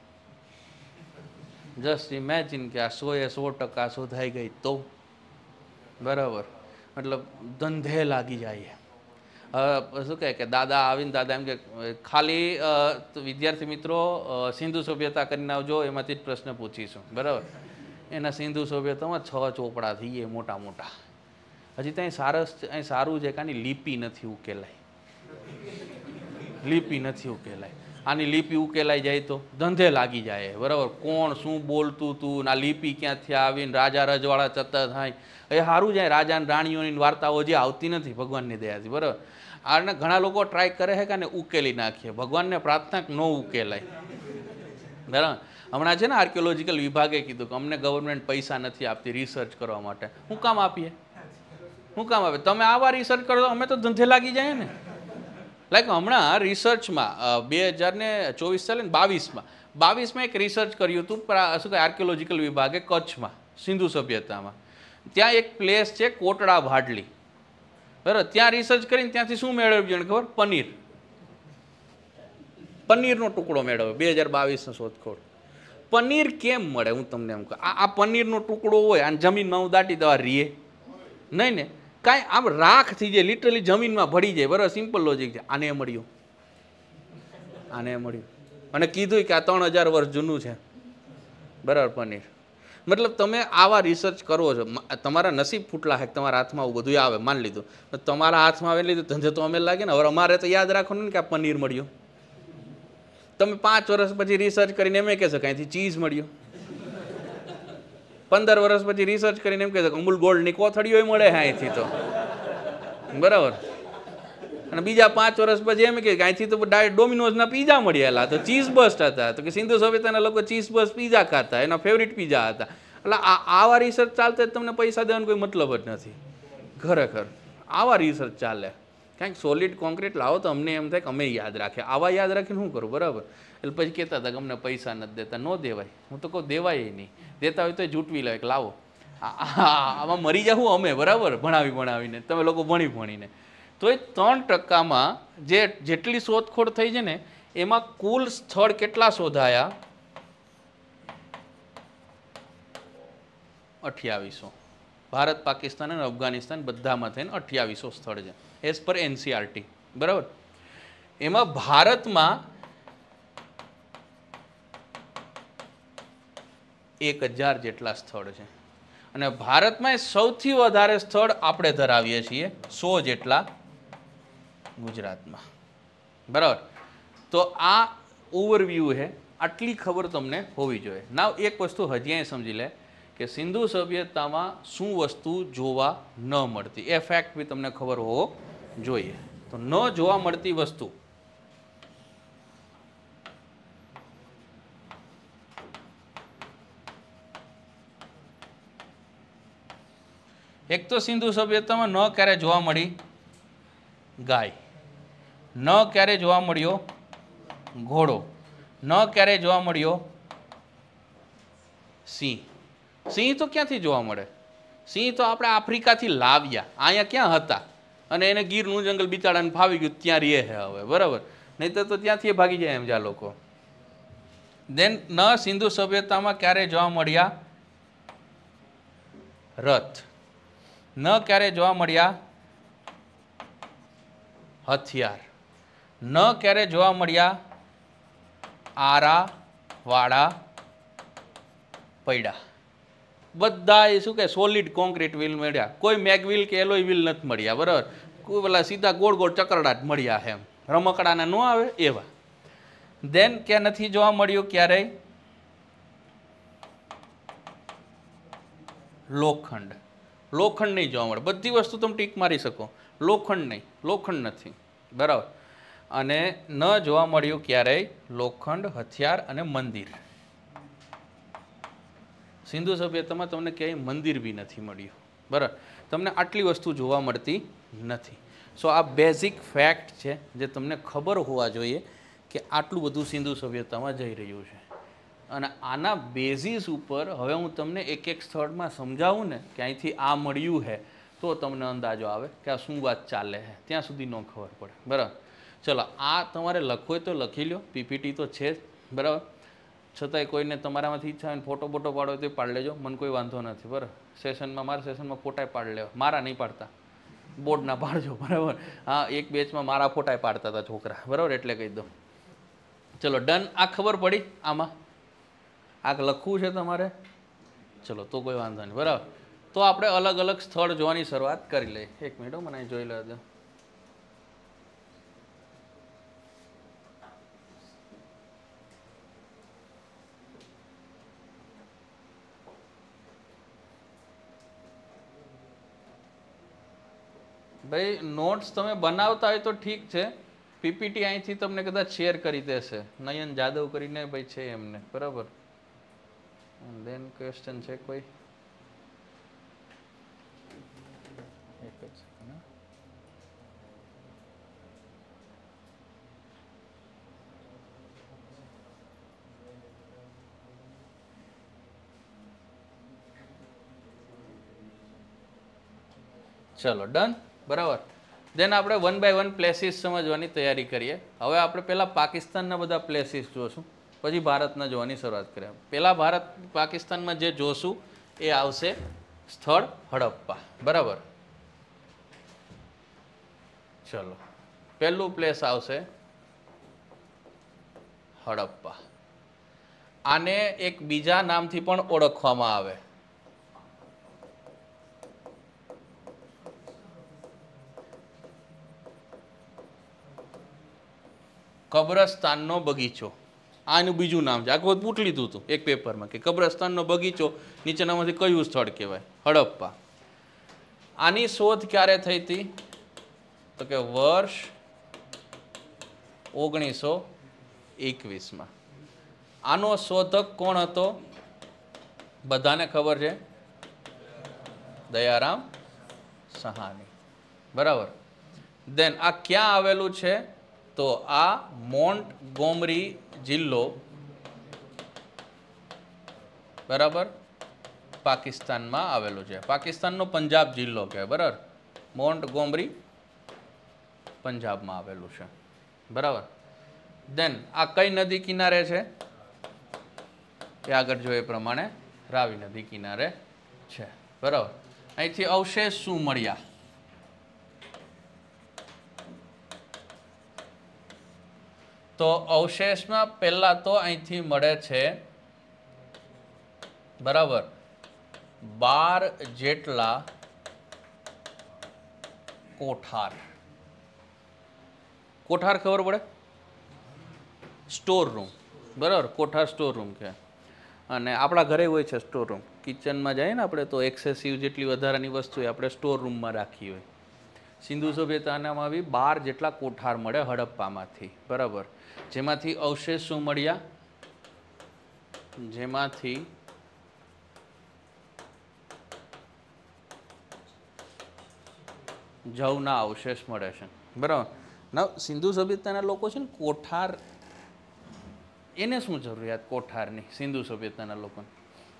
[SPEAKER 1] જસ્ટ ઇમેજિન કે આ સોએ સો ટકા શોધાઈ ગઈ તો બરાબર મતલબ ધંધે લાગી જાય શું કહે કે દાદા આવીને દાદા એમ કે ખાલી વિદ્યાર્થી મિત્રો સિંધુ સભ્યતા કરીને આવજો એમાંથી જ પ્રશ્ન પૂછીશું બરાબર એના સિંધુ સભ્યતામાં છ ચોપડા થઈએ મોટા મોટા હજી ત્યાં સારસ અહીં સારું છે કાની લિપિ નથી ઉકેલાય લિપિ નથી ઉકેલાય આની લિપિ ઉકેલાઈ જાય તો ધંધે લાગી જાય બરાબર કોણ શું બોલતું તું આ લિપિ ક્યાંથી આવીને રાજા રજવાળા ચતા થાય એ સારું જાય રાજા અને રાણીઓની વાર્તાઓ જે આવતી નથી ભગવાનની દયાથી બરાબર આને ઘણા લોકો ટ્રાય કરે છે કે આને ઉકેલી નાખીએ ભગવાનને પ્રાર્થના ન ઉકેલાય બરાબર હમણાં છે ને આર્કિયોલોજીકલ વિભાગે કીધું કે અમને ગવર્મેન્ટ પૈસા નથી આપતી રિસર્ચ કરવા માટે હું કામ આપીએ શું કામ આવે તમે આવા રિસર્ચ કરો અમે તો ધંધે લાગી જાય ને લાઈક હમણાં રિસર્ચમાં બે હજાર ને ચોવીસ ચાલે ને બાવીસમાં બાવીસમાં એક રિસર્ચ કર્યું હતું શું કહે આર્કિયોલોજીકલ વિભાગે કચ્છમાં સિંધુ સભ્યતામાં ત્યાં એક પ્લેસ છે કોટડા ભાડલી બરાબર ત્યાં રિસર્ચ કરીને ત્યાંથી શું મેળવ્યું ખબર પનીર પનીરનો ટુકડો મેળવ્યો બે હજાર બાવીસનો શોધખોળ પનીર કેમ મળે હું તમને એમ કહું આ પનીરનો ટુકડો હોય અને જમીનમાં હું દાટી દવા રીએ નહીં ને કાંઈ આમ રાખ થઈ જાય લિટરલી જમીનમાં ભળી જાય બરાબર સિમ્પલ લોજિક છે આને મળ્યું આને મળ્યું અને કીધું કે આ ત્રણ હજાર વર્ષ જૂનું છે બરાબર પનીર મતલબ તમે આવા રિસર્ચ કરો છો તમારા નસીબ ફૂટલા હે તમારા હાથમાં આવું બધું આવે માની લીધું તમારા હાથમાં આવે લીધું ધંધે તો અમે લાગે ને હવે અમારે તો યાદ રાખવાનું ને કે આ પનીર મળ્યું તમે પાંચ વર્ષ પછી રિસર્ચ કરીને એમ કહેશો કાંઈથી ચીઝ મળ્યું પંદર વર્ષ પછી રિસર્ચ કરીને એમ કહે છે અમૂલ ગોલ્ડની કોથળીઓ મળે હા અહીંથી તો બરાબર અને બીજા પાંચ વર્ષ પછી એમ કે અહીંથી તો ડાયરેક્ટ ડોમિનોઝના પીઝા મળ્યા તો ચીઝ બસ્ટ હતા તો કે સિંધુ સભ્યતાના લોકો ચીઝ બસ્ટ પીઝા ખાતા એના ફેવરિટ પીઝા હતા એટલે આ આવા રિસર્ચ ચાલતા જ તમને પૈસા દેવાનો કોઈ મતલબ જ નથી ખરેખર આવા રિસર્ચ ચાલે કાંઈક સોલિડ કોન્ક્રીટ લાવો તો અમને એમ થાય કે અમે યાદ રાખીએ આવા યાદ રાખીને શું કરું બરાબર એટલે પછી કહેતા હતા કે અમને પૈસા નથી દેતા ન દેવાય હું તો કહું દેવાય નહીં દેતા હોય તો જૂટવી લે લાવો આમાં મરી જાવું અમે બરાબર ભણાવી ભણાવીને તમે લોકો ભણી ભણીને તો એ ત્રણ ટકામાં જે જેટલી શોધખોળ થઈ છે ને એમાં કુલ સ્થળ કેટલા શોધાયા અઠ્યાવીસો ભારત પાકિસ્તાન અને અફઘાનિસ્તાન બધામાં થઈને અઠ્યાવીસો સ્થળ છે એઝ પર એનસીઆરટી બરાબર એમાં ભારતમાં એક હજાર જેટલા સ્થળ છે અને ભારતમાં સૌથી વધારે સ્થળ આપણે ધરાવીએ છીએ સો જેટલા ગુજરાતમાં બરાબર તો આ ઓવરવ્યૂ છે આટલી ખબર તમને હોવી જોઈએ ના એક વસ્તુ હજી સમજી લે કે સિંધુ સભ્યતામાં શું વસ્તુ જોવા ન મળતી એ ફેક્ટ બી તમને ખબર હોવો જોઈએ તો ન જોવા મળતી વસ્તુ એક તો સિંધુ સભ્યતામાં ન ક્યારે જોવા મળી ગાય ન ક્યારે જોવા મળ્યો ઘોડો ન ક્યારે જોવા મળ્યો સિંહ સિંહ તો ક્યાંથી જોવા મળે સિંહ તો આપણે આફ્રિકાથી લાવ્યા અહીંયા ક્યાં હતા અને એને ગીરનું જંગલ બિચારાને ફાવી ગયું ત્યાં રહે છે હવે બરાબર નહીં તો ત્યાંથી એ ભાગી જાય એમ જા લોકો દેન ન સિંધુ સભ્યતામાં ક્યારે જોવા મળ્યા રથ ન ક્યારે જોવા મળ્યા હથિયાર ન ક્યારે જોવા મળ્યા આરા વાળા પૈડા બધા એ શું કે સોલિડ કોન્ક્રીટ વ્હીલ મળ્યા કોઈ મેગ વ્હીલ કે એલોય વ્હીલ નથી મળ્યા બરાબર કોઈ પેલા સીધા ગોળ ગોળ જ મળ્યા એમ રમકડાના ન આવે એવા દેન ક્યાં નથી જોવા મળ્યું ક્યારેય લોખંડ લોખંડ નહીં જોવા મળે બધી વસ્તુ તમે ટીક મારી શકો લોખંડ નહીં લોખંડ નથી બરાબર અને ન જોવા મળ્યું ક્યારેય લોખંડ હથિયાર અને મંદિર સિંધુ સભ્યતામાં તમને ક્યાંય મંદિર બી નથી મળ્યું બરાબર તમને આટલી વસ્તુ જોવા મળતી નથી સો આ બેઝિક ફેક્ટ છે જે તમને ખબર હોવા જોઈએ કે આટલું બધું સિંધુ સભ્યતામાં જઈ રહ્યું છે અને આના બેઝિસ ઉપર હવે હું તમને એક એક સ્થળમાં સમજાવું ને કે અહીંથી આ મળ્યું હે તો તમને અંદાજો આવે કે આ શું વાત ચાલે હે ત્યાં સુધી ન ખબર પડે બરાબર ચલો આ તમારે લખવું હોય તો લખી લો પીપીટી તો છે જ બરાબર છતાંય કોઈને તમારામાંથી ઈચ્છા હોય ફોટો બોટો પાડો તો પાડી લેજો મને કોઈ વાંધો નથી બરાબર સેશનમાં મારા સેશનમાં ફોટાય પાડી લેવા મારા નહીં પાડતા બોર્ડના પાડજો બરાબર હા એક બેચમાં મારા ફોટાય પાડતા હતા છોકરા બરાબર એટલે કહી દો ચલો ડન આ ખબર પડી આમાં આ લખવું છે તમારે ચલો તો કોઈ વાંધો નહીં બરાબર તો આપણે અલગ અલગ સ્થળ જોવાની શરૂઆત કરી લઈએ એક મિનિટ મને જોઈ લેજો ભાઈ નોટ્સ તમે બનાવતા હોય તો ઠીક છે પીપીટી અહીંથી તમને કદાચ શેર કરી દેશે નયન જાદવ કરીને ભાઈ છે એમને બરાબર દેન ક્વેશ્ચન છે કોઈ એક જ સેકન્ડ ચલો ડન બરાબર દેન આપણે વન બાય વન પ્લેસીસ સમજવાની તૈયારી કરીએ હવે આપણે પહેલાં પાકિસ્તાનના બધા પ્લેસીસ જોશું પછી ભારતના જોવાની શરૂઆત કર્યા પહેલાં ભારત પાકિસ્તાનમાં જે જોશું એ આવશે સ્થળ હડપ્પા બરાબર ચલો પહેલું પ્લેસ આવશે હડપ્પા આને એક બીજા નામથી પણ ઓળખવામાં આવે કબ્રસ્તાનનો બગીચો આનું બીજું નામ છે આખું પૂટ લીધું હતું એક પેપરમાં કે કબ્રસ્તાનનો બગીચો નીચેનામાંથી કયું સ્થળ કહેવાય હડપ્પા આની શોધ ક્યારે થઈ હતી તો કે વર્ષ ઓગણીસો એકવીસમાં આનો શોધક કોણ હતો બધાને ખબર છે દયારામ સહાની બરાબર દેન આ ક્યાં આવેલું છે તો આ મોન્ટ ગોમરી જિલ્લો બરાબર પાકિસ્તાનમાં આવેલો છે પાકિસ્તાનનો પંજાબ જિલ્લો કહેવાય બરાબર મોન્ટ ગોમરી પંજાબમાં આવેલું છે બરાબર દેન આ કઈ નદી કિનારે છે એ આગળ જો એ પ્રમાણે રાવી નદી કિનારે છે બરાબર અહીંથી અવશેષ શું મળ્યા તો અવશેષમાં પહેલાં તો અહીંથી મળે છે બરાબર બાર જેટલા કોઠાર કોઠાર ખબર પડે સ્ટોર રૂમ બરાબર કોઠાર સ્ટોર રૂમ કે અને આપણા ઘરે હોય છે સ્ટોર રૂમ કિચનમાં જઈએ ને આપણે તો એક્સેસિવ જેટલી વધારાની વસ્તુ હોય આપણે સ્ટોર રૂમમાં રાખી હોય સિંધુ સભ્યતાનામાં બી બાર જેટલા કોઠાર મળે હડપ્પામાંથી બરાબર જેમાંથી અવશેષ શું મળ્યા જેમાંથી જવના અવશેષ મળે છે બરાબર નવ સિંધુ સભ્યતાના લોકો છે ને કોઠાર એને શું જરૂરિયાત કોઠારની સિંધુ સભ્યતાના લોકોને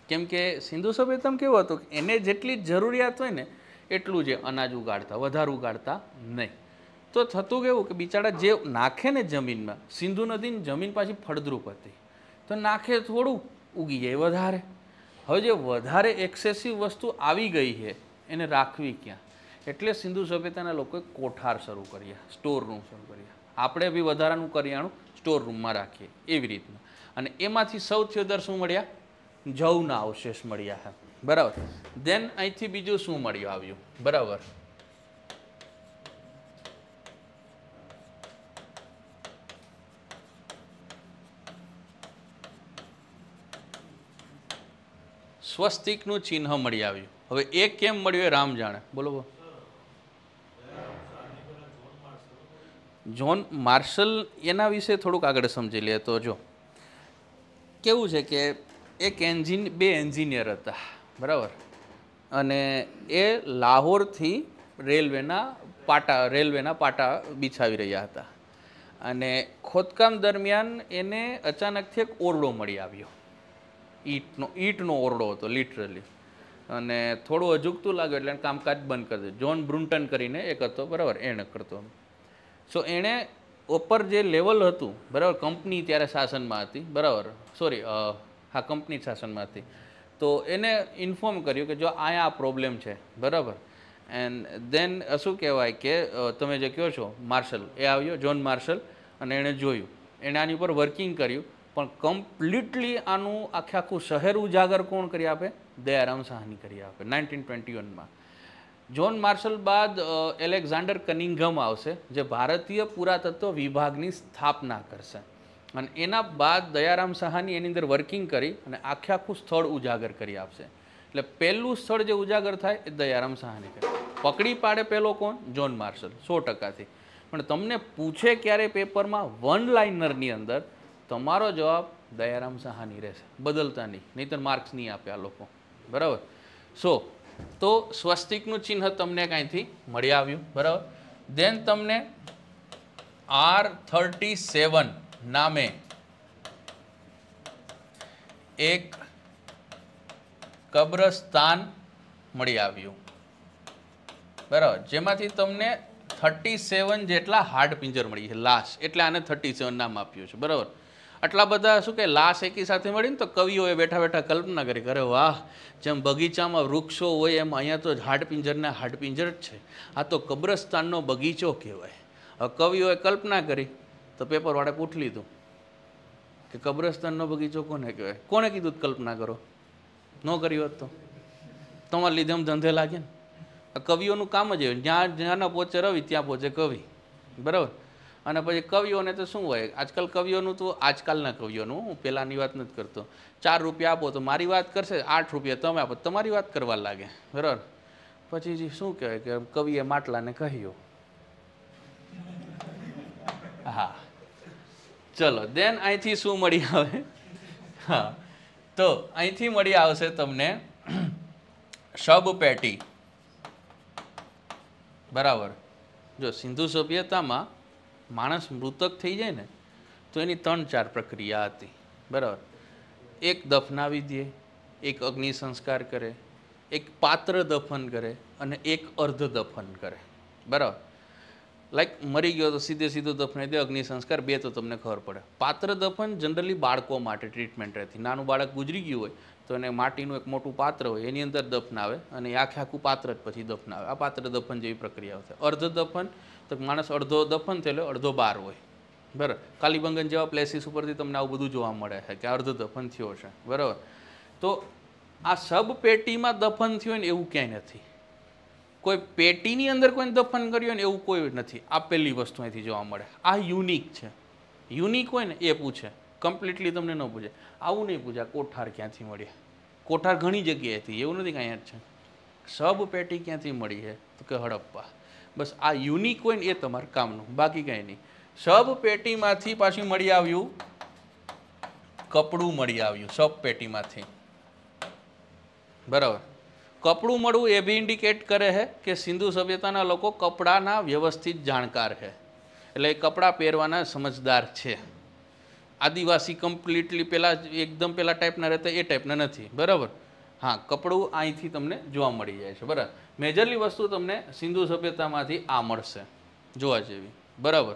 [SPEAKER 1] કેમ કે સિંધુ સભ્યતામાં કેવું હતું કે એને જેટલી જરૂરિયાત હોય ને એટલું જે અનાજ ઉગાડતા વધારે ઉગાડતા નહીં તો થતું કેવું કે બિચારા જે નાખે ને જમીનમાં સિંધુ નદીની જમીન પાછી ફળદ્રુપ હતી તો નાખે થોડું ઉગી જાય વધારે હવે જે વધારે એક્સેસિવ વસ્તુ આવી ગઈ છે એને રાખવી ક્યાં એટલે સિંધુ સભ્યતાના લોકોએ કોઠાર શરૂ કર્યા સ્ટોર રૂમ શરૂ કર્યા આપણે બી વધારાનું કરિયાણું સ્ટોર રૂમમાં રાખીએ એવી રીતના અને એમાંથી સૌથી વધારે શું મળ્યા જવના અવશેષ મળ્યા હા બરાબર દેન અહીંથી બીજું શું મળ્યું આવ્યું બરાબર સ્વસ્તિકનું ચિહ્ન મળી આવ્યું હવે એ કેમ મળ્યું એ રામ જાણે બોલો જોન માર્શલ એના વિશે થોડુંક આગળ સમજી લે તો જો કેવું છે કે એક એન્જિન બે એન્જિનિયર હતા બરાબર અને એ લાહોરથી રેલવેના પાટા રેલવેના પાટા બિછાવી રહ્યા હતા અને ખોદકામ દરમિયાન એને અચાનકથી એક ઓરડો મળી આવ્યો ઈંટનો ઈંટનો ઓરડો હતો લિટરલી અને થોડું અજુગતું લાગ્યું એટલે એને કામકાજ બંધ કરી દીધું જોન બ્રુન્ટન કરીને એક હતો બરાબર એણે કરતો સો એણે ઉપર જે લેવલ હતું બરાબર કંપની ત્યારે શાસનમાં હતી બરાબર સોરી હા કંપની શાસનમાં હતી તો એને ઇન્ફોર્મ કર્યું કે જો આ પ્રોબ્લેમ છે બરાબર એન્ડ દેન શું કહેવાય કે તમે જે કહો છો માર્શલ એ આવ્યો જ્હોન માર્શલ અને એણે જોયું એણે આની ઉપર વર્કિંગ કર્યું પણ કમ્પ્લીટલી આનું આખે આખું શહેર ઉજાગર કોણ કરી આપે દયારામ સાહની કરી આપે નાઇન્ટીન ટ્વેન્ટી વનમાં જ્હોન માર્શલ બાદ એલેક્ઝાન્ડર કનિંગમ આવશે જે ભારતીય પુરાતત્વ વિભાગની સ્થાપના કરશે અને એના બાદ દયારામ સાહાની એની અંદર વર્કિંગ કરી અને આખે આખું સ્થળ ઉજાગર કરી આપશે એટલે પહેલું સ્થળ જે ઉજાગર થાય એ દયારામ સાહાની કરે પકડી પાડે પહેલો કોણ જોન માર્શલ સો ટકાથી પણ તમને પૂછે ક્યારે પેપરમાં વન લાઇનરની અંદર તમારો જવાબ દયારામ સાહાની રહેશે બદલતા નહીં નહીંતર માર્ક્સ નહીં આપે આ લોકો બરાબર સો તો સ્વસ્તિકનું ચિહ્ન તમને કાંઈથી મળી આવ્યું બરાબર દેન તમને આર થર્ટી સેવન નામે એક કબ્રસ્તાન મળી આવ્યું બરાબર જેમાંથી તમને થર્ટી સેવન જેટલા હાડ પિંજર મળી છે લાશ એટલે આને થર્ટી સેવન નામ આપ્યું છે બરાબર આટલા બધા શું કે લાશ એકી સાથે મળીને તો કવિઓએ બેઠા બેઠા કલ્પના કરી અરે વાહ જેમ બગીચામાં વૃક્ષો હોય એમ અહીંયા તો હાડપિંજરને હાડપિંજર જ છે આ તો કબ્રસ્તાનનો બગીચો કહેવાય કવિઓએ કલ્પના કરી તો પેપરવાળે પૂછ લીધું કે કબ્રસ્તાનનો બગીચો કોને કહેવાય કોને કીધું કલ્પના કરો ન કર્યું હોત તો તમારા લીધે આમ ધંધે લાગે ને કવિઓનું કામ જ એવું જ્યાં જ્યાંના પહોંચે રવિ ત્યાં પહોંચે કવિ બરાબર અને પછી કવિઓને તો શું હોય આજકાલ કવિઓનું તો આજકાલના કવિઓનું હું પહેલાંની વાત નથી કરતો ચાર રૂપિયા આપો તો મારી વાત કરશે આઠ રૂપિયા તમે આપો તમારી વાત કરવા લાગે બરાબર પછી શું કહેવાય કે કવિએ માટલાને કહ્યું હા ચલો દેન અહીંથી શું મળી આવે હા તો અહીંથી મળી આવશે તમને શબ પેટી બરાબર જો સિંધુ સભ્યતામાં માણસ મૃતક થઈ જાય ને તો એની ત્રણ ચાર પ્રક્રિયા હતી બરાબર એક દફનાવી દે એક અગ્નિ સંસ્કાર કરે એક પાત્ર દફન કરે અને એક અર્ધ દફન કરે બરાબર લાઈક મરી ગયો તો સીધે સીધો દફનાવી દે અગ્નિ સંસ્કાર બે તો તમને ખબર પડે પાત્ર દફન જનરલી બાળકો માટે ટ્રીટમેન્ટ રહેતી નાનું બાળક ગુજરી ગયું હોય તો એને માટીનું એક મોટું પાત્ર હોય એની અંદર દફનાવે અને આખે આખું પાત્ર જ પછી દફનાવે આ પાત્ર દફન જેવી પ્રક્રિયાઓ થાય અર્ધ દફન તો માણસ અડધો દફન થયેલો અડધો બાર હોય બરાબર કાલીબંગન જેવા પ્લેસીસ ઉપરથી તમને આવું બધું જોવા મળે છે કે અડધો દફન થયો છે બરાબર તો આ સબ પેટીમાં દફન થયું હોય ને એવું ક્યાંય નથી કોઈ પેટીની અંદર કોઈને દફન કર્યું ને એવું કોઈ નથી આ પહેલી વસ્તુ અહીંથી જોવા મળે આ યુનિક છે યુનિક હોય ને એ પૂછે કમ્પ્લીટલી તમને ન પૂછે આવું નહીં પૂછે કોઠાર ક્યાંથી મળ્યા કોઠાર ઘણી જગ્યાએથી એવું નથી કાંઈ જ છે સબ પેટી ક્યાંથી મળી છે તો કે હડપ્પા બસ આ યુનિક હોય ને એ તમારું કામનું બાકી કંઈ નહીં સબ પેટીમાંથી પાછું મળી આવ્યું કપડું મળી આવ્યું સબ પેટીમાંથી બરાબર કપડું મળવું એ બી ઇન્ડિકેટ કરે છે કે સિંધુ સભ્યતાના લોકો કપડાના વ્યવસ્થિત જાણકાર છે એટલે કપડાં પહેરવાના સમજદાર છે આદિવાસી કમ્પ્લીટલી પહેલાં એકદમ પહેલાં ટાઈપના રહેતા એ ટાઈપના નથી બરાબર હા કપડું અહીંથી તમને જોવા મળી જાય છે બરાબર મેજરલી વસ્તુ તમને સિંધુ સભ્યતામાંથી આ મળશે જોવા જેવી બરાબર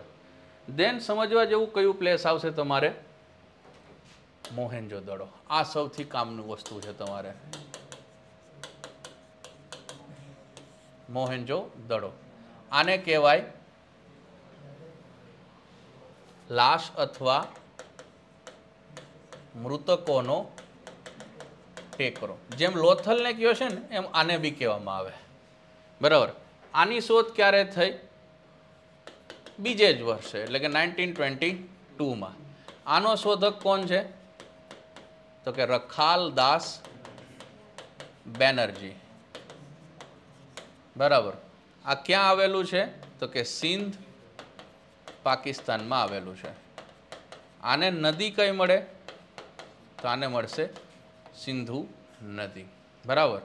[SPEAKER 1] દેન સમજવા જેવું કયું પ્લેસ આવશે તમારે મોહેનજો દડો આ સૌથી કામનું વસ્તુ છે તમારે મોહેનજો દડો આને કહેવાય લાશ અથવા મૃતકોનો ટ્રેક કરો જેમ લોથલને કહ્યો છે ને એમ આને બી કહેવામાં આવે બરાબર આની શોધ ક્યારે થઈ બીજે જ વર્ષે એટલે કે નાઇન્ટીન ટ્વેન્ટી ટુમાં આનો શોધક કોણ છે તો કે રખાલ દાસ બેનર્જી બરાબર આ ક્યાં આવેલું છે તો કે સિંધ પાકિસ્તાનમાં આવેલું છે આને નદી કઈ મળે તો આને મળશે સિંધુ નદી બરાબર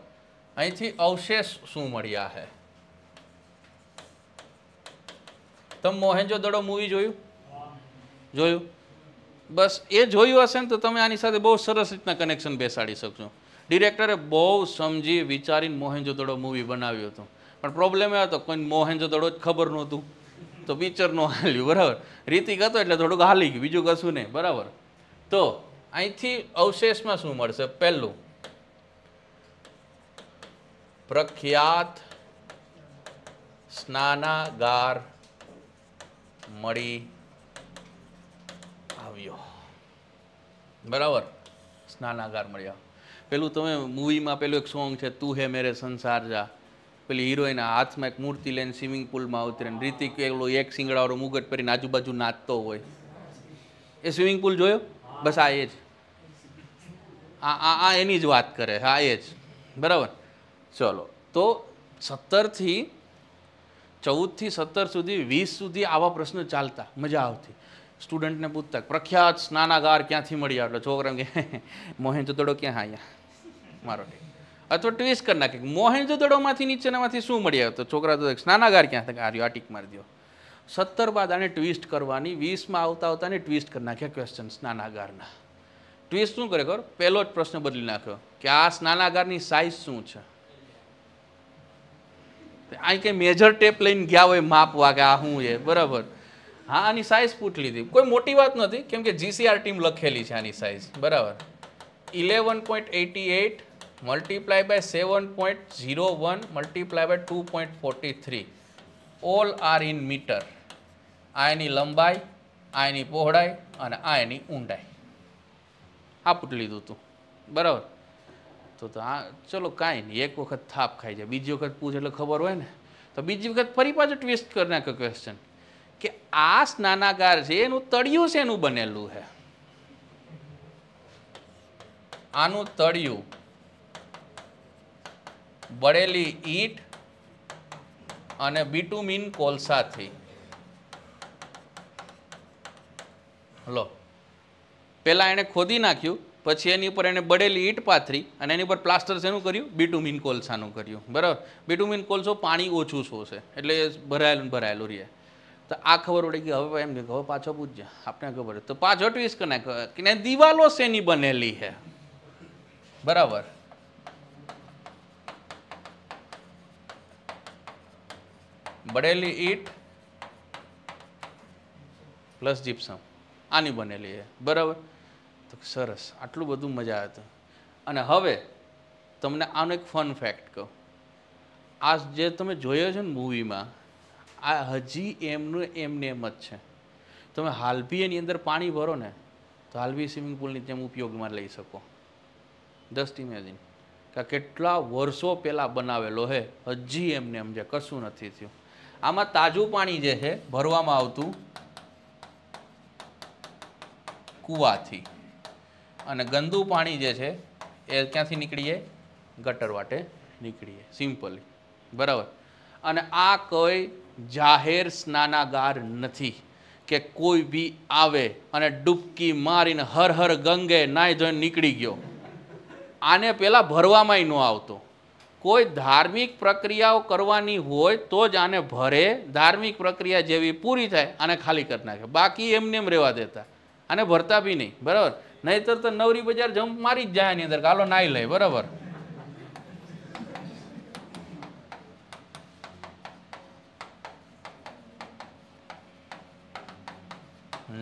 [SPEAKER 1] અહીંથી અવશેષ શું મળ્યા છે તમે મોહેન્જો દડો મૂવી જોયું જોયું બસ એ જોયું હશે ને તો તમે આની સાથે બહુ સરસ રીતના કનેક્શન બેસાડી શકશો ડિરેક્ટરે બહુ સમજી વિચારીને મોહેન્જો મોહેંજોદડો મૂવી બનાવ્યું હતું પણ પ્રોબ્લેમ એ હતો કોઈ મોહેન્જો મોહેંજોદડો જ ખબર નહોતું તો પિક્ચર નો હાલ્યું બરાબર રીતિક હતો એટલે થોડુંક હાલી ગયું બીજું કશું નહીં બરાબર તો અહીંથી અવશેષમાં શું મળશે પહેલું પ્રખ્યાત સ્નાનાગાર મળી આવ્યો બરાબર સ્નાનાગાર મળ્યા પેલું તમે મૂવીમાં પેલું એક સોંગ છે તું હે મેરે સંસાર જા પેલી હિરોઈના હાથમાં એક મૂર્તિ લઈને સ્વિમિંગ પુલમાં ઉતરે રિતિક પેલો એક સિંગડાવાળો મુગટ પહેરીને આજુબાજુ નાચતો હોય એ સ્વિમિંગ પુલ જોયો બસ આ એ જ આ આ આ એની જ વાત કરે હા એ જ બરાબર ચલો તો સત્તરથી ચૌદથી સત્તર સુધી વીસ સુધી આવા પ્રશ્નો ચાલતા મજા આવતી સ્ટુડન્ટને પૂછતા પ્રખ્યાત સ્નાનાગાર ક્યાંથી મળ્યા એટલે છોકરા કે મોહેંજોદડો ક્યાં હા અહીંયા મારો અથવા ટ્વીસ કરી નાખે મોહેંજોદડોમાંથી નીચેનામાંથી શું મળ્યા તો છોકરા તો સ્નાનાગાર ક્યાં થાય આ ટીક મારી દો સત્તર બાદ આને ટ્વિસ્ટ કરવાની વીસમાં આવતા આવતા આવતાને ટ્વિસ્ટ કરી નાખ્યા ક્વેશ્ચન સ્નાનાગારના ટ્વિસ્ટ શું કરે ખબર પહેલો જ પ્રશ્ન બદલી નાખ્યો કે આ સ્નાનાગારની સાઇઝ શું છે અહીં કંઈ મેજર ટેપ લઈને ગયા હોય માપવા કે આ શું છે બરાબર હા આની સાઇઝ પૂછ લીધી કોઈ મોટી વાત નથી કેમ કે જીસીઆર ટીમ લખેલી છે આની સાઇઝ બરાબર eleven point eighty eight multiply by seven point zero one multiply by two point forty three all are in meter આ એની લંબાઈ આ પહોળાઈ અને આ એની ઊંડાઈ આપું લીધું હતું બરાબર તો તો આ ચલો કાંઈ નહીં એક વખત થાપ ખાઈ જાય બીજી વખત પૂછ એટલે ખબર હોય ને તો બીજી વખત ફરી પાછું ટ્વિસ્ટ કરી નાખ્યો ક્વેશ્ચન કે આ સ્નાનાગાર છે એનું તળિયું છે એનું બનેલું છે આનું તળિયું બળેલી ઈંટ અને બીટુમીન કોલસાથી લો પહેલાં એણે ખોદી નાખ્યું પછી એની ઉપર એણે બળેલી ઈટ પાથરી અને એની ઉપર પ્લાસ્ટર શેનું કર્યું બીટુમિન કોલસાનું કર્યું બરાબર બીટુમિન કોલસો પાણી ઓછું શોષે એટલે ભરાયેલું ભરાયેલું રહે તો આ ખબર પડે કે હવે એમ કે હવે પાછો પૂછજે આપણે ખબર તો પાછો ટ્વિસ્ટ કરી કે દિવાલો શેની બનેલી છે બરાબર બળેલી ઈટ પ્લસ જીપ્સમ આની બનેલી છે બરાબર તો સરસ આટલું બધું મજા હતું અને હવે તમને આનો એક ફન ફેક્ટ કહું આ જે તમે જોયો છે ને મૂવીમાં આ હજી એમનું એમને એમ જ છે તમે હાલભી એની અંદર પાણી ભરો ને તો હાલભી સ્વિમિંગ પુલની જેમ ઉપયોગમાં લઈ શકો જસ્ટ ઇમેજિન કે કેટલા વર્ષો પહેલાં બનાવેલો હે હજી એમને એમ જે કશું નથી થયું આમાં તાજું પાણી જે છે ભરવામાં આવતું કૂવાથી અને ગંદુ પાણી જે છે એ ક્યાંથી નીકળીએ ગટર વાટે નીકળીએ સિમ્પલી બરાબર અને આ કોઈ જાહેર સ્નાનાગાર નથી કે કોઈ બી આવે અને ડૂબકી મારીને હર હર ગંગે નાય ધોઈને નીકળી ગયો આને પહેલાં ભરવામાંય ન આવતો કોઈ ધાર્મિક પ્રક્રિયાઓ કરવાની હોય તો જ આને ભરે ધાર્મિક પ્રક્રિયા જેવી પૂરી થાય આને ખાલી કરી નાખે બાકી એમને એમ રહેવા દેતા અને ભરતા બી નહીં બરાબર નહીતર તો નવરી બજાર જમ્પ મારી જ જાય એની અંદર કાલો નાઈ લે બરાબર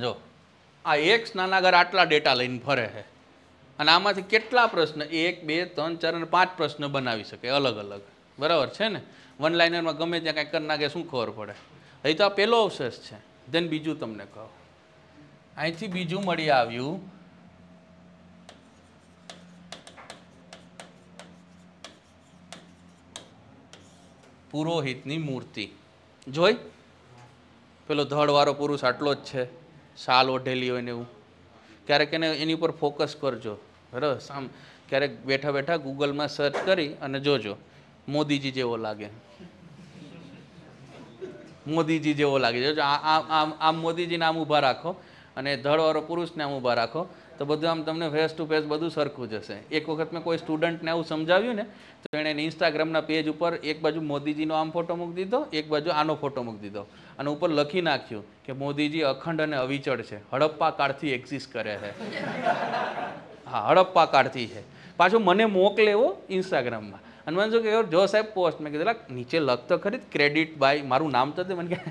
[SPEAKER 1] જો આ એક સ્નાનાગર આટલા ડેટા લઈને ફરે છે અને આમાંથી કેટલા પ્રશ્ન એક બે ત્રણ ચાર અને પાંચ પ્રશ્ન બનાવી શકે અલગ અલગ બરાબર છે ને વન લાઇનરમાં ગમે ત્યાં કાંઈક કરી નાખે શું ખબર પડે એ તો આ પહેલો અવશેષ છે ધેન બીજું તમને કહો અહીંથી બીજું મળી આવ્યું પુરોહિતની મૂર્તિ જોઈ પેલો ધડવાળો પુરુષ આટલો જ છે શાલ ઓઢેલી હોય ને એવું ક્યારેક એને એની ઉપર ફોકસ કરજો બરાબર આમ ક્યારેક બેઠા બેઠા ગૂગલમાં સર્ચ કરી અને જોજો મોદીજી જેવો લાગે મોદીજી જેવો લાગે જોજો આમ આમ મોદીજીને આમ ઊભા રાખો અને ધળવાળો પુરુષને આમ ઊભા રાખો તો બધું આમ તમને ફેસ ટુ ફેસ બધું સરખું જશે એક વખત મેં કોઈ સ્ટુડન્ટને આવું સમજાવ્યું ને તો એણે ઇન્સ્ટાગ્રામના પેજ ઉપર એક બાજુ મોદીજીનો આમ ફોટો મૂકી દીધો એક બાજુ આનો ફોટો મૂકી દીધો અને ઉપર લખી નાખ્યું કે મોદીજી અખંડ અને અવિચળ છે હડપ્પા કાળથી એક્ઝિસ્ટ કરે છે હા હડપ્પા કાળથી છે પાછું મને મોકલેવો ઇન્સ્ટાગ્રામમાં અને મને શું કે જો સાહેબ પોસ્ટ મેં કીધું નીચે લખતો ખરી ક્રેડિટ બાય મારું નામ તો મને કે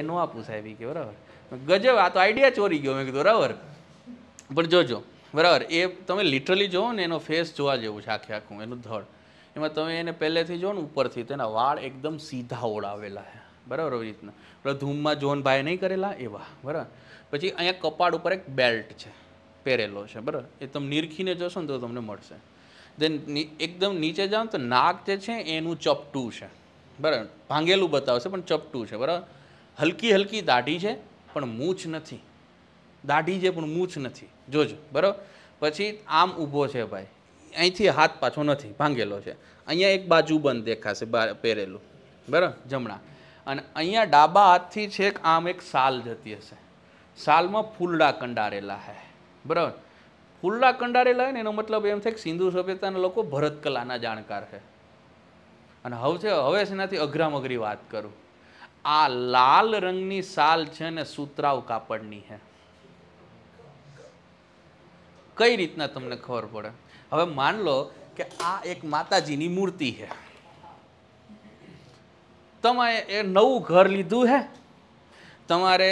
[SPEAKER 1] એ ન આપું સાહેબ એ કે બરાબર ગજબ આ તો આઈડિયા ચોરી ગયો મેં કીધું બરાબર પણ જોજો બરાબર એ તમે લિટરલી જોવો ને એનો ફેસ જોવા જેવું છે આખે આખું એનું ધડ એમાં તમે એને પહેલેથી જો ને ઉપરથી તેના વાળ એકદમ સીધા ઓળાવેલા છે બરાબર એવી રીતના પેલા ધૂમમાં જોન ભાઈ નહીં કરેલા એવા બરાબર પછી અહીંયા કપાળ ઉપર એક બેલ્ટ છે પહેરેલો છે બરાબર એ તમે નિરખીને જોશો ને તો તમને મળશે દેન એકદમ નીચે જાઓ તો નાક જે છે એનું ચપટું છે બરાબર ભાંગેલું બતાવશે પણ ચપટું છે બરાબર હલકી હલકી દાઢી છે પણ મૂછ નથી દાઢી છે પણ મૂછ નથી જોજો બરાબર પછી આમ ઊભો છે ભાઈ અહીંથી હાથ પાછો નથી ભાંગેલો છે અહીંયા એક બાજુ બંધ દેખાશે પહેરેલું બરાબર જમણા અને અહીંયા ડાબા હાથથી છેક આમ એક સાલ જતી હશે સાલમાં ફૂલડા કંડારેલા હે બરાબર ફૂલડા કંડારેલા હોય ને એનો મતલબ એમ છે કે સિંધુ સભ્યતાના લોકો ભરત કલાના જાણકાર છે અને હવે છે હવે એનાથી અઘરામઘરી વાત કરું આ લાલ રંગની સાલ છે ને સુતરાવ કાપડની છે કઈ રીતના તમને ખબર પડે હવે માન લો કે આ એક માતાજીની મૂર્તિ છે તમે એ નવું ઘર લીધું હે તમારે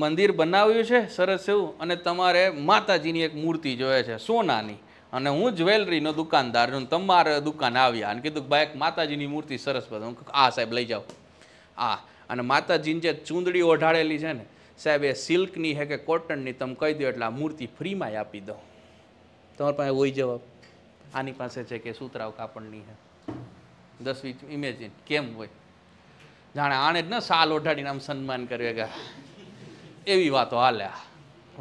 [SPEAKER 1] મંદિર બનાવ્યું છે સરસ એવું અને તમારે માતાજીની એક મૂર્તિ જોઈએ છે સોનાની અને હું જ્વેલરીનો દુકાનદાર છું તમારે દુકાન આવ્યા અને કીધું ભાઈ એક માતાજીની મૂર્તિ સરસ બધા આ સાહેબ લઈ જાઓ આ અને માતાજીને જે ચૂંદડી ઓઢાડેલી છે ને સાહેબ એ સિલ્કની હે કે કોટનની તમે કહી દો એટલે આ મૂર્તિ ફ્રીમાં આપી દો તમારી પાસે હોય જવાબ આની પાસે છે કે સુતરાવ કાપડની છે દસ વીસ ઇમેજિન કેમ હોય જાણે આણે જ ને સાલ ઓઢાડીને આમ સન્માન કરે કે એવી વાતો હાલ્યા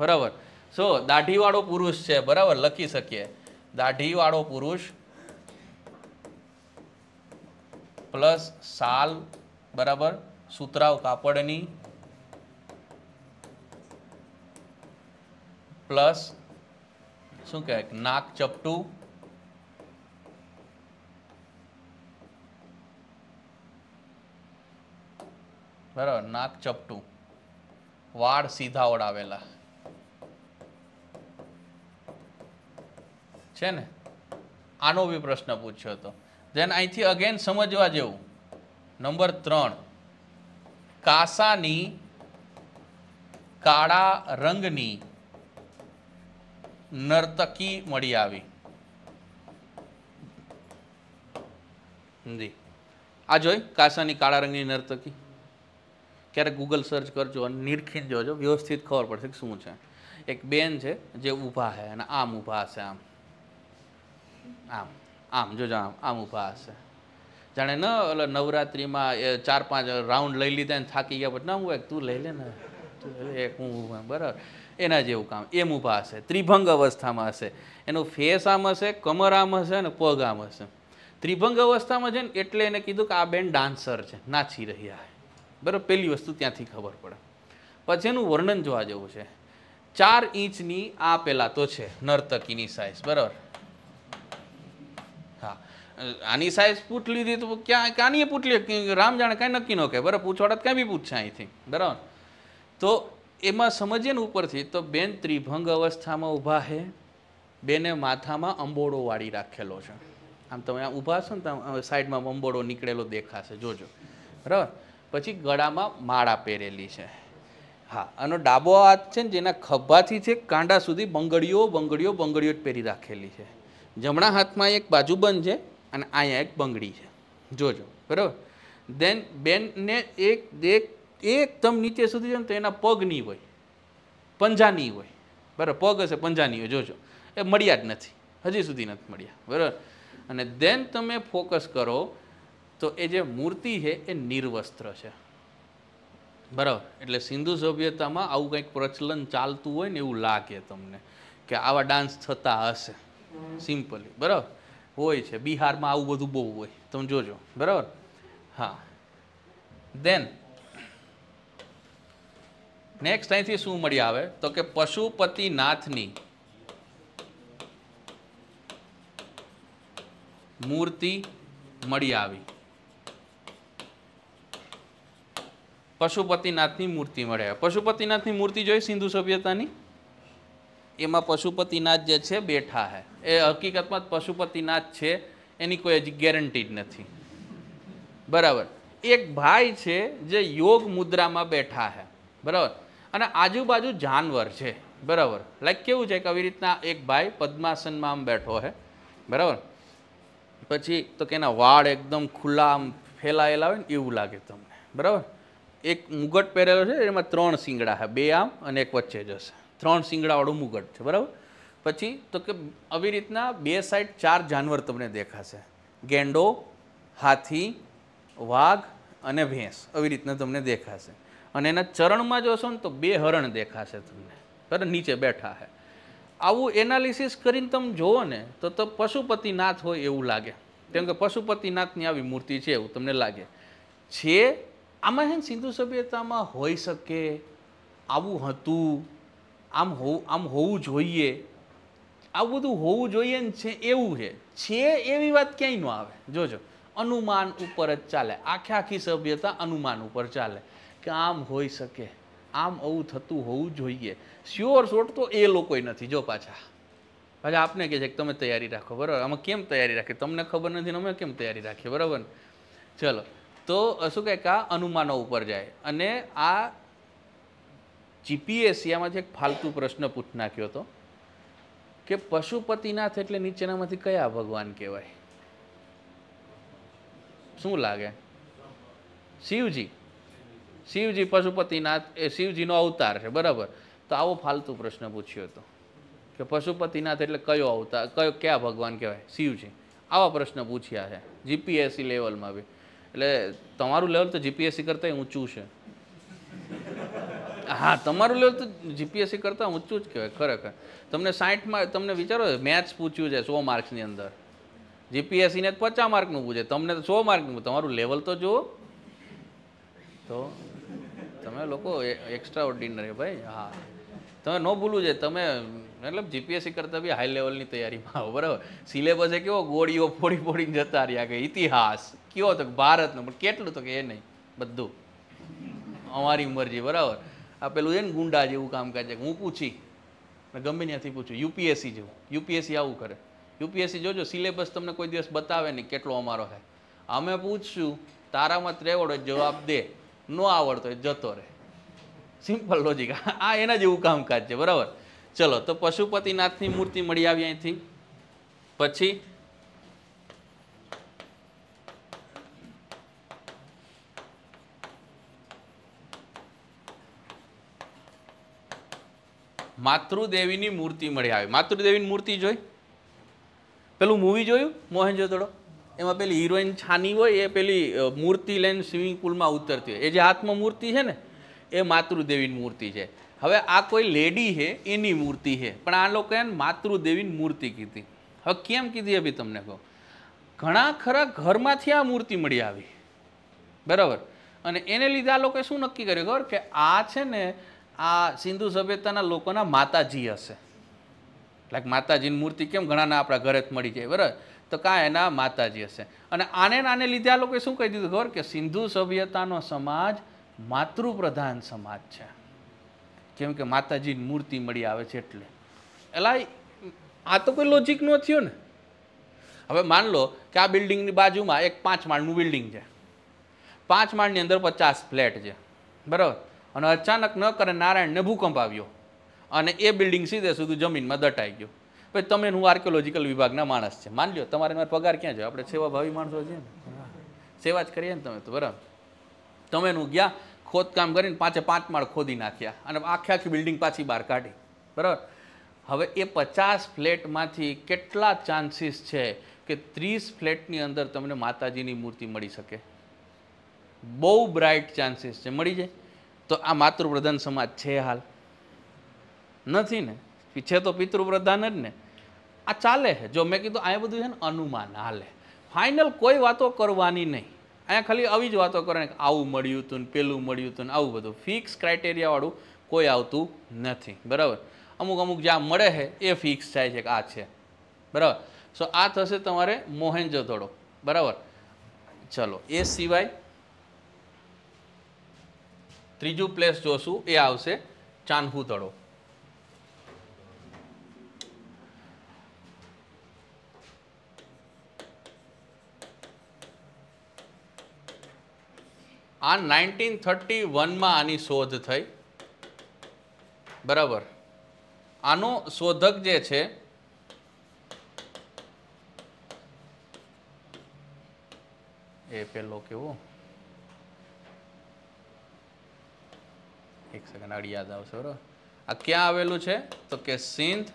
[SPEAKER 1] બરાબર સો દાઢીવાળો પુરુષ છે બરાબર લખી શકીએ દાઢીવાળો પુરુષ પ્લસ સાલ બરાબર સુતરાવ કાપડની પ્લસ શું કહેવાય નાક ચપટું બરાબર નાક ચપટું વાળ સીધા ઓળાવેલા છે ને આનો બી પ્રશ્ન પૂછ્યો હતો ધેન અહીંથી અગેન સમજવા જેવું નંબર ત્રણ કાસાની કાળા રંગની નર્તકી મળી આવી જી આ જોઈ કાસાની કાળા રંગની નર્તકી ક્યારેક ગૂગલ સર્ચ કરજો અને નિરખીને જોજો વ્યવસ્થિત ખબર પડશે કે શું છે એક બેન છે જે ઊભા છે અને આમ ઊભા હશે આમ આમ આમ જોજો આમ આમ ઊભા હશે જાણે ન એટલે નવરાત્રિમાં એ ચાર પાંચ રાઉન્ડ લઈ લીધા ને થાકી ગયા પછી ના હું એક તું લઈ લે ને તું એક હું બરાબર એના જેવું કામ એમ ઊભા હશે ત્રિભંગ અવસ્થામાં હશે એનું ફેસ આમ હશે કમર આમ હશે ને પગ આમ હશે ત્રિભંગ અવસ્થામાં છે ને એટલે એને કીધું કે આ બેન ડાન્સર છે નાચી રહ્યા છે બરાબર પહેલી વસ્તુ ત્યાંથી ખબર પડે પછી એનું વર્ણન જોવા જેવું છે ચાર ઇંચની આ પહેલાં તો છે નર્તકીની સાઇઝ બરાબર આની સાહેબ પૂટ લીધી તો ક્યાં કાનીએ પૂટલી રામ જાણે કાંઈ નક્કી ન કહે બરાબર પૂછવાડા કાંઈ બી પૂછશે અહીંથી બરાબર તો એમાં સમજીએ ને ઉપરથી તો બેન ત્રિભંગ અવસ્થામાં ઊભા હે બેને માથામાં અંબોડો વાળી રાખેલો છે આમ તમે આ ઊભા હશો ને તમે સાઈડમાં અંબોડો નીકળેલો દેખાશે જોજો બરાબર પછી ગળામાં માળા પહેરેલી છે હા અને ડાબો હાથ છે ને જેના ખભાથી છે કાંડા સુધી બંગડીઓ બંગડીઓ બંગડીઓ જ પહેરી રાખેલી છે જમણા હાથમાં એક બાજુબંધ છે અને અહીંયા એક બંગડી છે જોજો બરાબર દેન બેનને એક એકદમ નીચે સુધી છે ને તો એના પગની હોય પંજાની હોય બરાબર પગ હશે પંજાની હોય જોજો એ મળ્યા જ નથી હજી સુધી નથી મળ્યા બરાબર અને દેન તમે ફોકસ કરો તો એ જે મૂર્તિ છે એ નિર્વસ્ત્ર છે બરાબર એટલે સિંધુ સભ્યતામાં આવું કંઈક પ્રચલન ચાલતું હોય ને એવું લાગે તમને કે આવા ડાન્સ થતા હશે સિમ્પલી બરાબર હોય છે બિહારમાં આવું બધું બહુ હોય તમે જોજો બરાબર હા દેન નેક્સ્ટ અહીંથી શું મળી આવે તો કે પશુપતિનાથની મૂર્તિ મળી આવી પશુપતિનાથની મૂર્તિ મળે આવે પશુપતિનાથની મૂર્તિ જોઈ સિંધુ સભ્યતાની એમાં પશુપતિનાથ જે છે બેઠા હે એ હકીકતમાં પશુપતિનાથ છે એની કોઈ હજી ગેરંટી જ નથી બરાબર એક ભાઈ છે જે યોગ મુદ્રામાં બેઠા હે બરાબર અને આજુબાજુ જાનવર છે બરાબર લાઈક કેવું છે કે આવી રીતના એક ભાઈ પદ્માસનમાં આમ બેઠો હે બરાબર પછી તો કે એના વાળ એકદમ ખુલ્લા આમ ફેલાયેલા હોય ને એવું લાગે તમને બરાબર એક મુગટ પહેરેલો છે એમાં ત્રણ શિંગડા છે બે આમ અને એક વચ્ચે જશે ત્રણ શિંગડાવાળું મુગટ છે બરાબર પછી તો કે આવી રીતના બે સાઈડ ચાર જાનવર તમને દેખાશે ગેંડો હાથી વાઘ અને ભેંસ આવી રીતના તમને દેખાશે અને એના ચરણમાં જોશો ને તો બે હરણ દેખાશે તમને બરાબર નીચે બેઠા હે આવું એનાલિસિસ કરીને તમે જુઓ ને તો તો પશુપતિનાથ હોય એવું લાગે કેમ કે પશુપતિનાથની આવી મૂર્તિ છે એવું તમને લાગે છે આમાં હે સિંધુ સભ્યતામાં હોઈ શકે આવું હતું આમ હોવું આમ હોવું જોઈએ આવું બધું હોવું જોઈએ ને છે એવું છે છે એવી વાત ક્યાંય ન આવે જોજો અનુમાન ઉપર જ ચાલે આખે આખી સભ્યતા અનુમાન ઉપર ચાલે કે આમ હોઈ શકે આમ આવું થતું હોવું જોઈએ શ્યોર શોટ તો એ લોકોય નથી જો પાછા પાછા આપને કહે છે કે તમે તૈયારી રાખો બરાબર આમાં કેમ તૈયારી રાખીએ તમને ખબર નથી અમે કેમ તૈયારી રાખીએ બરાબર ચલો તો શું કહે કે આ અનુમાનો ઉપર જાય અને આ જીપીએસસીઆમાં જ એક ફાલતુ પ્રશ્ન પૂછ નાખ્યો હતો કે પશુપતિનાથ એટલે નીચેનામાંથી કયા ભગવાન કહેવાય શું લાગે શિવજી શિવજી પશુપતિનાથ એ શિવજીનો અવતાર છે બરાબર તો આવો ફાલતુ પ્રશ્ન પૂછ્યો હતો કે પશુપતિનાથ એટલે કયો અવતાર કયો કયા ભગવાન કહેવાય શિવજી આવા પ્રશ્ન પૂછ્યા છે જીપીએસસી લેવલમાં બી એટલે તમારું લેવલ તો જીપીએસસી કરતાં ઊંચું છે હા તમારું લેવલ તો જીપીએસસી કરતાં ઊંચું જ કહેવાય ખરેખર તમને સાઠમાં તમને વિચારો મેથ્સ પૂછ્યું છે સો માર્ક્સની અંદર જીપીએસસીને પચાસ માર્કનું પૂછે તમને તો સો માર્કનું તમારું લેવલ તો જુઓ તો તમે લોકો એક્સ્ટ્રા ઓર્ડિનરી ભાઈ હા તમે ન ભૂલવું છે તમે મતલબ જીપીએસસી કરતાં બી હાઈ લેવલની તૈયારીમાં આવો બરાબર સિલેબસ એ કેવો ગોળીઓ ફોડી ફોડીને જતા રહ્યા કે ઇતિહાસ કયો તો ભારતનો પણ કેટલું તો કે એ નહીં બધું અમારી મરજી બરાબર આ પેલું છે ને ગુંડા જેવું કામકાજ છે હું પૂછી મેં ગમે ત્યાંથી પૂછું યુપીએસસી જેવું યુપીએસસી આવું કરે યુપીએસસી જોજો સિલેબસ તમને કોઈ દિવસ બતાવે નહીં કેટલો અમારો છે અમે પૂછશું તારામાં ત્રેવડો જવાબ દે ન આવડતો એ જતો રહે સિમ્પલ લોજિક આ એના જેવું કામકાજ છે બરાબર ચલો તો પશુપતિનાથની મૂર્તિ મળી આવી અહીંથી પછી માતૃદેવીની મૂર્તિ મળી આવી માતૃદેવીની મૂર્તિ જોઈ પેલું મૂવી જોયું મોહેન્જોદડો એમાં પેલી હિરોઈન છાની હોય એ પેલી મૂર્તિ લઈને સ્વિમિંગ પુલમાં ઉતરતી હોય એ જે હાથમાં મૂર્તિ છે ને એ માતૃદેવીની મૂર્તિ છે હવે આ કોઈ લેડી છે એની મૂર્તિ છે પણ આ લોકોએ માતૃદેવીની મૂર્તિ કીધી હવે કેમ કીધી અભી તમને કહો ઘણા ખરા ઘરમાંથી આ મૂર્તિ મળી આવી બરાબર અને એને લીધે આ લોકોએ શું નક્કી કર્યું ખબર કે આ છે ને આ સિંધુ સભ્યતાના લોકોના માતાજી હશે લાઈક માતાજીની મૂર્તિ કેમ ઘણાના આપણા ઘરે જ મળી જાય બરાબર તો કાં એના માતાજી હશે અને આને આને લીધે આ લોકોએ શું કહી દીધું ખબર કે સિંધુ સભ્યતાનો સમાજ માતૃપ્રધાન સમાજ છે કેમ કે માતાજીની મૂર્તિ મળી આવે છે એટલે એલા આ તો કોઈ લોજિક ન થયો ને હવે માન લો કે આ બિલ્ડિંગની બાજુમાં એક પાંચ માળનું બિલ્ડિંગ છે પાંચ માળની અંદર પચાસ ફ્લેટ છે બરાબર અને અચાનક ન કરે નારાયણને ભૂકંપ આવ્યો અને એ બિલ્ડિંગ સીધે સુધી જમીનમાં દટાઈ ગયો ભાઈ તમે હું આર્કિયોલોજીકલ વિભાગના માણસ છે માન લ્યો તમારે મારે પગાર ક્યાં જાય આપણે સેવા સેવાભાવી માણસો છીએ ને સેવા જ કરીએ ને તમે તો બરાબર તમે હું ગયા ખોદકામ કરીને પાંચે પાંચ માળ ખોદી નાખ્યા અને આખી આખી બિલ્ડિંગ પાછી બહાર કાઢી બરાબર હવે એ પચાસ ફ્લેટમાંથી કેટલા ચાન્સીસ છે કે ત્રીસ ફ્લેટની અંદર તમને માતાજીની મૂર્તિ મળી શકે બહુ બ્રાઇટ ચાન્સીસ છે મળી જાય તો આ માતૃપ્રધાન સમાજ છે હાલ નથી ને છે તો પિતૃપ્રધાન જ ને આ ચાલે છે જો મેં કીધું અહીંયા બધું છે ને અનુમાન હાલે ફાઇનલ કોઈ વાતો કરવાની નહીં અહીંયા ખાલી આવી જ વાતો કરે કરવાની આવું મળ્યું હતું ને પેલું મળ્યું હતું ને આવું બધું ફિક્સ ક્રાઇટેરિયાવાળું કોઈ આવતું નથી બરાબર અમુક અમુક જ્યાં મળે છે એ ફિક્સ થાય છે કે આ છે બરાબર સો આ થશે તમારે મોહેન્જો ધોડો બરાબર ચલો એ સિવાય ત્રીજું પ્લેસ જોશું એ આવશે ચાન્હુ તળો આ નાઇન્ટીન થર્ટી વનમાં આની શોધ થઈ બરાબર આનો શોધક જે છે એ પેલો કેવો એક સેકન્ડ આગળ યાદ આવશે બરાબર આ ક્યાં આવેલું છે તો કે સિંધ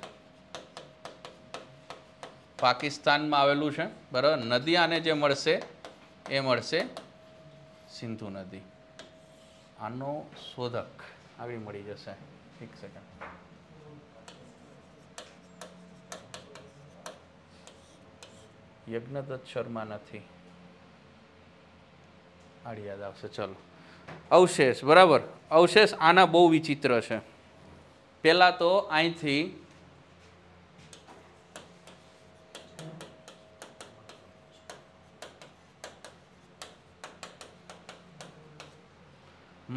[SPEAKER 1] પાકિસ્તાનમાં આવેલું છે બરાબર નદી આને જે મળશે એ મળશે સિંધુ નદી આનો શોધક આવી મળી જશે એક સેકન્ડ યજ્ઞદત્ત શર્મા નથી આડી યાદ આવશે ચલો અવશેષ બરાબર અવશેષ આના બહુ વિચિત્ર છે પહેલાં તો અહીંથી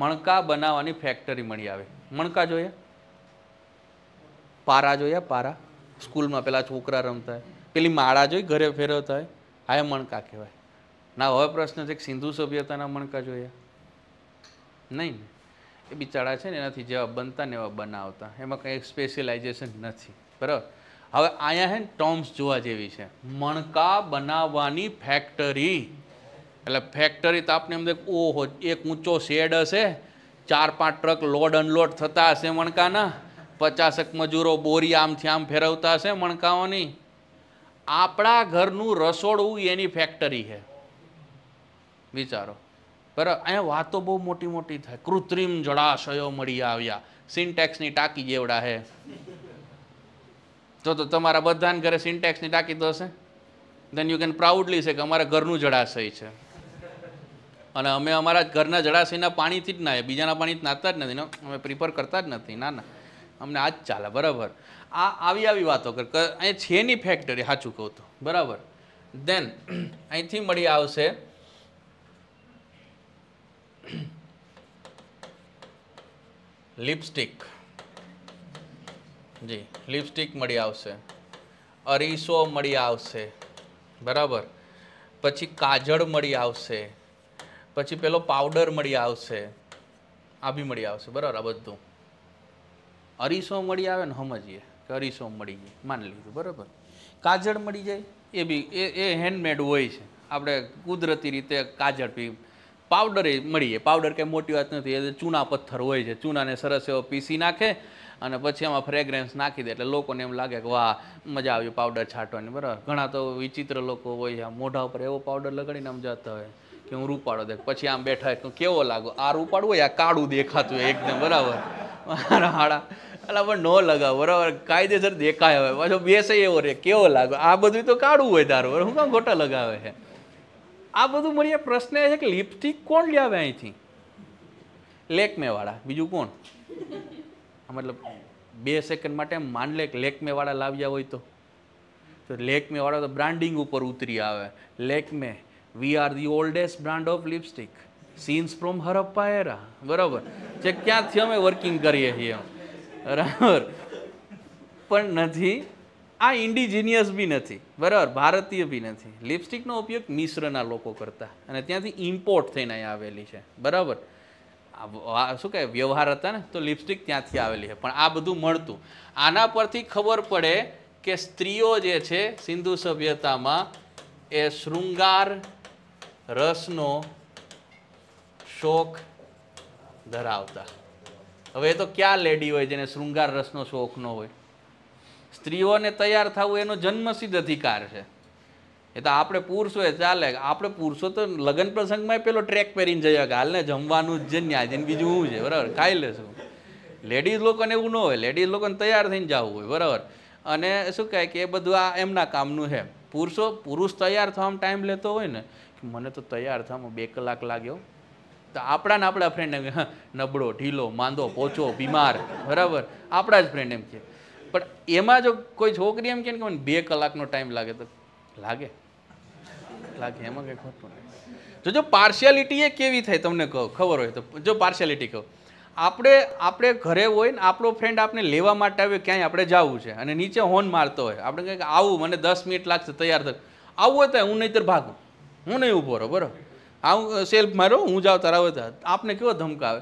[SPEAKER 1] મણકા બનાવવાની ફેક્ટરી મળી આવે મણકા જોઈએ પારા જોઈએ પારા સ્કૂલમાં પેલા છોકરા રમતા હોય પેલી માળા જોઈ ઘરે ફેરવતા હોય હા એ મણકા કહેવાય ના હવે પ્રશ્ન છે કે સિંધુ સભ્યતાના મણકા જોઈએ નહીં ને એ બિચારા છે ને એનાથી જેવા બનતા ને એવા બનાવતા એમાં કંઈ સ્પેશિયલાઇઝેશન નથી બરાબર હવે અહીંયા હે ને ટોમ્સ જોવા જેવી છે મણકા બનાવવાની ફેક્ટરી એટલે ફેક્ટરી તો આપણે એમ દેખ ઓહો એક ઊંચો શેડ હશે ચાર પાંચ ટ્રક લોડ અનલોડ થતા હશે મણકાના પચાસક મજૂરો બોરી આમથી આમ ફેરવતા હશે મણકાઓની આપણા ઘરનું રસોડું એની ફેક્ટરી છે વિચારો બરાબર અહીંયા વાતો બહુ મોટી મોટી થાય કૃત્રિમ જળાશયો મળી આવ્યા સિન્ટેક્સની ટાંકી જેવડા હે તો તો તમારા બધાને ઘરે સિન્ટેક્સની ટાંકી તો હશે દેન યુ કેન પ્રાઉડલી છે કે અમારા ઘરનું જળાશય છે અને અમે અમારા ઘરના જળાશયના પાણીથી જ નાહીએ બીજાના પાણી નાતા જ નથી અમે પ્રિફર કરતા જ નથી ના ના અમને આ જ ચાલે બરાબર આ આવી આવી વાતો કર અહીં છે ની ફેક્ટરી સાચું કહું તો બરાબર દેન અહીંથી મળી આવશે લિપસ્ટિક જી લિપસ્ટિક મળી આવશે અરીસો મળી આવશે બરાબર પછી કાજળ મળી આવશે પછી પેલો પાવડર મળી આવશે આ બી મળી આવશે બરાબર આ બધું અરીસો મળી આવે ને સમજીએ કે અરીસો મળી જાય માની લીધું બરાબર કાજળ મળી જાય એ બી એ એ હેન્ડમેડ હોય છે આપણે કુદરતી રીતે કાજળ પાવડર એ મળીએ પાવડર કંઈ મોટી વાત નથી એ ચૂના પથ્થર હોય છે ચૂનાને સરસ એવો પીસી નાખે અને પછી એમાં ફ્રેગ્રન્સ નાખી દે એટલે લોકોને એમ લાગે કે વાહ મજા આવી પાવડર છાંટવાની બરાબર ઘણા તો વિચિત્ર લોકો હોય છે મોઢા ઉપર એવો પાવડર લગાડીને આમ જતા હોય કે હું રૂપાડો દેખ પછી આમ બેઠા હોય કેવો લાગો આ રૂપાડવું હોય આ કાળું દેખાતું હોય એકદમ બરાબર મારા હાડા એટલે પણ ન લગાવ બરાબર કાયદેસર દેખાય હોય પાછો બેસે એવો રે કેવો લાગો આ બધું તો કાળું હોય તારું હું કામ ખોટા લગાવે છે આ બધું મળીએ પ્રશ્ન એ છે કે લિપસ્ટિક કોણ લઈ આવે અહીંથી લેકમેવાળા બીજું કોણ મતલબ બે સેકન્ડ માટે માનલે કે લેકમેવાળા લાવ્યા હોય તો તો લેકમેવાળા તો બ્રાન્ડિંગ ઉપર ઉતરી આવે Lakme we are the oldest brand of lipstick since from Harappa era બરાબર જે ક્યાંથી અમે વર્કિંગ કરીએ છીએ બરાબર પણ નથી આ ઇન્ડિજિનિયસ બી નથી બરાબર ભારતીય બી નથી લિપસ્ટિકનો ઉપયોગ મિશ્રના લોકો કરતા અને ત્યાંથી ઇમ્પોર્ટ થઈને આવેલી છે બરાબર શું કહે વ્યવહાર હતા ને તો લિપસ્ટિક ત્યાંથી આવેલી છે પણ આ બધું મળતું આના પરથી ખબર પડે કે સ્ત્રીઓ જે છે સિંધુ સભ્યતામાં એ શૃંગાર રસનો શોખ ધરાવતા હવે એ તો ક્યાં લેડી હોય જેને શૃંગાર રસનો શોખ ન હોય સ્ત્રીઓને તૈયાર થવું એનો જન્મસિદ્ધ અધિકાર છે એ તો આપણે પુરુષોએ ચાલે આપણે પુરુષો તો લગ્ન પ્રસંગમાં પેલો ટ્રેક પહેરીને જઈએ શકે હાલને જમવાનું જ ન્યા જઈને બીજું હું છે બરાબર ખાઈ લેશું લેડીઝ લોકોને એવું ન હોય લેડીઝ લોકોને તૈયાર થઈને જવું હોય બરાબર અને શું કહે કે એ બધું આ એમના કામનું છે પુરુષો પુરુષ તૈયાર થવામાં ટાઈમ લેતો હોય ને મને તો તૈયાર થવામાં બે કલાક લાગ્યો તો આપણા ને આપણા ફ્રેન્ડ નબળો ઢીલો માંદો પોચો બીમાર બરાબર આપણા જ ફ્રેન્ડ એમ કે પણ એમાં જો કોઈ છોકરી એમ કે મને બે કલાકનો ટાઈમ લાગે તો લાગે લાગે એમાં કંઈ ખોટું નહીં તો જો પાર્શિયાલિટી એ કેવી થાય તમને કહો ખબર હોય તો જો પાર્શિયાલિટી કહો આપણે આપણે ઘરે હોય ને આપણો ફ્રેન્ડ આપણે લેવા માટે આવ્યો ક્યાંય આપણે જવું છે અને નીચે હોર્ન મારતો હોય આપણે કંઈક આવું મને દસ મિનિટ લાગશે તૈયાર થયું આવું હોય તો હું નહીતર ભાગું હું નહીં ઊભો રહો બરાબર આવું સેલ્ફ મારો હું જાઉં તારા હોય આપને કેવો ધમકાવે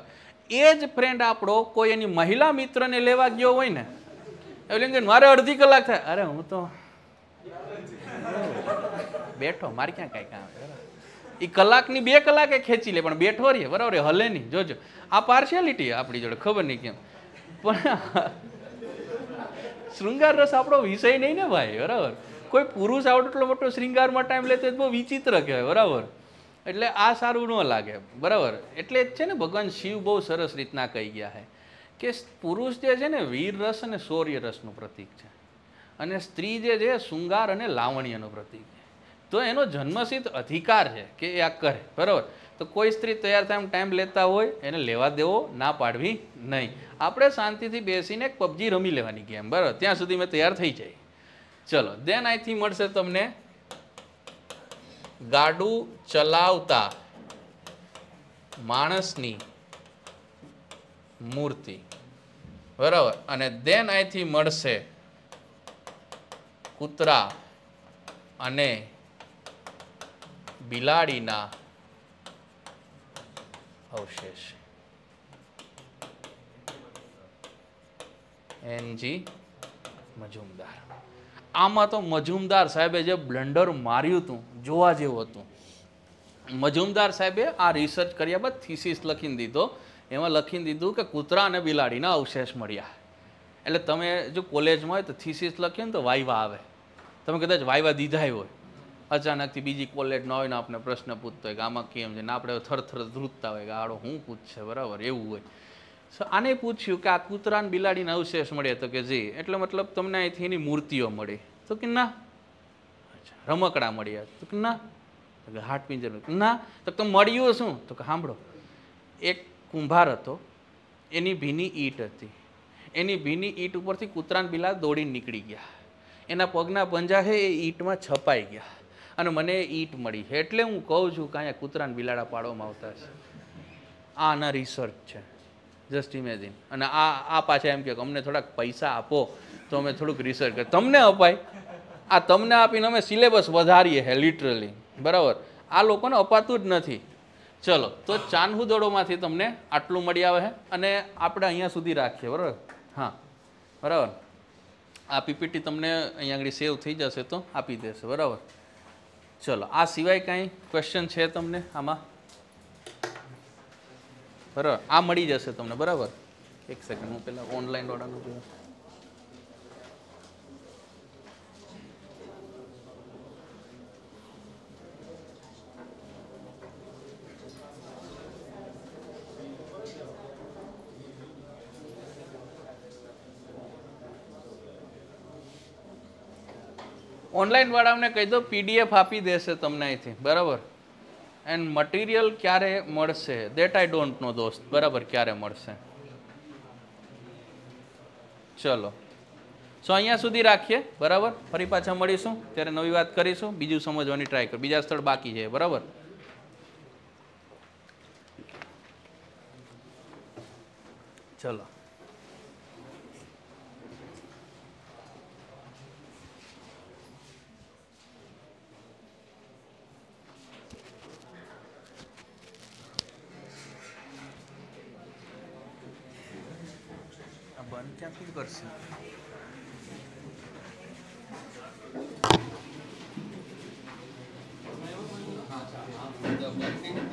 [SPEAKER 1] એ જ ફ્રેન્ડ આપણો કોઈ એની મહિલા મિત્રને લેવા ગયો હોય ને એવું કે મારે અડધી કલાક થાય અરે હું તો બેઠો મારે ક્યાં કાંઈ કામ એ કલાકની બે કલાકે ખેંચી લે પણ બેઠો રહીએ બરાબર હલે નહીં જોજો આ પાર્શિયાલિટી આપણી જોડે ખબર નહીં કેમ પણ શૃંગાર રસ આપણો વિષય નહીં ને ભાઈ બરાબર કોઈ પુરુષ આવડો મોટો શૃંગારમાં ટાઈમ લેતો તો બહુ વિચિત્ર કહેવાય બરાબર એટલે આ સારું ન લાગે બરાબર એટલે જ છે ને ભગવાન શિવ બહુ સરસ રીતના કહી ગયા છે કે પુરુષ જે છે ને વીર રસ અને શૌર્ય રસનું પ્રતિક છે અને સ્ત્રી જે છે શૃંગાર અને લાવણ્યનું પ્રતિક છે તો એનો જન્મસિદ્ધ અધિકાર છે કે એ આ કરે બરાબર તો કોઈ સ્ત્રી તૈયાર થાય એમ ટાઈમ લેતા હોય એને લેવા દેવો ના પાડવી નહીં આપણે શાંતિથી બેસીને એક પબજી રમી લેવાની ગેમ બરાબર ત્યાં સુધી મેં તૈયાર થઈ જાય ચલો દેન આઈથી મળશે તમને ગાડું ચલાવતા માણસની મૂર્તિ બરાબર અને દેન અહીંથી મળશે કૂતરા અને બિલાડીના અવશેષ એનજી મજુમદાર આમાં તો મજુમદાર સાહેબે જે બ્લન્ડર માર્યું હતું જોવા જેવું હતું મજુમદાર સાહેબે આ રિસર્ચ કર્યા બાદ થીસીસ લખીને દીધો એમાં લખીને દીધું કે કૂતરા અને બિલાડીના અવશેષ મળ્યા એટલે તમે જો કોલેજમાં હોય તો થીસીસ લખીએ ને તો વાયવા આવે તમે કદાચ વાયવા દીધાય હોય અચાનકથી બીજી કોલેજ ન હોય ને આપણે પ્રશ્ન પૂછતો હોય કે આમાં કેમ છે ને આપણે થરથર ધ્રુજતા હોય કે આડો હું પૂછશે બરાબર એવું હોય સો આને પૂછ્યું કે આ કૂતરાને બિલાડીને અવશેષ મળે તો કે જી એટલે મતલબ તમને અહીંથી એની મૂર્તિઓ મળી તો કે ના રમકડા મળ્યા તો કે ના તો કે હાટ ના તો કે મળ્યું શું તો કે સાંભળો એક કુંભાર હતો એની ભીની ઈંટ હતી એની ભીની ઈંટ ઉપરથી કૂતરાન બિલા દોડીને નીકળી ગયા એના પગના પંજા હે એ ઈંટમાં છપાઈ ગયા અને મને એ ઈંટ મળી એટલે હું કહું છું કે અહીંયા કૂતરાન બિલાડા પાડવામાં આવતા છે આના રિસર્ચ છે જસ્ટ ઇમેજિન અને આ આ પાછા એમ કે અમને થોડાક પૈસા આપો તો અમે થોડુંક રિસર્ચ કરીએ તમને અપાય આ તમને આપીને અમે સિલેબસ વધારીએ હે લિટરલી બરાબર આ લોકોને અપાતું જ નથી ચલો તો ચાનહુદડોમાંથી તમને આટલું મળી આવે અને આપણે અહીંયા સુધી રાખીએ બરાબર હા બરાબર આ પીપીટી તમને અહીંયા આગળ સેવ થઈ જશે તો આપી દેશે બરાબર ચલો આ સિવાય કાંઈ ક્વેશ્ચન છે તમને આમાં બરાબર આ મળી જશે તમને બરાબર એક સેકન્ડ હું પહેલાં ઓનલાઈન ઓર્ડરનું જોઉં ઓનલાઈનવાળાને કહી દો પીડીએફ આપી દેશે તમને અહીંથી બરાબર એન્ડ મટીરિયલ ક્યારે મળશે દેટ આઈ ડોન્ટ નો દોસ્ત બરાબર ક્યારે મળશે ચલો સો અહીંયા સુધી રાખીએ બરાબર ફરી પાછા મળીશું ત્યારે નવી વાત કરીશું બીજું સમજવાની ટ્રાય કર બીજા સ્થળ બાકી છે બરાબર ચલો જ કરશે Thank you.